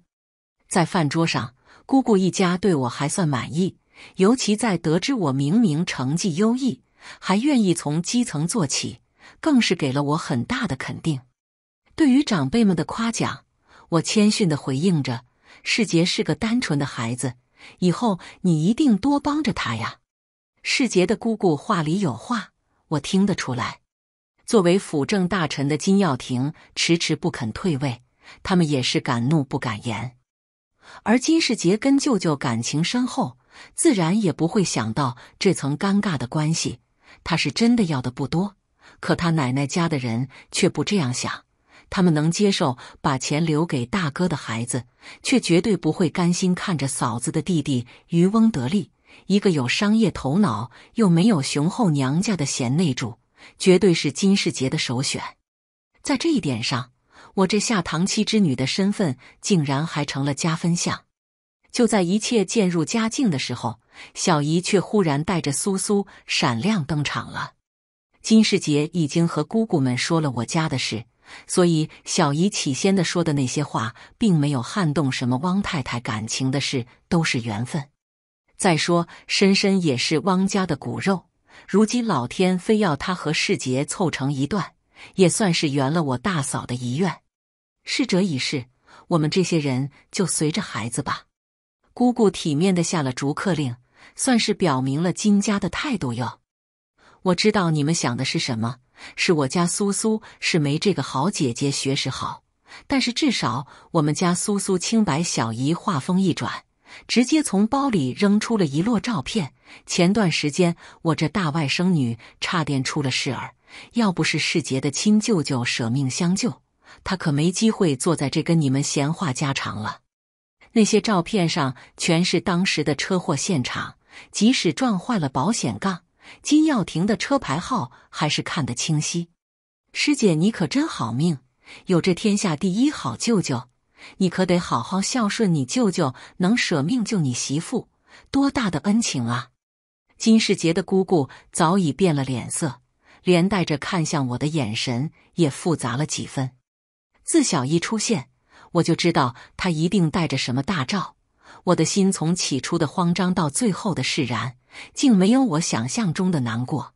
在饭桌上，姑姑一家对我还算满意，尤其在得知我明明成绩优异，还愿意从基层做起，更是给了我很大的肯定。对于长辈们的夸奖，我谦逊地回应着：“世杰是个单纯的孩子。”以后你一定多帮着他呀。世杰的姑姑话里有话，我听得出来。作为辅政大臣的金耀庭迟迟不肯退位，他们也是敢怒不敢言。而金世杰跟舅舅感情深厚，自然也不会想到这层尴尬的关系。他是真的要的不多，可他奶奶家的人却不这样想。他们能接受把钱留给大哥的孩子，却绝对不会甘心看着嫂子的弟弟渔翁得利。一个有商业头脑又没有雄厚娘家的贤内助，绝对是金世杰的首选。在这一点上，我这下堂妻之女的身份竟然还成了加分项。就在一切渐入佳境的时候，小姨却忽然带着苏苏闪亮登场了。金世杰已经和姑姑们说了我家的事。所以，小姨起先的说的那些话，并没有撼动什么。汪太太感情的事都是缘分。再说，深深也是汪家的骨肉，如今老天非要他和世杰凑成一段，也算是圆了我大嫂的遗愿。逝者已逝，我们这些人就随着孩子吧。姑姑体面的下了逐客令，算是表明了金家的态度哟。我知道你们想的是什么。是我家苏苏是没这个好姐姐学识好，但是至少我们家苏苏清白。小姨话锋一转，直接从包里扔出了一摞照片。前段时间我这大外甥女差点出了事儿，要不是世杰的亲舅舅舍命相救，她可没机会坐在这跟你们闲话家常了。那些照片上全是当时的车祸现场，即使撞坏了保险杠。金耀庭的车牌号还是看得清晰。师姐，你可真好命，有这天下第一好舅舅，你可得好好孝顺你舅舅。能舍命救你媳妇，多大的恩情啊！金世杰的姑姑早已变了脸色，连带着看向我的眼神也复杂了几分。自小一出现，我就知道他一定带着什么大招。我的心从起初的慌张到最后的释然。竟没有我想象中的难过，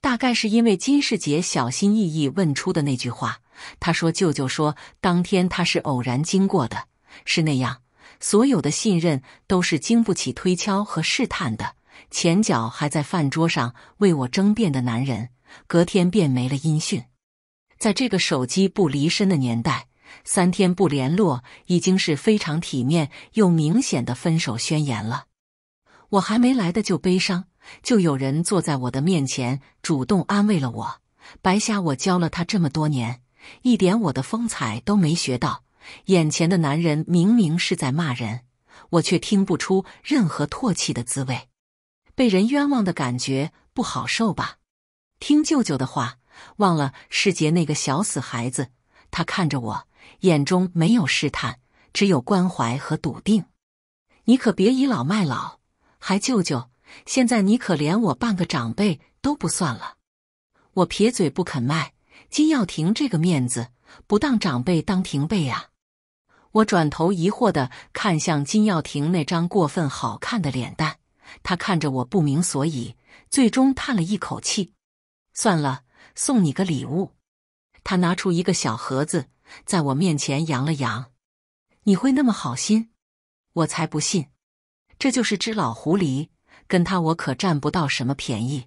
大概是因为金世杰小心翼翼问出的那句话。他说：“舅舅说，当天他是偶然经过的，是那样，所有的信任都是经不起推敲和试探的。前脚还在饭桌上为我争辩的男人，隔天便没了音讯。在这个手机不离身的年代，三天不联络已经是非常体面又明显的分手宣言了。”我还没来的就悲伤，就有人坐在我的面前主动安慰了我。白瞎我教了他这么多年，一点我的风采都没学到。眼前的男人明明是在骂人，我却听不出任何唾弃的滋味。被人冤枉的感觉不好受吧？听舅舅的话，忘了世杰那个小死孩子。他看着我，眼中没有试探，只有关怀和笃定。你可别倚老卖老。还舅舅，现在你可连我半个长辈都不算了。我撇嘴不肯卖。金耀庭这个面子，不当长辈当庭辈啊！我转头疑惑的看向金耀庭那张过分好看的脸蛋，他看着我不明所以，最终叹了一口气：“算了，送你个礼物。”他拿出一个小盒子，在我面前扬了扬。“你会那么好心？”我才不信。这就是只老狐狸，跟他我可占不到什么便宜。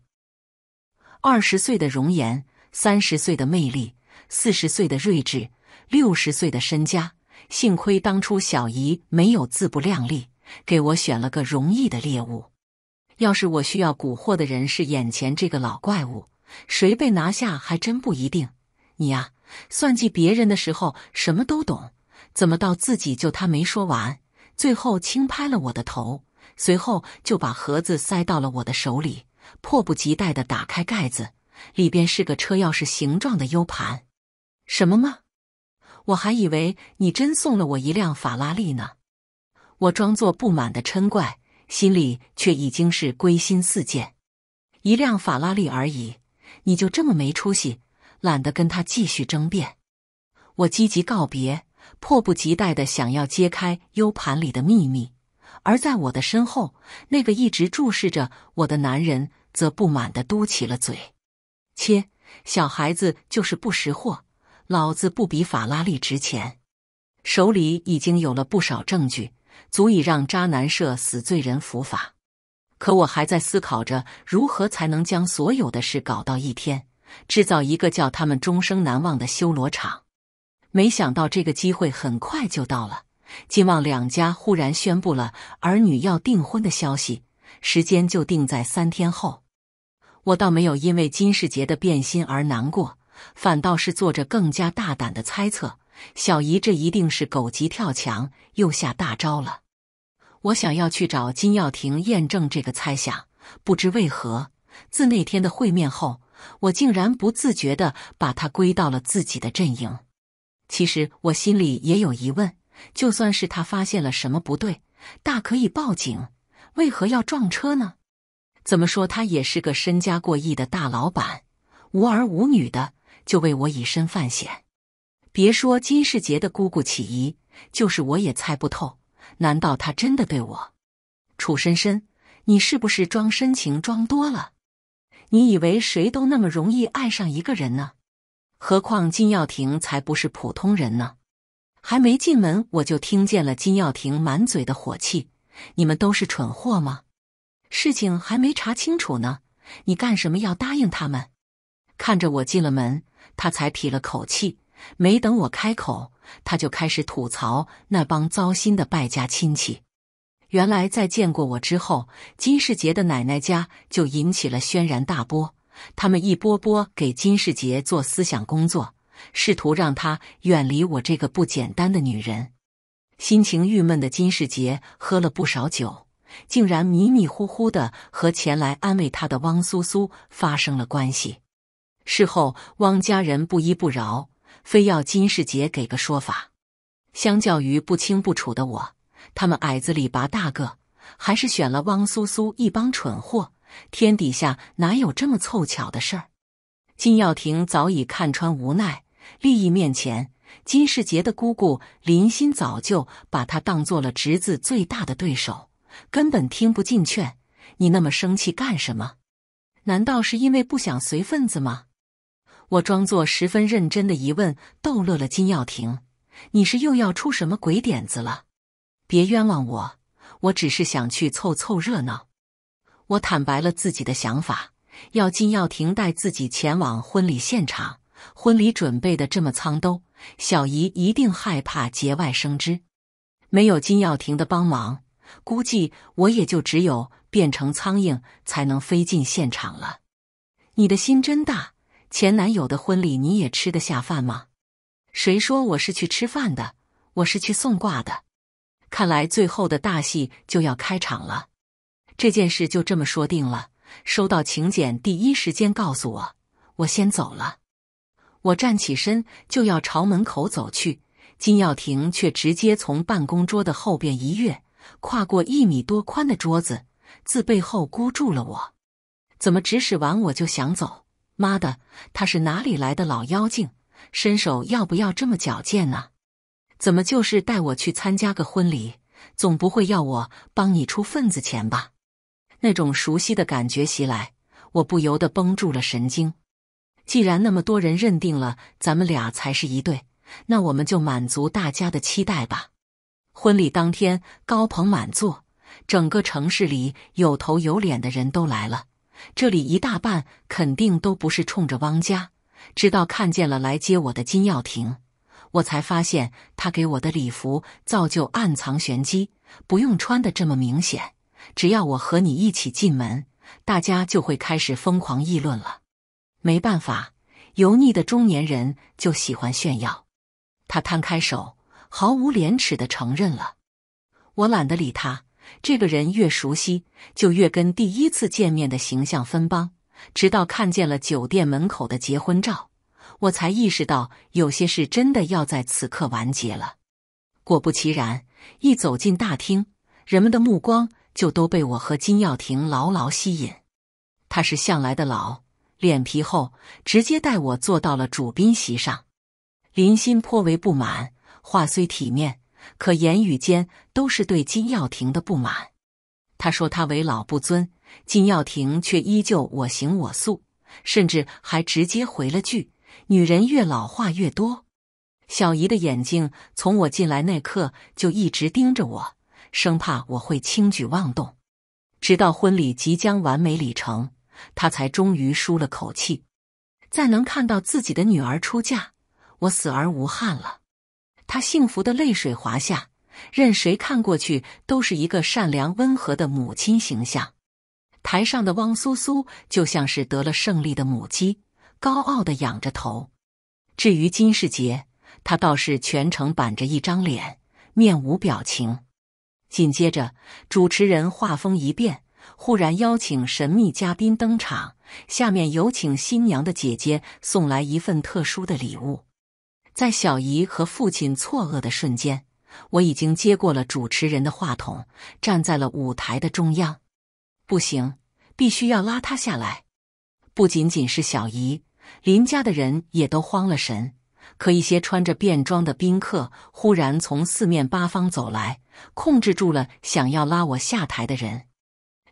二十岁的容颜，三十岁的魅力，四十岁的睿智，六十岁的身家。幸亏当初小姨没有自不量力，给我选了个容易的猎物。要是我需要蛊惑的人是眼前这个老怪物，谁被拿下还真不一定。你呀，算计别人的时候什么都懂，怎么到自己就他没说完？最后轻拍了我的头，随后就把盒子塞到了我的手里，迫不及待的打开盖子，里边是个车钥匙形状的 U 盘。什么吗？我还以为你真送了我一辆法拉利呢。我装作不满的嗔怪，心里却已经是归心似箭。一辆法拉利而已，你就这么没出息？懒得跟他继续争辩。我积极告别。迫不及待的想要揭开 U 盘里的秘密，而在我的身后，那个一直注视着我的男人则不满的嘟起了嘴：“切，小孩子就是不识货，老子不比法拉利值钱。”手里已经有了不少证据，足以让渣男社死罪人伏法。可我还在思考着如何才能将所有的事搞到一天，制造一个叫他们终生难忘的修罗场。没想到这个机会很快就到了。金旺两家忽然宣布了儿女要订婚的消息，时间就定在三天后。我倒没有因为金世杰的变心而难过，反倒是做着更加大胆的猜测：小姨这一定是狗急跳墙，又下大招了。我想要去找金耀庭验证这个猜想，不知为何，自那天的会面后，我竟然不自觉地把他归到了自己的阵营。其实我心里也有疑问，就算是他发现了什么不对，大可以报警，为何要撞车呢？怎么说他也是个身家过亿的大老板，无儿无女的，就为我以身犯险？别说金世杰的姑姑起疑，就是我也猜不透。难道他真的对我？楚深深，你是不是装深情装多了？你以为谁都那么容易爱上一个人呢？何况金耀庭才不是普通人呢！还没进门，我就听见了金耀庭满嘴的火气：“你们都是蠢货吗？事情还没查清楚呢，你干什么要答应他们？”看着我进了门，他才撇了口气。没等我开口，他就开始吐槽那帮糟心的败家亲戚。原来在见过我之后，金世杰的奶奶家就引起了轩然大波。他们一波波给金世杰做思想工作，试图让他远离我这个不简单的女人。心情郁闷的金世杰喝了不少酒，竟然迷迷糊糊的和前来安慰他的汪苏苏发生了关系。事后，汪家人不依不饶，非要金世杰给个说法。相较于不清不楚的我，他们矮子里拔大个，还是选了汪苏苏一帮蠢货。天底下哪有这么凑巧的事儿？金耀庭早已看穿，无奈利益面前，金世杰的姑姑林心早就把他当做了侄子最大的对手，根本听不进劝。你那么生气干什么？难道是因为不想随份子吗？我装作十分认真的疑问，逗乐了金耀庭。你是又要出什么鬼点子了？别冤枉我，我只是想去凑凑热闹。我坦白了自己的想法，要金耀庭带自己前往婚礼现场。婚礼准备的这么仓兜，小姨一定害怕节外生枝。没有金耀庭的帮忙，估计我也就只有变成苍蝇才能飞进现场了。你的心真大，前男友的婚礼你也吃得下饭吗？谁说我是去吃饭的？我是去送挂的。看来最后的大戏就要开场了。这件事就这么说定了。收到请柬第一时间告诉我，我先走了。我站起身就要朝门口走去，金耀庭却直接从办公桌的后边一跃，跨过一米多宽的桌子，自背后箍住了我。怎么指使完我就想走？妈的，他是哪里来的老妖精？伸手要不要这么矫健啊？怎么就是带我去参加个婚礼，总不会要我帮你出份子钱吧？那种熟悉的感觉袭来，我不由得绷住了神经。既然那么多人认定了咱们俩才是一对，那我们就满足大家的期待吧。婚礼当天高朋满座，整个城市里有头有脸的人都来了。这里一大半肯定都不是冲着汪家，直到看见了来接我的金耀庭，我才发现他给我的礼服造就暗藏玄机，不用穿的这么明显。只要我和你一起进门，大家就会开始疯狂议论了。没办法，油腻的中年人就喜欢炫耀。他摊开手，毫无廉耻的承认了。我懒得理他。这个人越熟悉，就越跟第一次见面的形象分帮。直到看见了酒店门口的结婚照，我才意识到有些事真的要在此刻完结了。果不其然，一走进大厅，人们的目光。就都被我和金耀庭牢牢吸引。他是向来的老脸皮厚，直接带我坐到了主宾席上。林心颇为不满，话虽体面，可言语间都是对金耀庭的不满。他说他为老不尊，金耀庭却依旧我行我素，甚至还直接回了句：“女人越老话越多。”小姨的眼睛从我进来那刻就一直盯着我。生怕我会轻举妄动，直到婚礼即将完美礼成，他才终于舒了口气。再能看到自己的女儿出嫁，我死而无憾了。他幸福的泪水滑下，任谁看过去都是一个善良温和的母亲形象。台上的汪苏苏就像是得了胜利的母鸡，高傲的仰着头。至于金世杰，他倒是全程板着一张脸，面无表情。紧接着，主持人话锋一变，忽然邀请神秘嘉宾登场。下面有请新娘的姐姐送来一份特殊的礼物。在小姨和父亲错愕的瞬间，我已经接过了主持人的话筒，站在了舞台的中央。不行，必须要拉他下来。不仅仅是小姨，林家的人也都慌了神。可一些穿着便装的宾客忽然从四面八方走来，控制住了想要拉我下台的人。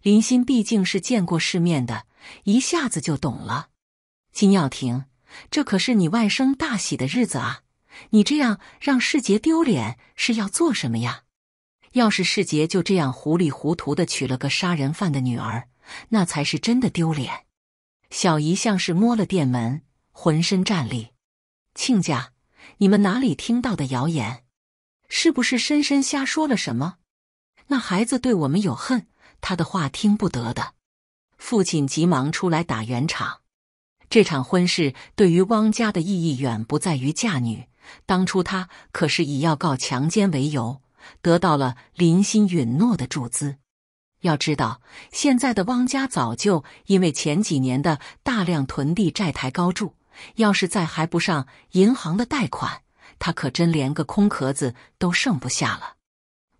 林心毕竟是见过世面的，一下子就懂了。金耀庭，这可是你外甥大喜的日子啊！你这样让世杰丢脸是要做什么呀？要是世杰就这样糊里糊涂的娶了个杀人犯的女儿，那才是真的丢脸。小姨像是摸了电门，浑身战栗。亲家，你们哪里听到的谣言？是不是深深瞎说了什么？那孩子对我们有恨，他的话听不得的。父亲急忙出来打圆场。这场婚事对于汪家的意义远不在于嫁女。当初他可是以要告强奸为由，得到了林心允诺的注资。要知道，现在的汪家早就因为前几年的大量囤地，债台高筑。要是再还不上银行的贷款，他可真连个空壳子都剩不下了。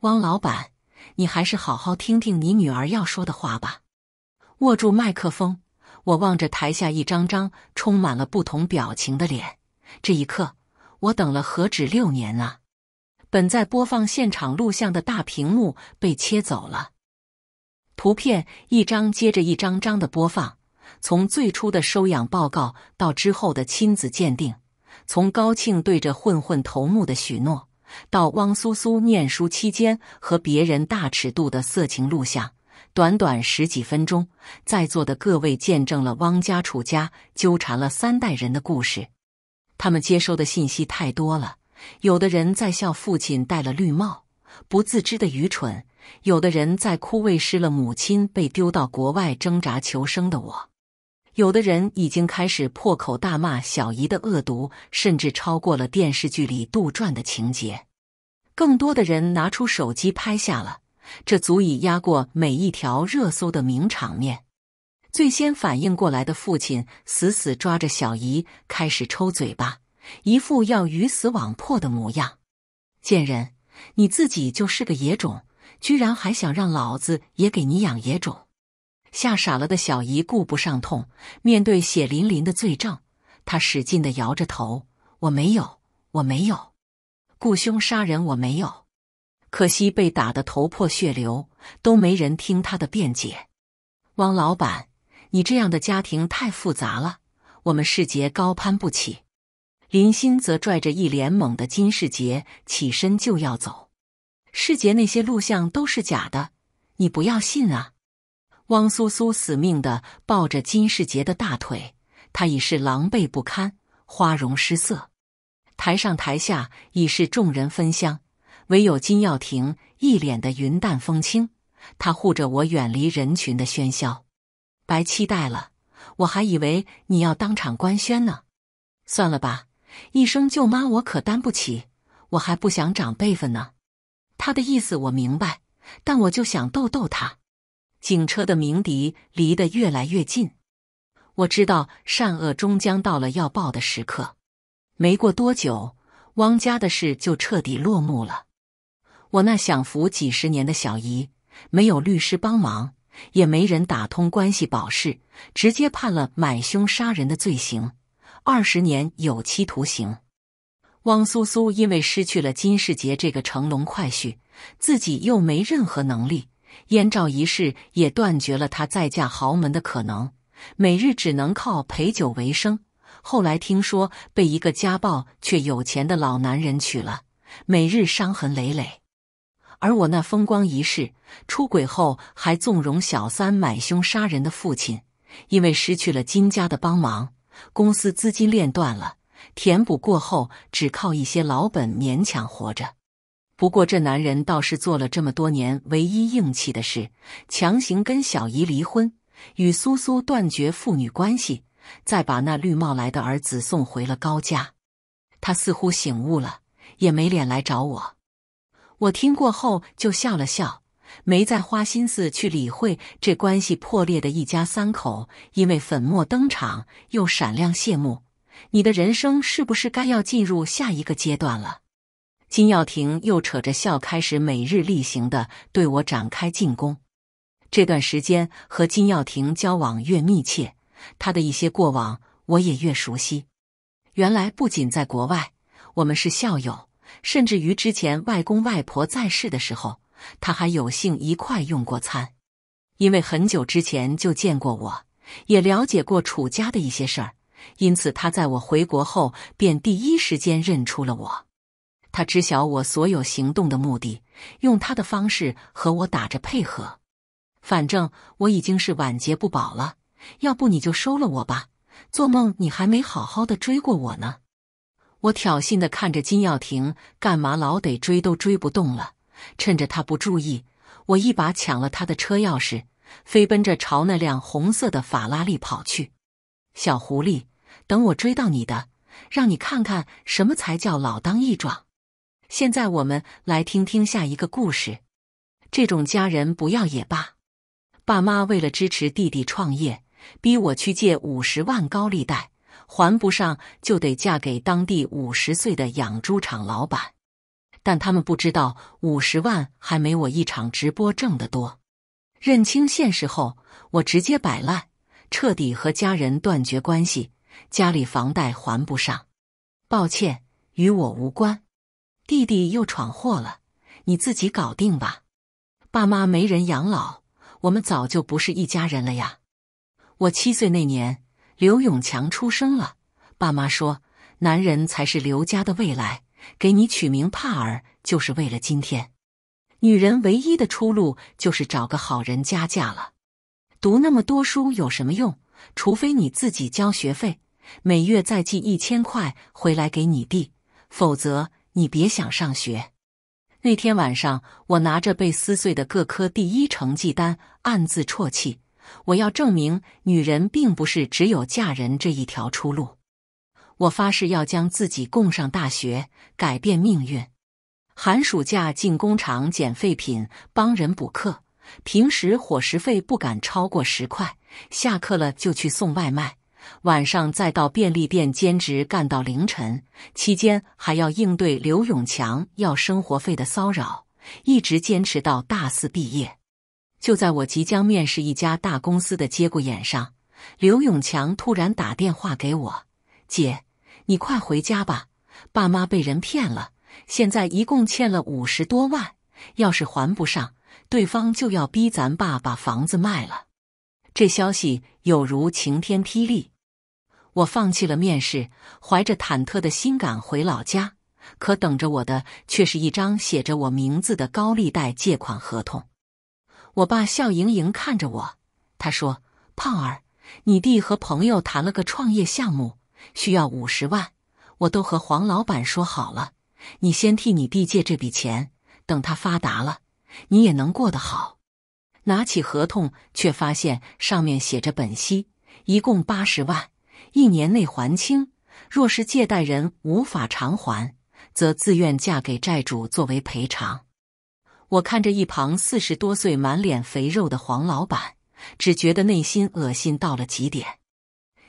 汪老板，你还是好好听听你女儿要说的话吧。握住麦克风，我望着台下一张张充满了不同表情的脸。这一刻，我等了何止六年啊！本在播放现场录像的大屏幕被切走了，图片一张接着一张张的播放。从最初的收养报告到之后的亲子鉴定，从高庆对着混混头目的许诺，到汪苏苏念书期间和别人大尺度的色情录像，短短十几分钟，在座的各位见证了汪家、楚家纠缠了三代人的故事。他们接收的信息太多了，有的人在笑父亲戴了绿帽，不自知的愚蠢；有的人在哭为失了母亲，被丢到国外挣扎求生的我。有的人已经开始破口大骂小姨的恶毒，甚至超过了电视剧里杜撰的情节。更多的人拿出手机拍下了，这足以压过每一条热搜的名场面。最先反应过来的父亲，死死抓着小姨开始抽嘴巴，一副要鱼死网破的模样：“贱人，你自己就是个野种，居然还想让老子也给你养野种！”吓傻了的小姨顾不上痛，面对血淋淋的罪证，她使劲的摇着头：“我没有，我没有，雇凶杀人，我没有。”可惜被打得头破血流，都没人听他的辩解。汪老板，你这样的家庭太复杂了，我们世杰高攀不起。林欣则拽着一脸懵的金世杰起身就要走：“世杰，那些录像都是假的，你不要信啊！”汪苏苏死命的抱着金世杰的大腿，他已是狼狈不堪，花容失色。台上台下已是众人分香，唯有金耀庭一脸的云淡风轻。他护着我远离人群的喧嚣。白期待了，我还以为你要当场官宣呢。算了吧，一声舅妈我可担不起，我还不想长辈分呢。他的意思我明白，但我就想逗逗他。警车的鸣笛离得越来越近，我知道善恶终将到了要报的时刻。没过多久，汪家的事就彻底落幕了。我那享福几十年的小姨，没有律师帮忙，也没人打通关系保释，直接判了买凶杀人的罪行，二十年有期徒刑。汪苏苏因为失去了金世杰这个乘龙快婿，自己又没任何能力。燕赵一世也断绝了他再嫁豪门的可能，每日只能靠陪酒为生。后来听说被一个家暴却有钱的老男人娶了，每日伤痕累累。而我那风光一世，出轨后还纵容小三买凶杀人的父亲，因为失去了金家的帮忙，公司资金链断了，填补过后只靠一些老本勉强活着。不过这男人倒是做了这么多年唯一硬气的事，强行跟小姨离婚，与苏苏断绝父女关系，再把那绿帽来的儿子送回了高家。他似乎醒悟了，也没脸来找我。我听过后就笑了笑，没再花心思去理会这关系破裂的一家三口，因为粉墨登场又闪亮谢幕。你的人生是不是该要进入下一个阶段了？金耀庭又扯着笑开始每日例行的对我展开进攻。这段时间和金耀庭交往越密切，他的一些过往我也越熟悉。原来不仅在国外，我们是校友，甚至于之前外公外婆在世的时候，他还有幸一块用过餐。因为很久之前就见过我，也了解过楚家的一些事儿，因此他在我回国后便第一时间认出了我。他知晓我所有行动的目的，用他的方式和我打着配合。反正我已经是晚节不保了，要不你就收了我吧。做梦，你还没好好的追过我呢。我挑衅的看着金耀庭，干嘛老得追都追不动了？趁着他不注意，我一把抢了他的车钥匙，飞奔着朝那辆红色的法拉利跑去。小狐狸，等我追到你的，让你看看什么才叫老当益壮。现在我们来听听下一个故事。这种家人不要也罢。爸妈为了支持弟弟创业，逼我去借五十万高利贷，还不上就得嫁给当地五十岁的养猪场老板。但他们不知道，五十万还没我一场直播挣的多。认清现实后，我直接摆烂，彻底和家人断绝关系。家里房贷还不上，抱歉，与我无关。弟弟又闯祸了，你自己搞定吧。爸妈没人养老，我们早就不是一家人了呀。我七岁那年，刘永强出生了。爸妈说，男人才是刘家的未来，给你取名帕尔就是为了今天。女人唯一的出路就是找个好人嫁了。读那么多书有什么用？除非你自己交学费，每月再寄一千块回来给你弟，否则。你别想上学。那天晚上，我拿着被撕碎的各科第一成绩单，暗自啜泣。我要证明，女人并不是只有嫁人这一条出路。我发誓要将自己供上大学，改变命运。寒暑假进工厂捡废品，帮人补课。平时伙食费不敢超过十块，下课了就去送外卖。晚上再到便利店兼职干到凌晨，期间还要应对刘永强要生活费的骚扰，一直坚持到大四毕业。就在我即将面试一家大公司的节骨眼上，刘永强突然打电话给我：“姐，你快回家吧，爸妈被人骗了，现在一共欠了五十多万，要是还不上，对方就要逼咱爸把房子卖了。”这消息有如晴天霹雳。我放弃了面试，怀着忐忑的心赶回老家，可等着我的却是一张写着我名字的高利贷借款合同。我爸笑盈盈看着我，他说：“胖儿，你弟和朋友谈了个创业项目，需要五十万，我都和黄老板说好了，你先替你弟借这笔钱，等他发达了，你也能过得好。”拿起合同，却发现上面写着本息一共八十万。一年内还清，若是借贷人无法偿还，则自愿嫁给债主作为赔偿。我看着一旁四十多岁、满脸肥肉的黄老板，只觉得内心恶心到了极点。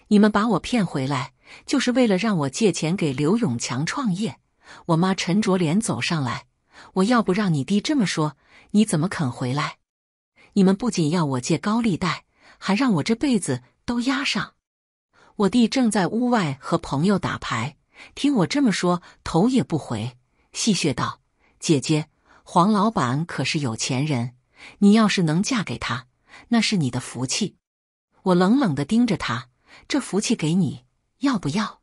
你们把我骗回来，就是为了让我借钱给刘永强创业。我妈沉着脸走上来，我要不让你弟这么说，你怎么肯回来？你们不仅要我借高利贷，还让我这辈子都压上。我弟正在屋外和朋友打牌，听我这么说，头也不回，戏谑道：“姐姐，黄老板可是有钱人，你要是能嫁给他，那是你的福气。”我冷冷的盯着他，这福气给你，要不要？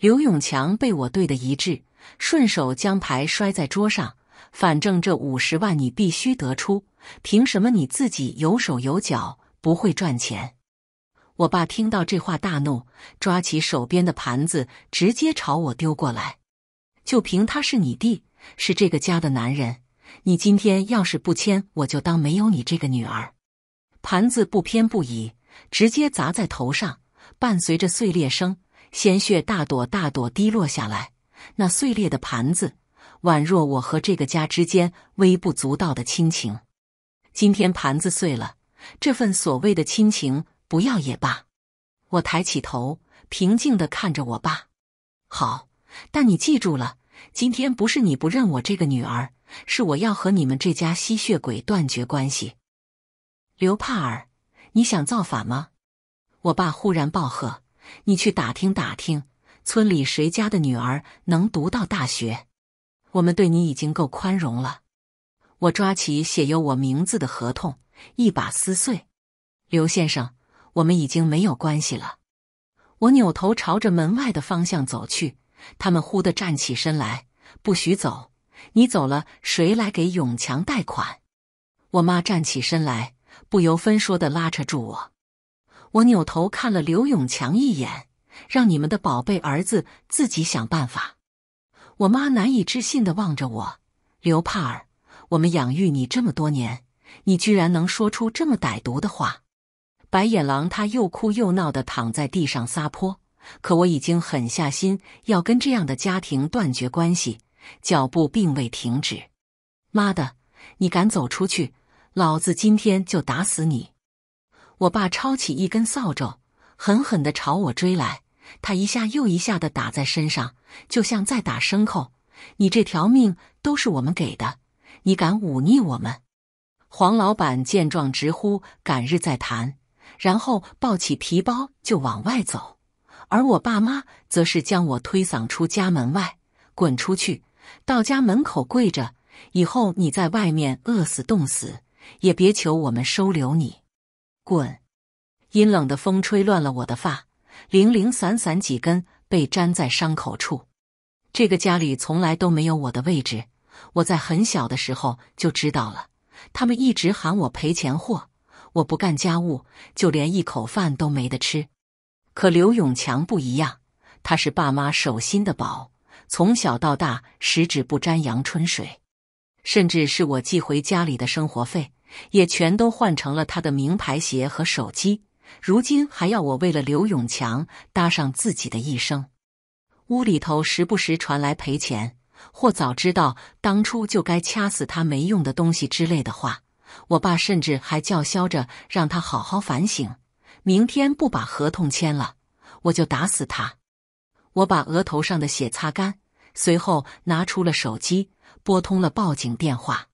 刘永强被我怼的一致，顺手将牌摔在桌上，反正这五十万你必须得出，凭什么你自己有手有脚不会赚钱？我爸听到这话大怒，抓起手边的盘子直接朝我丢过来。就凭他是你弟，是这个家的男人，你今天要是不签，我就当没有你这个女儿。盘子不偏不倚，直接砸在头上，伴随着碎裂声，鲜血大朵大朵滴落下来。那碎裂的盘子，宛若我和这个家之间微不足道的亲情。今天盘子碎了，这份所谓的亲情。不要也罢。我抬起头，平静的看着我爸。好，但你记住了，今天不是你不认我这个女儿，是我要和你们这家吸血鬼断绝关系。刘帕尔，你想造反吗？我爸忽然暴喝：“你去打听打听，村里谁家的女儿能读到大学？我们对你已经够宽容了。”我抓起写有我名字的合同，一把撕碎。刘先生。我们已经没有关系了。我扭头朝着门外的方向走去，他们忽地站起身来，不许走！你走了，谁来给永强贷款？我妈站起身来，不由分说的拉扯住我。我扭头看了刘永强一眼，让你们的宝贝儿子自己想办法。我妈难以置信的望着我，刘帕尔，我们养育你这么多年，你居然能说出这么歹毒的话！白眼狼，他又哭又闹地躺在地上撒泼。可我已经狠下心要跟这样的家庭断绝关系，脚步并未停止。妈的，你敢走出去，老子今天就打死你！我爸抄起一根扫帚，狠狠地朝我追来，他一下又一下地打在身上，就像在打牲口。你这条命都是我们给的，你敢忤逆我们？黄老板见状，直呼赶日再谈。然后抱起皮包就往外走，而我爸妈则是将我推搡出家门外，滚出去！到家门口跪着，以后你在外面饿死冻死，也别求我们收留你！滚！阴冷的风吹乱了我的发，零零散散几根被粘在伤口处。这个家里从来都没有我的位置，我在很小的时候就知道了，他们一直喊我赔钱货。我不干家务，就连一口饭都没得吃。可刘永强不一样，他是爸妈手心的宝，从小到大十指不沾阳春水。甚至是我寄回家里的生活费，也全都换成了他的名牌鞋和手机。如今还要我为了刘永强搭上自己的一生。屋里头时不时传来赔钱或早知道当初就该掐死他没用的东西之类的话。我爸甚至还叫嚣着让他好好反省，明天不把合同签了，我就打死他。我把额头上的血擦干，随后拿出了手机，拨通了报警电话，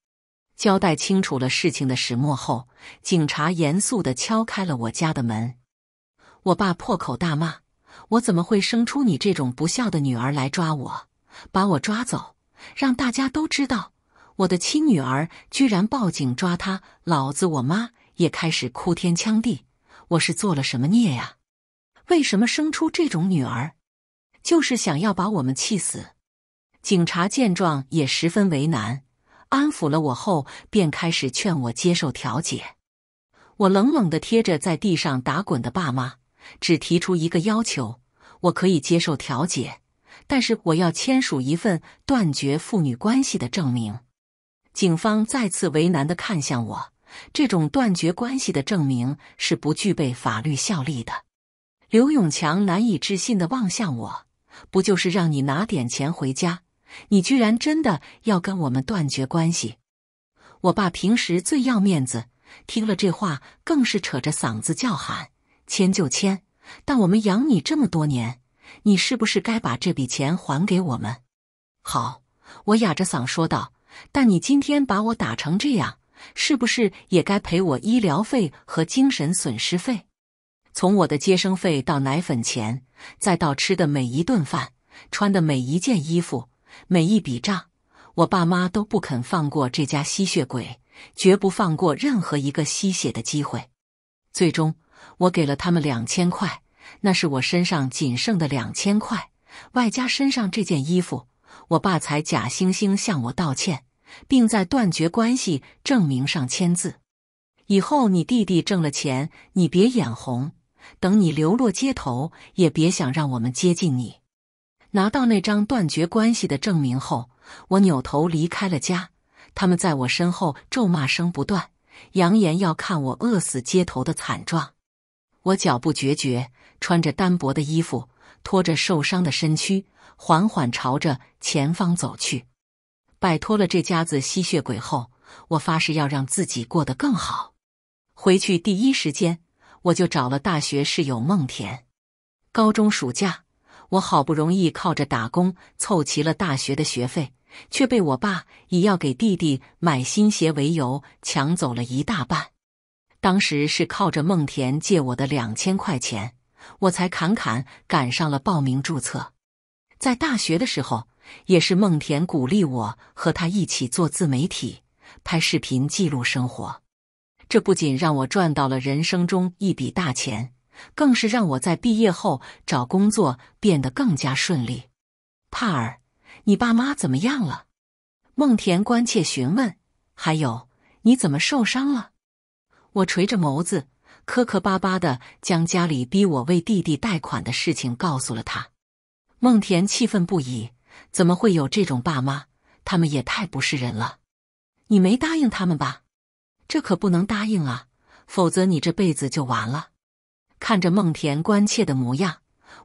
交代清楚了事情的始末后，警察严肃地敲开了我家的门。我爸破口大骂：“我怎么会生出你这种不孝的女儿来抓我，把我抓走，让大家都知道！”我的亲女儿居然报警抓他，老子我妈也开始哭天抢地，我是做了什么孽呀？为什么生出这种女儿？就是想要把我们气死。警察见状也十分为难，安抚了我后，便开始劝我接受调解。我冷冷的贴着在地上打滚的爸妈，只提出一个要求：我可以接受调解，但是我要签署一份断绝父女关系的证明。警方再次为难的看向我，这种断绝关系的证明是不具备法律效力的。刘永强难以置信的望向我，不就是让你拿点钱回家？你居然真的要跟我们断绝关系？我爸平时最要面子，听了这话更是扯着嗓子叫喊：“签就签，但我们养你这么多年，你是不是该把这笔钱还给我们？”好，我哑着嗓说道。但你今天把我打成这样，是不是也该赔我医疗费和精神损失费？从我的接生费到奶粉钱，再到吃的每一顿饭、穿的每一件衣服、每一笔账，我爸妈都不肯放过这家吸血鬼，绝不放过任何一个吸血的机会。最终，我给了他们两千块，那是我身上仅剩的两千块，外加身上这件衣服，我爸才假惺惺向我道歉。并在断绝关系证明上签字。以后你弟弟挣了钱，你别眼红；等你流落街头，也别想让我们接近你。拿到那张断绝关系的证明后，我扭头离开了家。他们在我身后咒骂声不断，扬言要看我饿死街头的惨状。我脚步决绝，穿着单薄的衣服，拖着受伤的身躯，缓缓朝着前方走去。摆脱了这家子吸血鬼后，我发誓要让自己过得更好。回去第一时间，我就找了大学室友孟田。高中暑假，我好不容易靠着打工凑齐了大学的学费，却被我爸以要给弟弟买新鞋为由抢走了一大半。当时是靠着孟田借我的两千块钱，我才侃侃赶上了报名注册。在大学的时候。也是孟田鼓励我和他一起做自媒体，拍视频记录生活。这不仅让我赚到了人生中一笔大钱，更是让我在毕业后找工作变得更加顺利。帕尔，你爸妈怎么样了？孟田关切询问。还有，你怎么受伤了？我垂着眸子，磕磕巴巴的将家里逼我为弟弟贷款的事情告诉了他。孟田气愤不已。怎么会有这种爸妈？他们也太不是人了！你没答应他们吧？这可不能答应啊，否则你这辈子就完了。看着孟田关切的模样，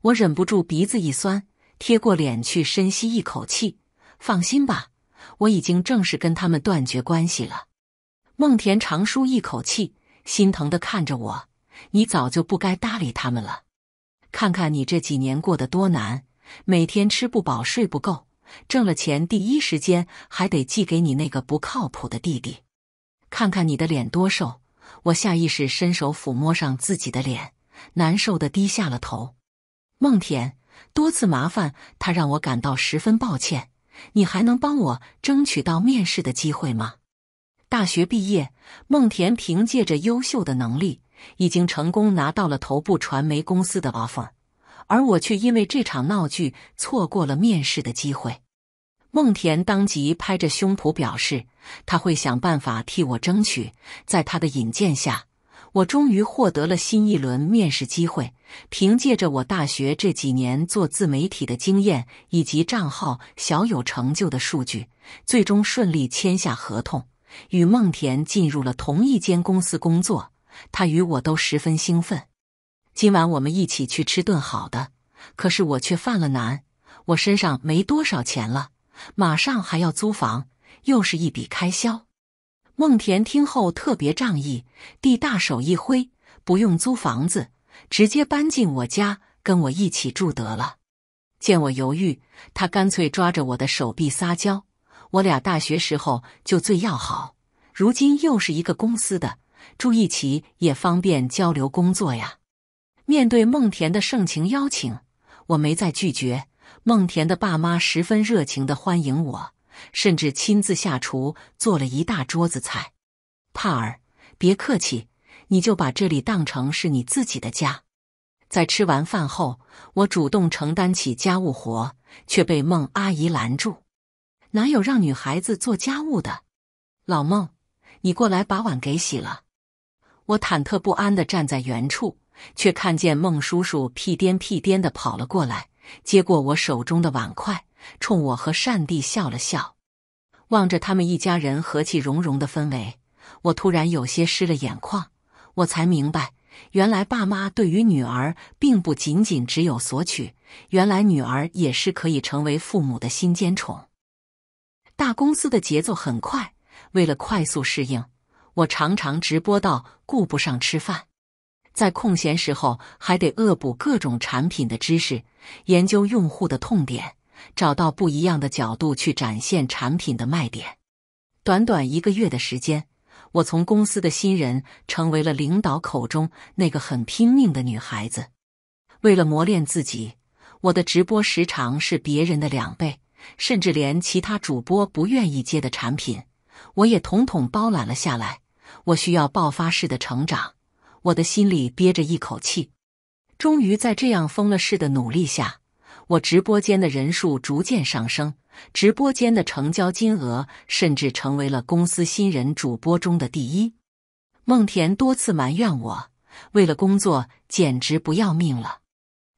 我忍不住鼻子一酸，贴过脸去，深吸一口气。放心吧，我已经正式跟他们断绝关系了。孟田长舒一口气，心疼的看着我：“你早就不该搭理他们了，看看你这几年过得多难。”每天吃不饱，睡不够，挣了钱第一时间还得寄给你那个不靠谱的弟弟。看看你的脸多瘦！我下意识伸手抚摸上自己的脸，难受的低下了头。孟甜，多次麻烦他，让我感到十分抱歉。你还能帮我争取到面试的机会吗？大学毕业，孟甜凭借着优秀的能力，已经成功拿到了头部传媒公司的 offer。而我却因为这场闹剧错过了面试的机会。孟田当即拍着胸脯表示，他会想办法替我争取。在他的引荐下，我终于获得了新一轮面试机会。凭借着我大学这几年做自媒体的经验以及账号小有成就的数据，最终顺利签下合同，与孟田进入了同一间公司工作。他与我都十分兴奋。今晚我们一起去吃顿好的，可是我却犯了难，我身上没多少钱了，马上还要租房，又是一笔开销。孟田听后特别仗义，地大手一挥，不用租房子，直接搬进我家跟我一起住得了。见我犹豫，他干脆抓着我的手臂撒娇，我俩大学时候就最要好，如今又是一个公司的，住一起也方便交流工作呀。面对孟田的盛情邀请，我没再拒绝。孟田的爸妈十分热情的欢迎我，甚至亲自下厨做了一大桌子菜。帕尔，别客气，你就把这里当成是你自己的家。在吃完饭后，我主动承担起家务活，却被孟阿姨拦住：“哪有让女孩子做家务的？老孟，你过来把碗给洗了。”我忐忑不安的站在原处。却看见孟叔叔屁颠屁颠的跑了过来，接过我手中的碗筷，冲我和善弟笑了笑。望着他们一家人和气融融的氛围，我突然有些湿了眼眶。我才明白，原来爸妈对于女儿并不仅仅只有索取，原来女儿也是可以成为父母的心尖宠。大公司的节奏很快，为了快速适应，我常常直播到顾不上吃饭。在空闲时候，还得恶补各种产品的知识，研究用户的痛点，找到不一样的角度去展现产品的卖点。短短一个月的时间，我从公司的新人成为了领导口中那个很拼命的女孩子。为了磨练自己，我的直播时长是别人的两倍，甚至连其他主播不愿意接的产品，我也统统包揽了下来。我需要爆发式的成长。我的心里憋着一口气，终于在这样疯了似的努力下，我直播间的人数逐渐上升，直播间的成交金额甚至成为了公司新人主播中的第一。孟田多次埋怨我，为了工作简直不要命了。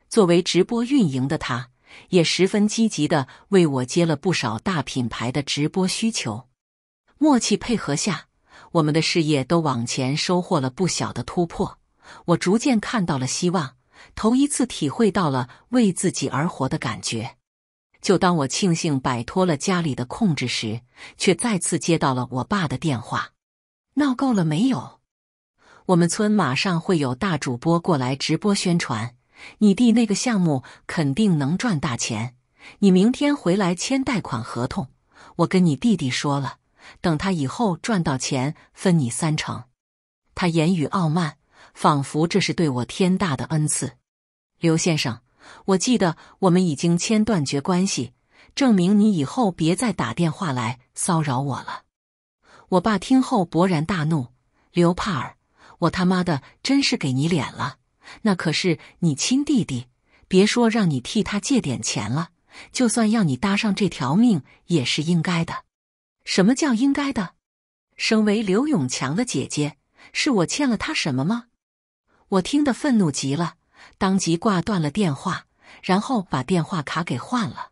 作为直播运营的他，也十分积极的为我接了不少大品牌的直播需求，默契配合下。我们的事业都往前收获了不小的突破，我逐渐看到了希望，头一次体会到了为自己而活的感觉。就当我庆幸摆脱了家里的控制时，却再次接到了我爸的电话：“闹够了没有？我们村马上会有大主播过来直播宣传，你弟那个项目肯定能赚大钱。你明天回来签贷款合同，我跟你弟弟说了。”等他以后赚到钱，分你三成。他言语傲慢，仿佛这是对我天大的恩赐。刘先生，我记得我们已经签断绝关系，证明你以后别再打电话来骚扰我了。我爸听后勃然大怒：“刘帕尔，我他妈的真是给你脸了！那可是你亲弟弟，别说让你替他借点钱了，就算要你搭上这条命也是应该的。”什么叫应该的？身为刘永强的姐姐，是我欠了他什么吗？我听得愤怒极了，当即挂断了电话，然后把电话卡给换了。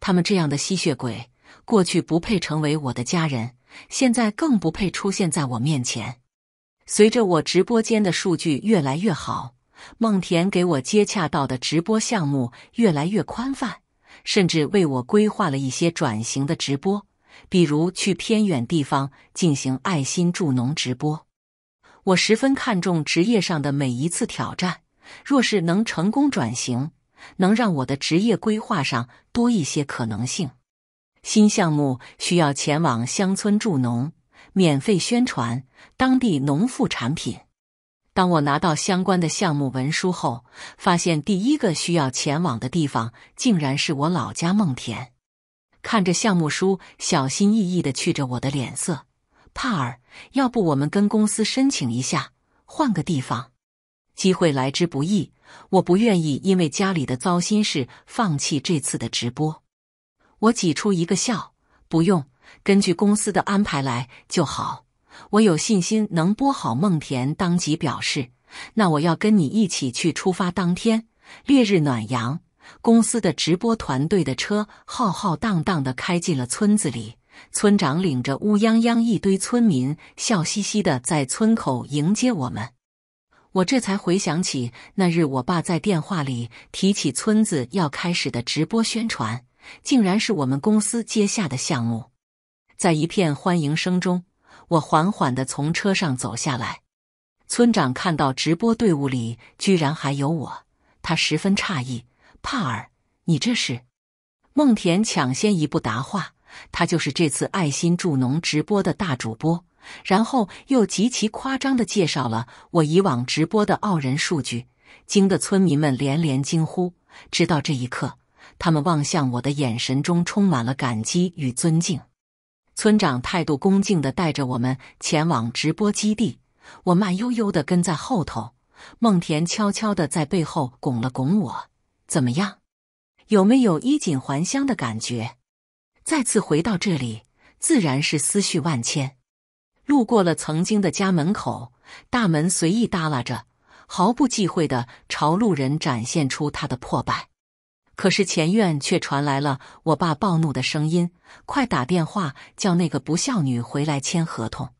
他们这样的吸血鬼，过去不配成为我的家人，现在更不配出现在我面前。随着我直播间的数据越来越好，孟田给我接洽到的直播项目越来越宽泛，甚至为我规划了一些转型的直播。比如去偏远地方进行爱心助农直播，我十分看重职业上的每一次挑战。若是能成功转型，能让我的职业规划上多一些可能性。新项目需要前往乡村助农，免费宣传当地农副产品。当我拿到相关的项目文书后，发现第一个需要前往的地方，竟然是我老家孟田。看着项目书，小心翼翼的去着我的脸色。帕尔，要不我们跟公司申请一下，换个地方？机会来之不易，我不愿意因为家里的糟心事放弃这次的直播。我挤出一个笑，不用，根据公司的安排来就好。我有信心能播好。梦田当即表示，那我要跟你一起去。出发当天，烈日暖阳。公司的直播团队的车浩浩荡荡的开进了村子里，村长领着乌泱泱一堆村民笑嘻嘻的在村口迎接我们。我这才回想起那日我爸在电话里提起村子要开始的直播宣传，竟然是我们公司接下的项目。在一片欢迎声中，我缓缓的从车上走下来。村长看到直播队伍里居然还有我，他十分诧异。帕尔，你这是？孟田抢先一步答话，他就是这次爱心助农直播的大主播。然后又极其夸张的介绍了我以往直播的傲人数据，惊得村民们连连惊呼。直到这一刻，他们望向我的眼神中充满了感激与尊敬。村长态度恭敬的带着我们前往直播基地，我慢悠悠的跟在后头。孟田悄悄的在背后拱了拱我。怎么样？有没有衣锦还乡的感觉？再次回到这里，自然是思绪万千。路过了曾经的家门口，大门随意耷拉着，毫不忌讳的朝路人展现出他的破败。可是前院却传来了我爸暴怒的声音：“快打电话叫那个不孝女回来签合同！”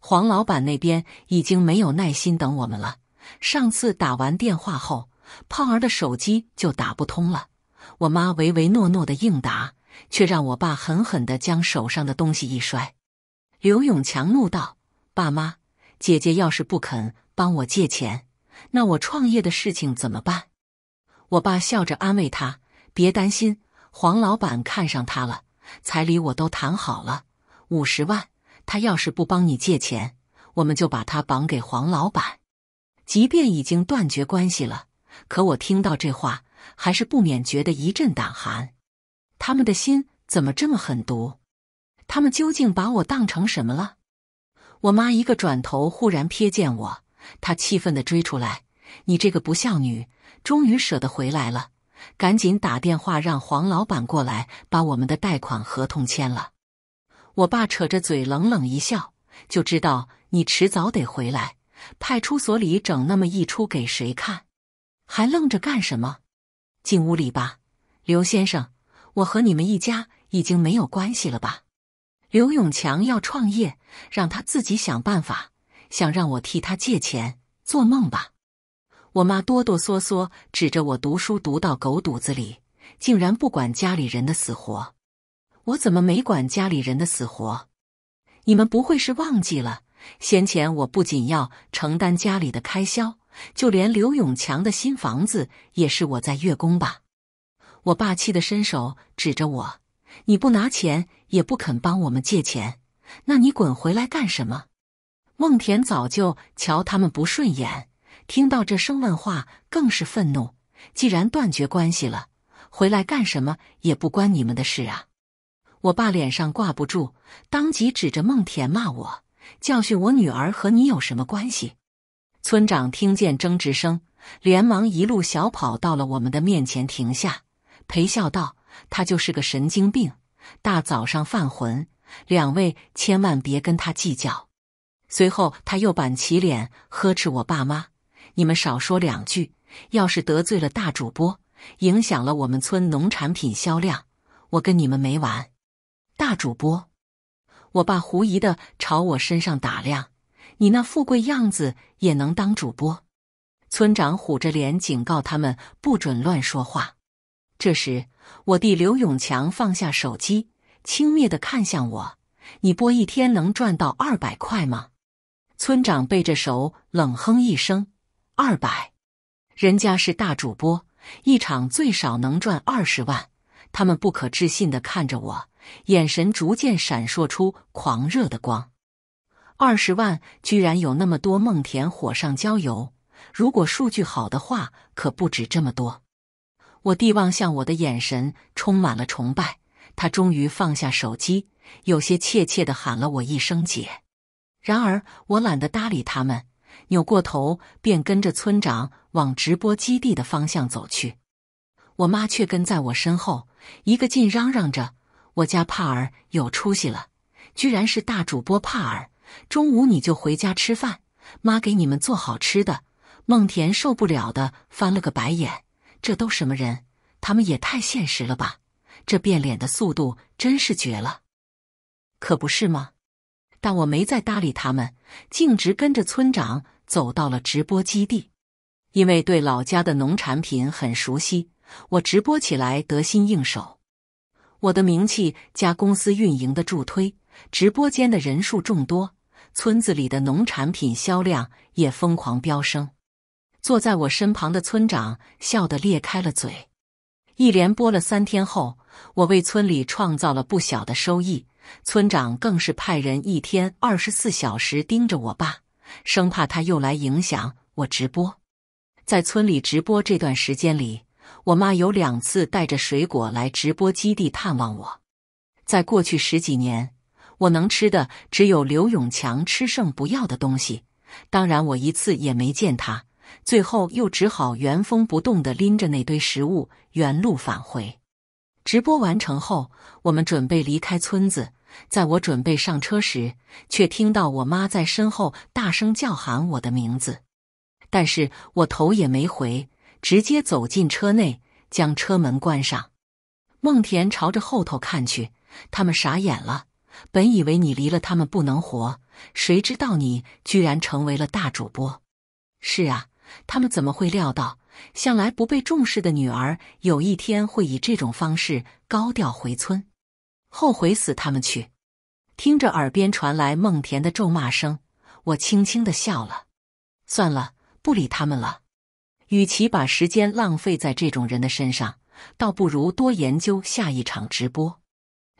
黄老板那边已经没有耐心等我们了。上次打完电话后。胖儿的手机就打不通了，我妈唯唯诺诺的应答，却让我爸狠狠的将手上的东西一摔。刘永强怒道：“爸妈，姐姐要是不肯帮我借钱，那我创业的事情怎么办？”我爸笑着安慰他：“别担心，黄老板看上他了，彩礼我都谈好了，五十万。他要是不帮你借钱，我们就把他绑给黄老板，即便已经断绝关系了。”可我听到这话，还是不免觉得一阵胆寒。他们的心怎么这么狠毒？他们究竟把我当成什么了？我妈一个转头，忽然瞥见我，她气愤地追出来：“你这个不孝女，终于舍得回来了！赶紧打电话让黄老板过来，把我们的贷款合同签了。”我爸扯着嘴冷冷一笑：“就知道你迟早得回来。派出所里整那么一出给谁看？”还愣着干什么？进屋里吧，刘先生，我和你们一家已经没有关系了吧？刘永强要创业，让他自己想办法，想让我替他借钱，做梦吧！我妈哆哆嗦嗦指着我，读书读到狗肚子里，竟然不管家里人的死活。我怎么没管家里人的死活？你们不会是忘记了先前我不仅要承担家里的开销？就连刘永强的新房子也是我在月供吧？我爸气得伸手指着我：“你不拿钱，也不肯帮我们借钱，那你滚回来干什么？”孟田早就瞧他们不顺眼，听到这声问话，更是愤怒。既然断绝关系了，回来干什么也不关你们的事啊！我爸脸上挂不住，当即指着孟田骂我：“教训我女儿和你有什么关系？”村长听见争执声，连忙一路小跑到了我们的面前，停下，陪笑道：“他就是个神经病，大早上犯浑，两位千万别跟他计较。”随后他又板起脸呵斥我爸妈：“你们少说两句，要是得罪了大主播，影响了我们村农产品销量，我跟你们没完。”大主播，我爸狐疑的朝我身上打量。你那富贵样子也能当主播？村长虎着脸警告他们不准乱说话。这时，我弟刘永强放下手机，轻蔑的看向我：“你播一天能赚到二百块吗？”村长背着手冷哼一声：“二百，人家是大主播，一场最少能赚二十万。”他们不可置信的看着我，眼神逐渐闪烁出狂热的光。二十万居然有那么多！孟田火上浇油。如果数据好的话，可不止这么多。我弟望向我的眼神充满了崇拜。他终于放下手机，有些怯怯地喊了我一声姐。然而我懒得搭理他们，扭过头便跟着村长往直播基地的方向走去。我妈却跟在我身后，一个劲嚷嚷着：“我家帕尔有出息了，居然是大主播帕尔！”中午你就回家吃饭，妈给你们做好吃的。孟甜受不了的翻了个白眼，这都什么人？他们也太现实了吧！这变脸的速度真是绝了，可不是吗？但我没再搭理他们，径直跟着村长走到了直播基地。因为对老家的农产品很熟悉，我直播起来得心应手。我的名气加公司运营的助推，直播间的人数众多。村子里的农产品销量也疯狂飙升，坐在我身旁的村长笑得裂开了嘴。一连播了三天后，我为村里创造了不小的收益，村长更是派人一天二十四小时盯着我爸，生怕他又来影响我直播。在村里直播这段时间里，我妈有两次带着水果来直播基地探望我。在过去十几年。我能吃的只有刘永强吃剩不要的东西，当然我一次也没见他。最后又只好原封不动地拎着那堆食物原路返回。直播完成后，我们准备离开村子，在我准备上车时，却听到我妈在身后大声叫喊我的名字，但是我头也没回，直接走进车内，将车门关上。孟田朝着后头看去，他们傻眼了。本以为你离了他们不能活，谁知道你居然成为了大主播！是啊，他们怎么会料到，向来不被重视的女儿，有一天会以这种方式高调回村？后悔死他们去！听着耳边传来梦田的咒骂声，我轻轻的笑了。算了，不理他们了。与其把时间浪费在这种人的身上，倒不如多研究下一场直播。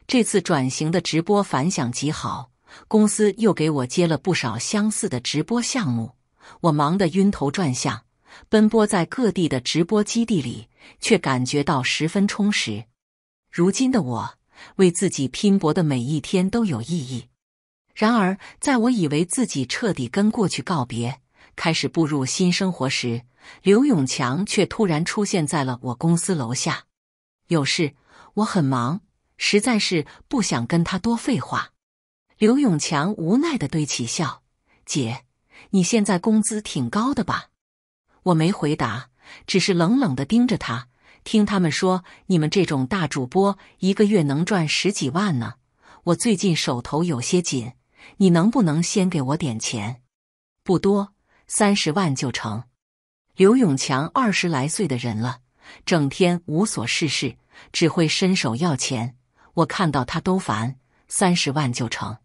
这次转型的直播反响极好，公司又给我接了不少相似的直播项目，我忙得晕头转向，奔波在各地的直播基地里，却感觉到十分充实。如今的我，为自己拼搏的每一天都有意义。然而，在我以为自己彻底跟过去告别，开始步入新生活时，刘永强却突然出现在了我公司楼下，有事？我很忙。实在是不想跟他多废话，刘永强无奈的堆起笑：“姐，你现在工资挺高的吧？”我没回答，只是冷冷的盯着他。听他们说，你们这种大主播一个月能赚十几万呢。我最近手头有些紧，你能不能先给我点钱？不多，三十万就成。刘永强二十来岁的人了，整天无所事事，只会伸手要钱。我看到他都烦，三十万就成。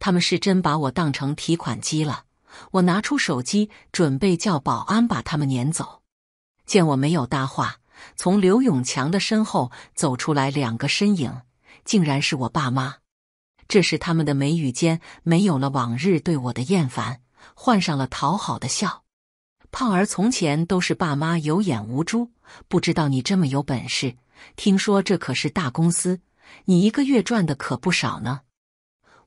他们是真把我当成提款机了。我拿出手机，准备叫保安把他们撵走。见我没有搭话，从刘永强的身后走出来两个身影，竟然是我爸妈。这时，他们的眉宇间没有了往日对我的厌烦，换上了讨好的笑。胖儿，从前都是爸妈有眼无珠，不知道你这么有本事。听说这可是大公司。你一个月赚的可不少呢。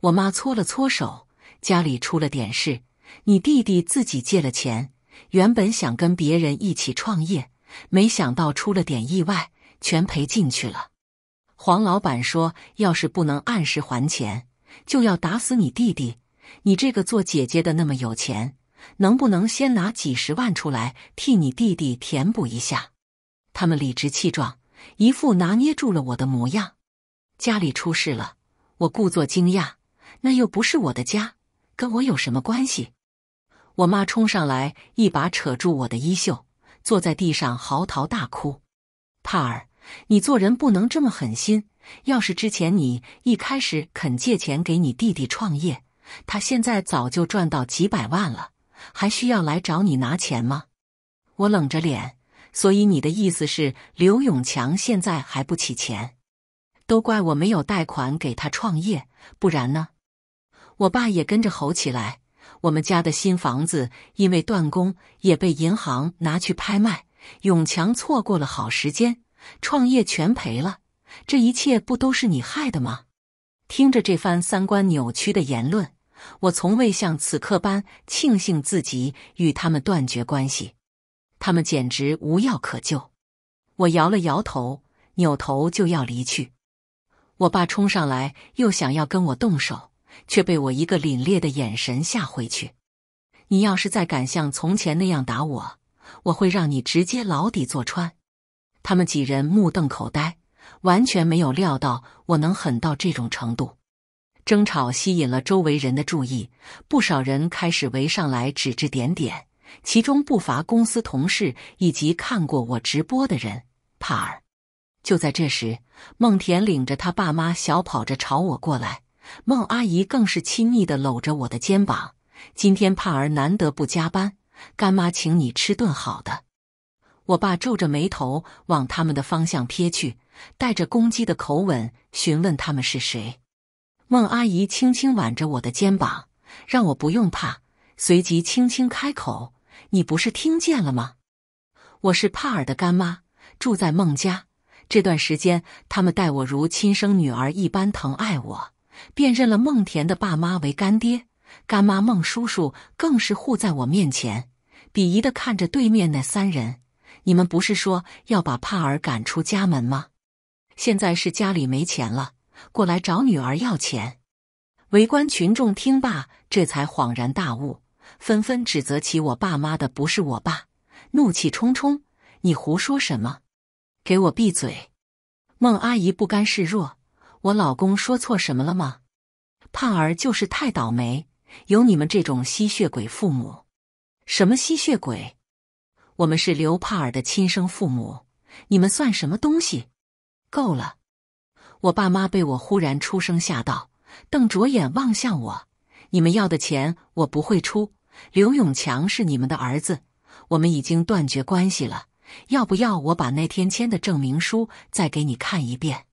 我妈搓了搓手，家里出了点事，你弟弟自己借了钱，原本想跟别人一起创业，没想到出了点意外，全赔进去了。黄老板说，要是不能按时还钱，就要打死你弟弟。你这个做姐姐的那么有钱，能不能先拿几十万出来替你弟弟填补一下？他们理直气壮，一副拿捏住了我的模样。家里出事了，我故作惊讶。那又不是我的家，跟我有什么关系？我妈冲上来，一把扯住我的衣袖，坐在地上嚎啕大哭。帕尔，你做人不能这么狠心。要是之前你一开始肯借钱给你弟弟创业，他现在早就赚到几百万了，还需要来找你拿钱吗？我冷着脸。所以你的意思是，刘永强现在还不起钱？都怪我没有贷款给他创业，不然呢？我爸也跟着吼起来。我们家的新房子因为断供也被银行拿去拍卖，永强错过了好时间，创业全赔了。这一切不都是你害的吗？听着这番三观扭曲的言论，我从未像此刻般庆幸自己与他们断绝关系。他们简直无药可救。我摇了摇头，扭头就要离去。我爸冲上来，又想要跟我动手，却被我一个凛冽的眼神吓回去。你要是再敢像从前那样打我，我会让你直接牢底坐穿。他们几人目瞪口呆，完全没有料到我能狠到这种程度。争吵吸引了周围人的注意，不少人开始围上来指指点点，其中不乏公司同事以及看过我直播的人。帕尔。就在这时，孟田领着他爸妈小跑着朝我过来，孟阿姨更是亲昵的搂着我的肩膀。今天帕儿难得不加班，干妈请你吃顿好的。我爸皱着眉头往他们的方向瞥去，带着攻击的口吻询问他们是谁。孟阿姨轻轻挽着我的肩膀，让我不用怕，随即轻轻开口：“你不是听见了吗？我是帕尔的干妈，住在孟家。”这段时间，他们待我如亲生女儿一般疼爱我，便认了孟甜的爸妈为干爹、干妈。孟叔叔更是护在我面前，鄙夷的看着对面那三人：“你们不是说要把帕尔赶出家门吗？现在是家里没钱了，过来找女儿要钱。”围观群众听罢，这才恍然大悟，纷纷指责起我爸妈的不是。我爸怒气冲冲：“你胡说什么？”给我闭嘴！孟阿姨不甘示弱。我老公说错什么了吗？帕儿就是太倒霉，有你们这种吸血鬼父母。什么吸血鬼？我们是刘帕儿的亲生父母，你们算什么东西？够了！我爸妈被我忽然出声吓到，瞪着眼望向我。你们要的钱我不会出。刘永强是你们的儿子，我们已经断绝关系了。要不要我把那天签的证明书再给你看一遍？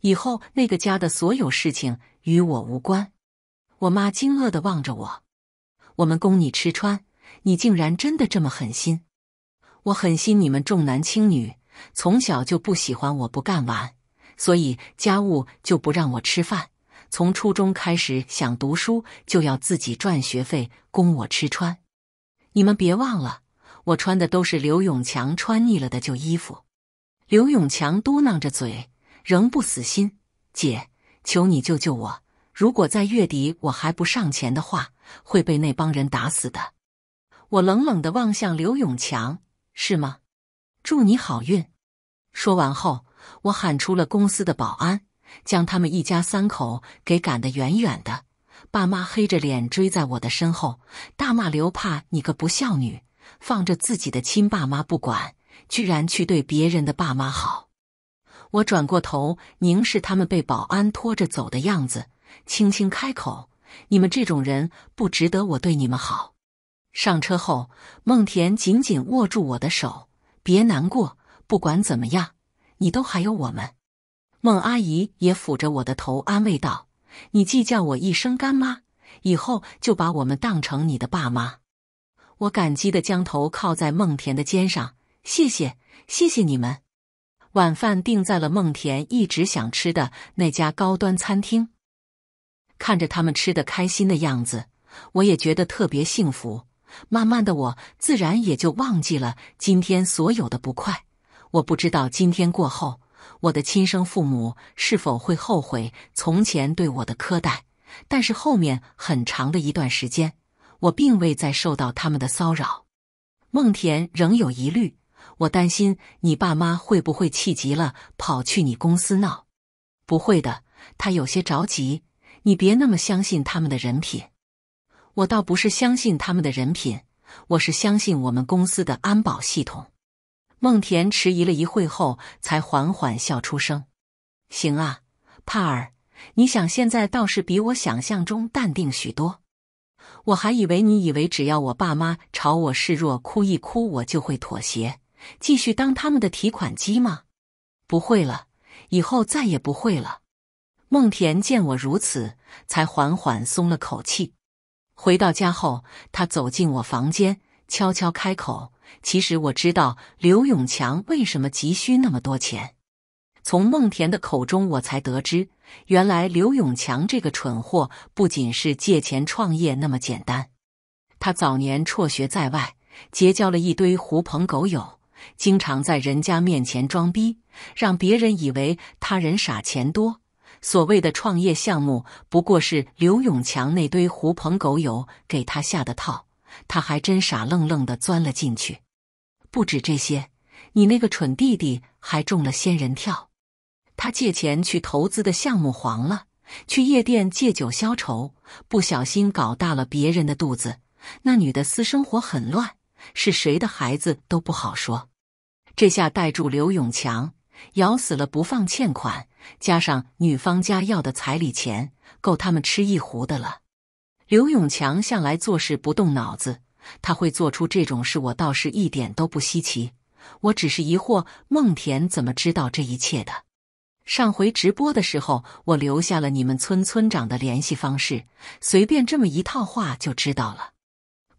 以后那个家的所有事情与我无关。我妈惊愕地望着我：“我们供你吃穿，你竟然真的这么狠心？我狠心你们重男轻女，从小就不喜欢我不干完，所以家务就不让我吃饭。从初中开始想读书就要自己赚学费供我吃穿，你们别忘了。”我穿的都是刘永强穿腻了的旧衣服。刘永强嘟囔着嘴，仍不死心：“姐，求你救救我！如果在月底我还不上钱的话，会被那帮人打死的。”我冷冷的望向刘永强：“是吗？祝你好运。”说完后，我喊出了公司的保安，将他们一家三口给赶得远远的。爸妈黑着脸追在我的身后，大骂刘怕你个不孝女。放着自己的亲爸妈不管，居然去对别人的爸妈好。我转过头凝视他们被保安拖着走的样子，轻轻开口：“你们这种人不值得我对你们好。”上车后，孟甜紧紧握住我的手：“别难过，不管怎么样，你都还有我们。”孟阿姨也抚着我的头安慰道：“你既叫我一声干妈，以后就把我们当成你的爸妈。”我感激的将头靠在孟田的肩上，谢谢，谢谢你们。晚饭定在了孟田一直想吃的那家高端餐厅，看着他们吃的开心的样子，我也觉得特别幸福。慢慢的，我自然也就忘记了今天所有的不快。我不知道今天过后，我的亲生父母是否会后悔从前对我的苛待，但是后面很长的一段时间。我并未再受到他们的骚扰，孟田仍有疑虑。我担心你爸妈会不会气急了跑去你公司闹？不会的，他有些着急。你别那么相信他们的人品。我倒不是相信他们的人品，我是相信我们公司的安保系统。孟田迟疑了一会后，才缓缓笑出声。行啊，帕尔，你想现在倒是比我想象中淡定许多。我还以为你以为只要我爸妈朝我示弱哭一哭，我就会妥协，继续当他们的提款机吗？不会了，以后再也不会了。孟田见我如此，才缓缓松了口气。回到家后，他走进我房间，悄悄开口：“其实我知道刘永强为什么急需那么多钱。”从孟田的口中，我才得知。原来刘永强这个蠢货不仅是借钱创业那么简单，他早年辍学在外，结交了一堆狐朋狗友，经常在人家面前装逼，让别人以为他人傻钱多。所谓的创业项目，不过是刘永强那堆狐朋狗友给他下的套，他还真傻愣愣的钻了进去。不止这些，你那个蠢弟弟还中了仙人跳。他借钱去投资的项目黄了，去夜店借酒消愁，不小心搞大了别人的肚子。那女的私生活很乱，是谁的孩子都不好说。这下逮住刘永强，咬死了不放欠款，加上女方家要的彩礼钱，够他们吃一壶的了。刘永强向来做事不动脑子，他会做出这种事，我倒是一点都不稀奇。我只是疑惑孟田怎么知道这一切的。上回直播的时候，我留下了你们村村长的联系方式，随便这么一套话就知道了。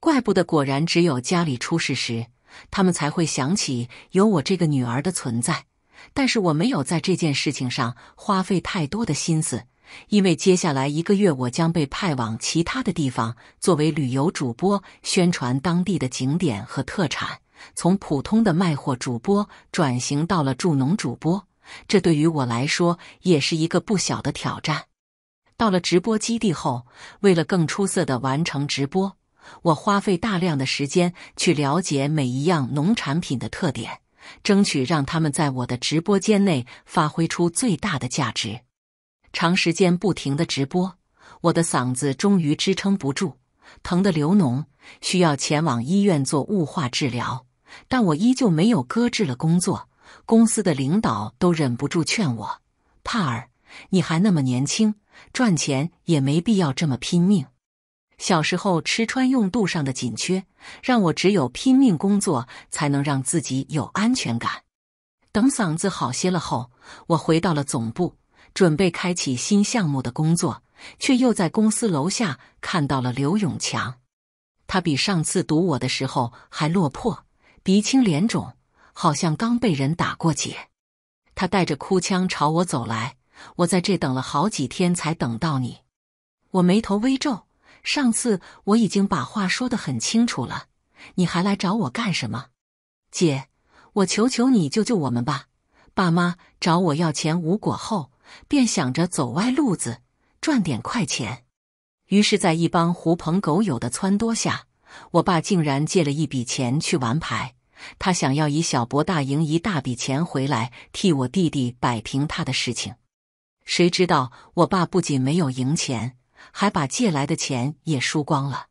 怪不得果然只有家里出事时，他们才会想起有我这个女儿的存在。但是我没有在这件事情上花费太多的心思，因为接下来一个月，我将被派往其他的地方，作为旅游主播宣传当地的景点和特产，从普通的卖货主播转型到了助农主播。这对于我来说也是一个不小的挑战。到了直播基地后，为了更出色地完成直播，我花费大量的时间去了解每一样农产品的特点，争取让他们在我的直播间内发挥出最大的价值。长时间不停地直播，我的嗓子终于支撑不住，疼得流脓，需要前往医院做雾化治疗。但我依旧没有搁置了工作。公司的领导都忍不住劝我：“帕尔，你还那么年轻，赚钱也没必要这么拼命。”小时候吃穿用度上的紧缺，让我只有拼命工作才能让自己有安全感。等嗓子好些了后，我回到了总部，准备开启新项目的工作，却又在公司楼下看到了刘永强。他比上次堵我的时候还落魄，鼻青脸肿。好像刚被人打过姐，她带着哭腔朝我走来。我在这等了好几天才等到你。我眉头微皱，上次我已经把话说得很清楚了，你还来找我干什么？姐，我求求你救救我们吧。爸妈找我要钱无果后，便想着走歪路子赚点快钱。于是，在一帮狐朋狗友的撺掇下，我爸竟然借了一笔钱去玩牌。他想要以小博大，赢一大笔钱回来，替我弟弟摆平他的事情。谁知道我爸不仅没有赢钱，还把借来的钱也输光了。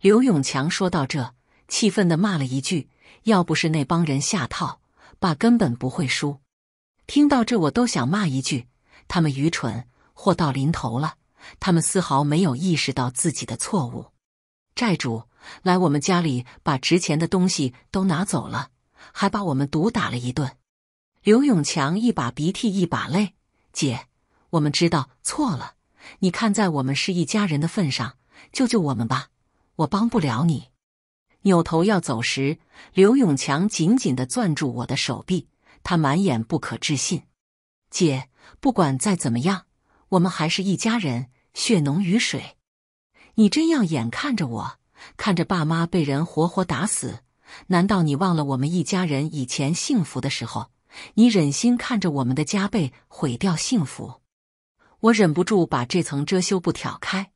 刘永强说到这，气愤的骂了一句：“要不是那帮人下套，爸根本不会输。”听到这，我都想骂一句：“他们愚蠢，祸到临头了，他们丝毫没有意识到自己的错误。”债主。来我们家里把值钱的东西都拿走了，还把我们毒打了一顿。刘永强一把鼻涕一把泪，姐，我们知道错了。你看在我们是一家人的份上，救救我们吧。我帮不了你。扭头要走时，刘永强紧紧地攥住我的手臂，他满眼不可置信。姐，不管再怎么样，我们还是一家人，血浓于水。你真要眼看着我？看着爸妈被人活活打死，难道你忘了我们一家人以前幸福的时候？你忍心看着我们的家被毁掉？幸福？我忍不住把这层遮羞布挑开。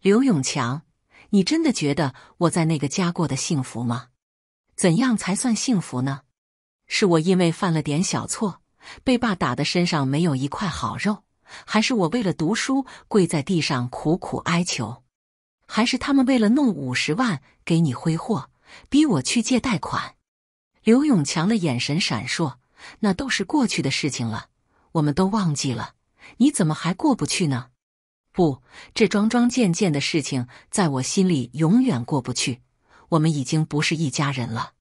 刘永强，你真的觉得我在那个家过得幸福吗？怎样才算幸福呢？是我因为犯了点小错被爸打的身上没有一块好肉，还是我为了读书跪在地上苦苦哀求？还是他们为了弄五十万给你挥霍，逼我去借贷款？刘永强的眼神闪烁，那都是过去的事情了，我们都忘记了，你怎么还过不去呢？不，这桩桩件件的事情在我心里永远过不去。我们已经不是一家人了，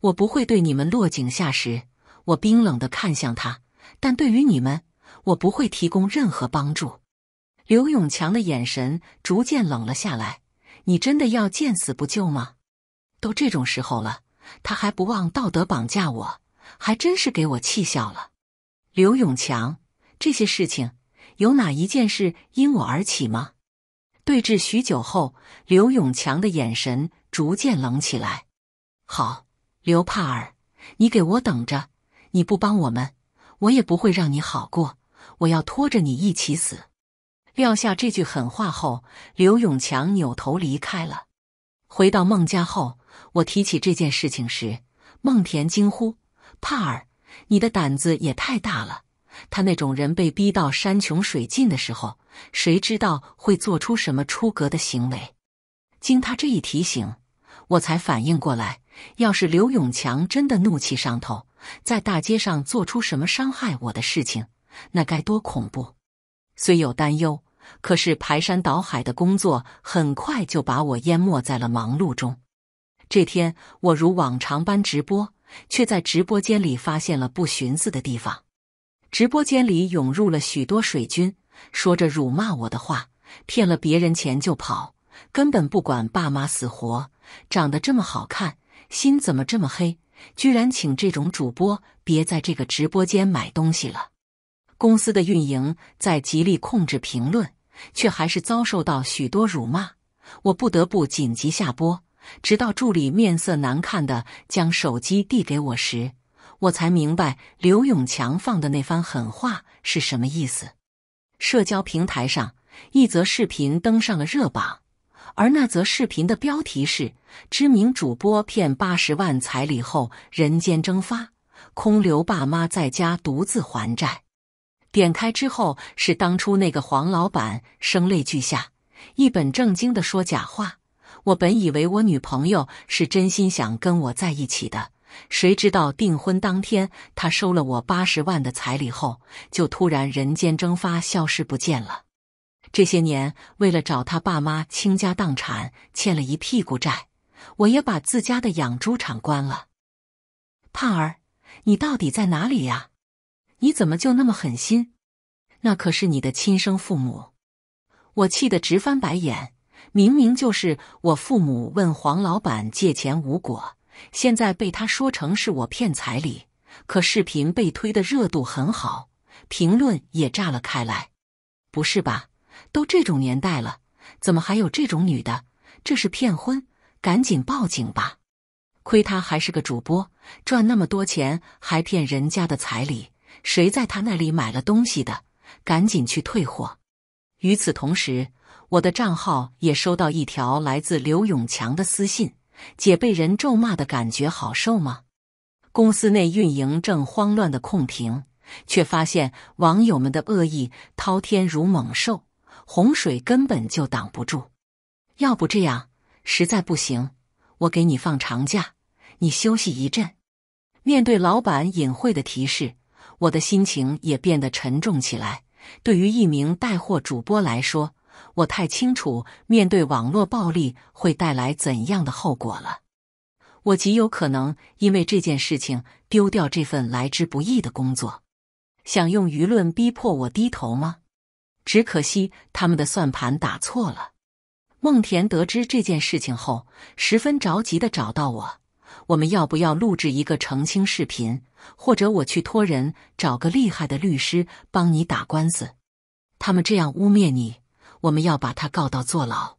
我不会对你们落井下石。我冰冷的看向他，但对于你们，我不会提供任何帮助。刘永强的眼神逐渐冷了下来。你真的要见死不救吗？都这种时候了，他还不忘道德绑架我，还真是给我气笑了。刘永强，这些事情有哪一件事因我而起吗？对峙许久后，刘永强的眼神逐渐冷起来。好，刘帕尔，你给我等着！你不帮我们，我也不会让你好过。我要拖着你一起死。撂下这句狠话后，刘永强扭头离开了。回到孟家后，我提起这件事情时，孟田惊呼：“帕尔，你的胆子也太大了！他那种人被逼到山穷水尽的时候，谁知道会做出什么出格的行为？”经他这一提醒，我才反应过来，要是刘永强真的怒气上头，在大街上做出什么伤害我的事情，那该多恐怖！虽有担忧。可是排山倒海的工作很快就把我淹没在了忙碌中。这天我如往常般直播，却在直播间里发现了不寻思的地方。直播间里涌入了许多水军，说着辱骂我的话，骗了别人钱就跑，根本不管爸妈死活。长得这么好看，心怎么这么黑？居然请这种主播，别在这个直播间买东西了。公司的运营在极力控制评论。却还是遭受到许多辱骂，我不得不紧急下播。直到助理面色难看的将手机递给我时，我才明白刘永强放的那番狠话是什么意思。社交平台上，一则视频登上了热榜，而那则视频的标题是“知名主播骗八十万彩礼后人间蒸发，空留爸妈在家独自还债”。点开之后是当初那个黄老板，声泪俱下，一本正经的说假话。我本以为我女朋友是真心想跟我在一起的，谁知道订婚当天她收了我八十万的彩礼后，就突然人间蒸发，消失不见了。这些年为了找他爸妈，倾家荡产，欠了一屁股债，我也把自家的养猪场关了。胖儿，你到底在哪里呀？你怎么就那么狠心？那可是你的亲生父母！我气得直翻白眼。明明就是我父母问黄老板借钱无果，现在被他说成是我骗彩礼。可视频被推的热度很好，评论也炸了开来。不是吧？都这种年代了，怎么还有这种女的？这是骗婚，赶紧报警吧！亏她还是个主播，赚那么多钱还骗人家的彩礼。谁在他那里买了东西的，赶紧去退货。与此同时，我的账号也收到一条来自刘永强的私信：“姐被人咒骂的感觉好受吗？”公司内运营正慌乱的控评，却发现网友们的恶意滔天如猛兽，洪水根本就挡不住。要不这样，实在不行，我给你放长假，你休息一阵。面对老板隐晦的提示。我的心情也变得沉重起来。对于一名带货主播来说，我太清楚面对网络暴力会带来怎样的后果了。我极有可能因为这件事情丢掉这份来之不易的工作。想用舆论逼迫我低头吗？只可惜他们的算盘打错了。孟甜得知这件事情后，十分着急的找到我。我们要不要录制一个澄清视频，或者我去托人找个厉害的律师帮你打官司？他们这样污蔑你，我们要把他告到坐牢。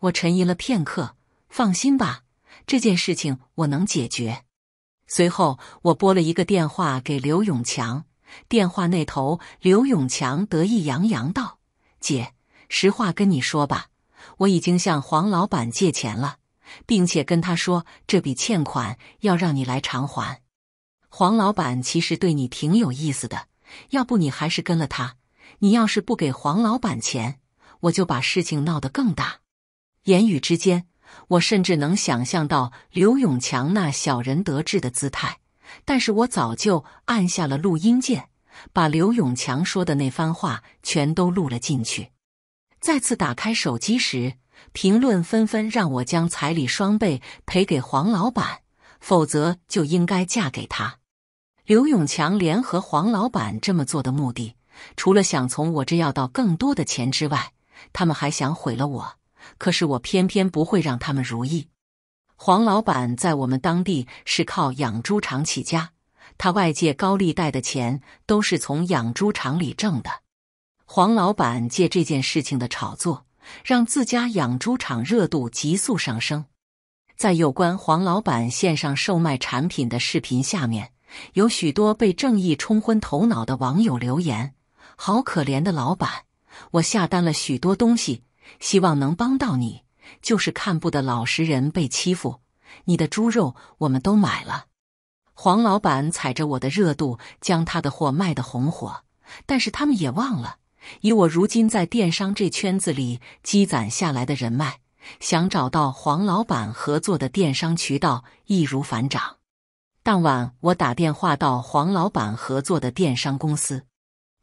我沉吟了片刻，放心吧，这件事情我能解决。随后，我拨了一个电话给刘永强。电话那头，刘永强得意洋洋道：“姐，实话跟你说吧，我已经向黄老板借钱了。”并且跟他说，这笔欠款要让你来偿还。黄老板其实对你挺有意思的，要不你还是跟了他。你要是不给黄老板钱，我就把事情闹得更大。言语之间，我甚至能想象到刘永强那小人得志的姿态。但是我早就按下了录音键，把刘永强说的那番话全都录了进去。再次打开手机时。评论纷纷让我将彩礼双倍赔给黄老板，否则就应该嫁给他。刘永强联合黄老板这么做的目的，除了想从我这要到更多的钱之外，他们还想毁了我。可是我偏偏不会让他们如意。黄老板在我们当地是靠养猪场起家，他外借高利贷的钱都是从养猪场里挣的。黄老板借这件事情的炒作。让自家养猪场热度急速上升，在有关黄老板线上售卖产品的视频下面，有许多被正义冲昏头脑的网友留言：“好可怜的老板，我下单了许多东西，希望能帮到你。就是看不得老实人被欺负，你的猪肉我们都买了。”黄老板踩着我的热度，将他的货卖得红火，但是他们也忘了。以我如今在电商这圈子里积攒下来的人脉，想找到黄老板合作的电商渠道易如反掌。当晚，我打电话到黄老板合作的电商公司。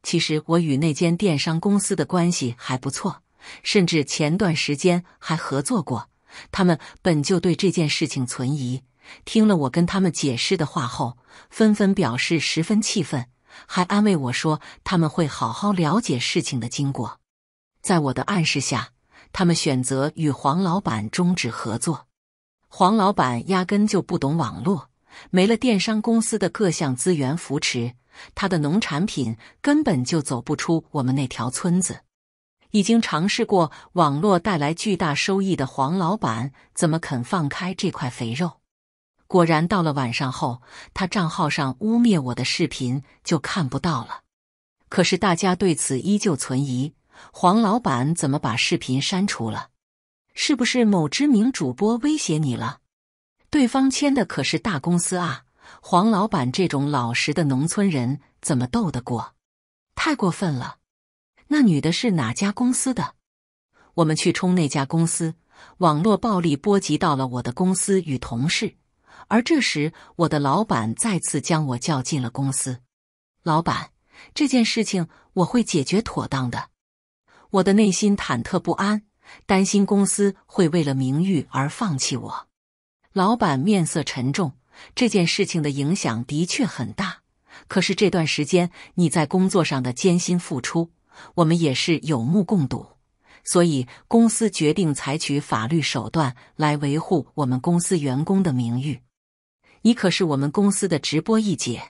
其实，我与那间电商公司的关系还不错，甚至前段时间还合作过。他们本就对这件事情存疑，听了我跟他们解释的话后，纷纷表示十分气愤。还安慰我说他们会好好了解事情的经过。在我的暗示下，他们选择与黄老板终止合作。黄老板压根就不懂网络，没了电商公司的各项资源扶持，他的农产品根本就走不出我们那条村子。已经尝试过网络带来巨大收益的黄老板，怎么肯放开这块肥肉？果然到了晚上后，他账号上污蔑我的视频就看不到了。可是大家对此依旧存疑：黄老板怎么把视频删除了？是不是某知名主播威胁你了？对方签的可是大公司啊！黄老板这种老实的农村人怎么斗得过？太过分了！那女的是哪家公司的？我们去冲那家公司。网络暴力波及到了我的公司与同事。而这时，我的老板再次将我叫进了公司。老板，这件事情我会解决妥当的。我的内心忐忑不安，担心公司会为了名誉而放弃我。老板面色沉重，这件事情的影响的确很大。可是这段时间你在工作上的艰辛付出，我们也是有目共睹。所以，公司决定采取法律手段来维护我们公司员工的名誉。你可是我们公司的直播一姐，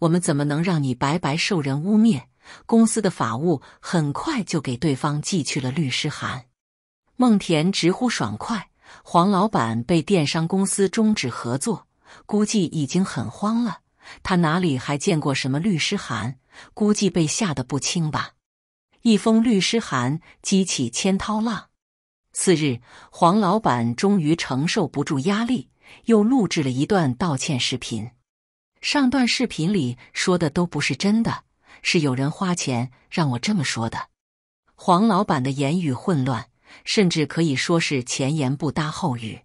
我们怎么能让你白白受人污蔑？公司的法务很快就给对方寄去了律师函。孟田直呼爽快。黄老板被电商公司终止合作，估计已经很慌了。他哪里还见过什么律师函？估计被吓得不轻吧。一封律师函激起千涛浪。次日，黄老板终于承受不住压力。又录制了一段道歉视频，上段视频里说的都不是真的，是有人花钱让我这么说的。黄老板的言语混乱，甚至可以说是前言不搭后语。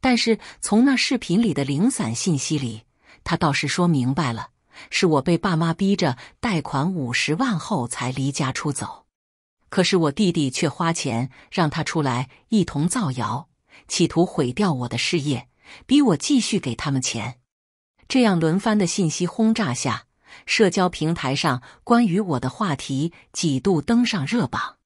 但是从那视频里的零散信息里，他倒是说明白了：是我被爸妈逼着贷款五十万后才离家出走，可是我弟弟却花钱让他出来一同造谣，企图毁掉我的事业。逼我继续给他们钱，这样轮番的信息轰炸下，社交平台上关于我的话题几度登上热榜。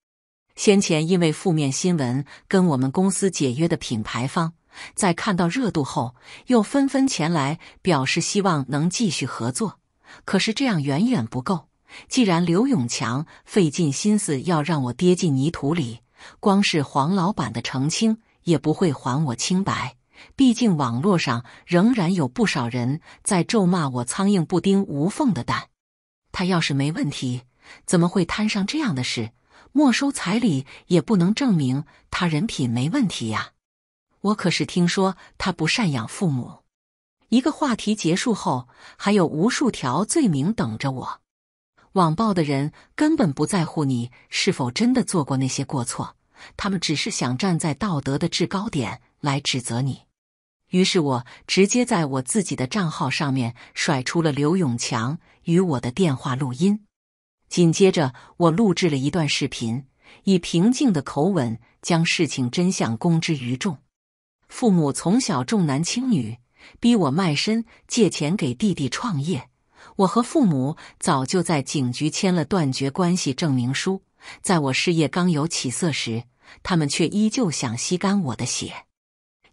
先前因为负面新闻跟我们公司解约的品牌方，在看到热度后又纷纷前来表示希望能继续合作。可是这样远远不够，既然刘永强费尽心思要让我跌进泥土里，光是黄老板的澄清也不会还我清白。毕竟，网络上仍然有不少人在咒骂我苍蝇不叮无缝的蛋。他要是没问题，怎么会摊上这样的事？没收彩礼也不能证明他人品没问题呀。我可是听说他不赡养父母。一个话题结束后，还有无数条罪名等着我。网暴的人根本不在乎你是否真的做过那些过错，他们只是想站在道德的制高点来指责你。于是我直接在我自己的账号上面甩出了刘永强与我的电话录音，紧接着我录制了一段视频，以平静的口吻将事情真相公之于众。父母从小重男轻女，逼我卖身借钱给弟弟创业，我和父母早就在警局签了断绝关系证明书。在我事业刚有起色时，他们却依旧想吸干我的血。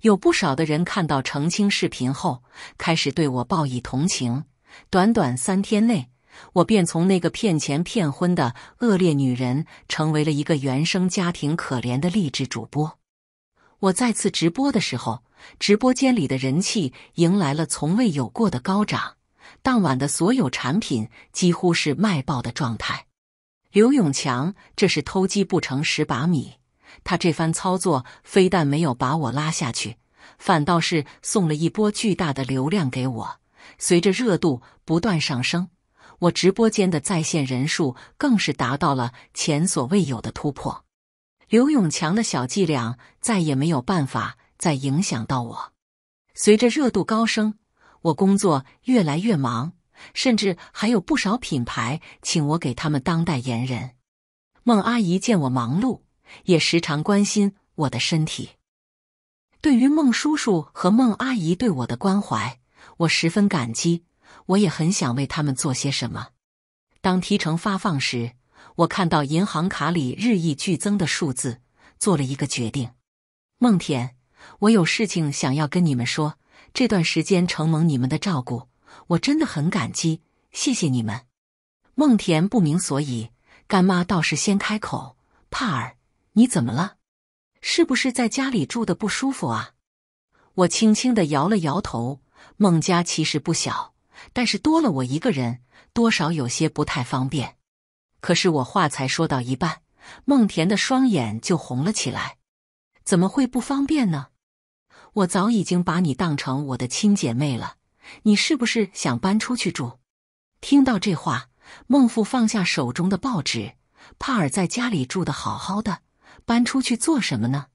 有不少的人看到澄清视频后，开始对我报以同情。短短三天内，我便从那个骗钱骗婚的恶劣女人，成为了一个原生家庭可怜的励志主播。我再次直播的时候，直播间里的人气迎来了从未有过的高涨。当晚的所有产品几乎是卖爆的状态。刘永强，这是偷鸡不成蚀把米。他这番操作非但没有把我拉下去，反倒是送了一波巨大的流量给我。随着热度不断上升，我直播间的在线人数更是达到了前所未有的突破。刘永强的小伎俩再也没有办法再影响到我。随着热度高升，我工作越来越忙，甚至还有不少品牌请我给他们当代言人。孟阿姨见我忙碌。也时常关心我的身体。对于孟叔叔和孟阿姨对我的关怀，我十分感激。我也很想为他们做些什么。当提成发放时，我看到银行卡里日益剧增的数字，做了一个决定。孟田，我有事情想要跟你们说。这段时间承蒙你们的照顾，我真的很感激，谢谢你们。孟田不明所以，干妈倒是先开口，帕尔。你怎么了？是不是在家里住的不舒服啊？我轻轻的摇了摇头。孟家其实不小，但是多了我一个人，多少有些不太方便。可是我话才说到一半，孟田的双眼就红了起来。怎么会不方便呢？我早已经把你当成我的亲姐妹了。你是不是想搬出去住？听到这话，孟父放下手中的报纸。帕尔在家里住的好好的。搬出去做什么呢？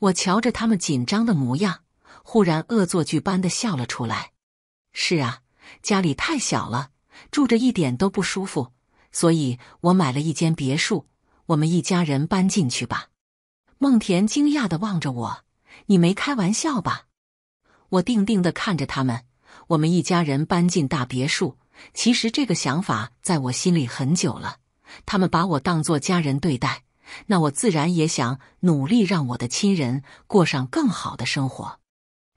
我瞧着他们紧张的模样，忽然恶作剧般的笑了出来。是啊，家里太小了，住着一点都不舒服，所以我买了一间别墅，我们一家人搬进去吧。梦田惊讶的望着我：“你没开玩笑吧？”我定定的看着他们：“我们一家人搬进大别墅。”其实这个想法在我心里很久了。他们把我当做家人对待。那我自然也想努力让我的亲人过上更好的生活。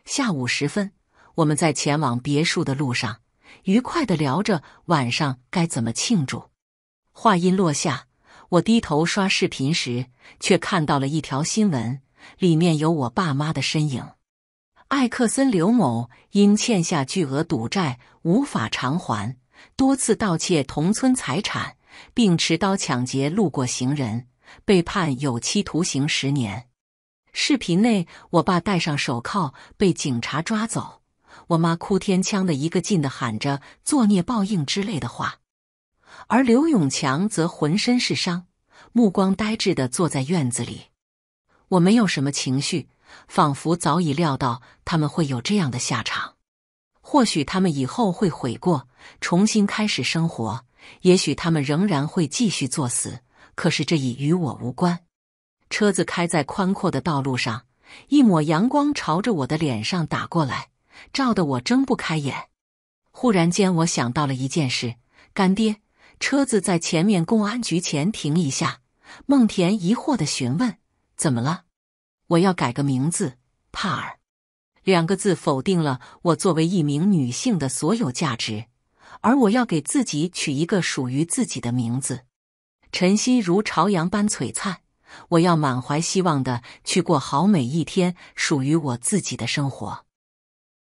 下午时分，我们在前往别墅的路上，愉快的聊着晚上该怎么庆祝。话音落下，我低头刷视频时，却看到了一条新闻，里面有我爸妈的身影。艾克森刘某因欠下巨额赌债无法偿还，多次盗窃同村财产，并持刀抢劫路过行人。被判有期徒刑十年。视频内，我爸戴上手铐被警察抓走，我妈哭天抢地，一个劲的喊着“作孽报应”之类的话。而刘永强则浑身是伤，目光呆滞的坐在院子里。我没有什么情绪，仿佛早已料到他们会有这样的下场。或许他们以后会悔过，重新开始生活；也许他们仍然会继续作死。可是这已与我无关。车子开在宽阔的道路上，一抹阳光朝着我的脸上打过来，照得我睁不开眼。忽然间，我想到了一件事，干爹，车子在前面公安局前停一下。孟田疑惑的询问：“怎么了？”我要改个名字，帕尔。两个字否定了我作为一名女性的所有价值，而我要给自己取一个属于自己的名字。晨曦如朝阳般璀璨，我要满怀希望地去过好每一天，属于我自己的生活。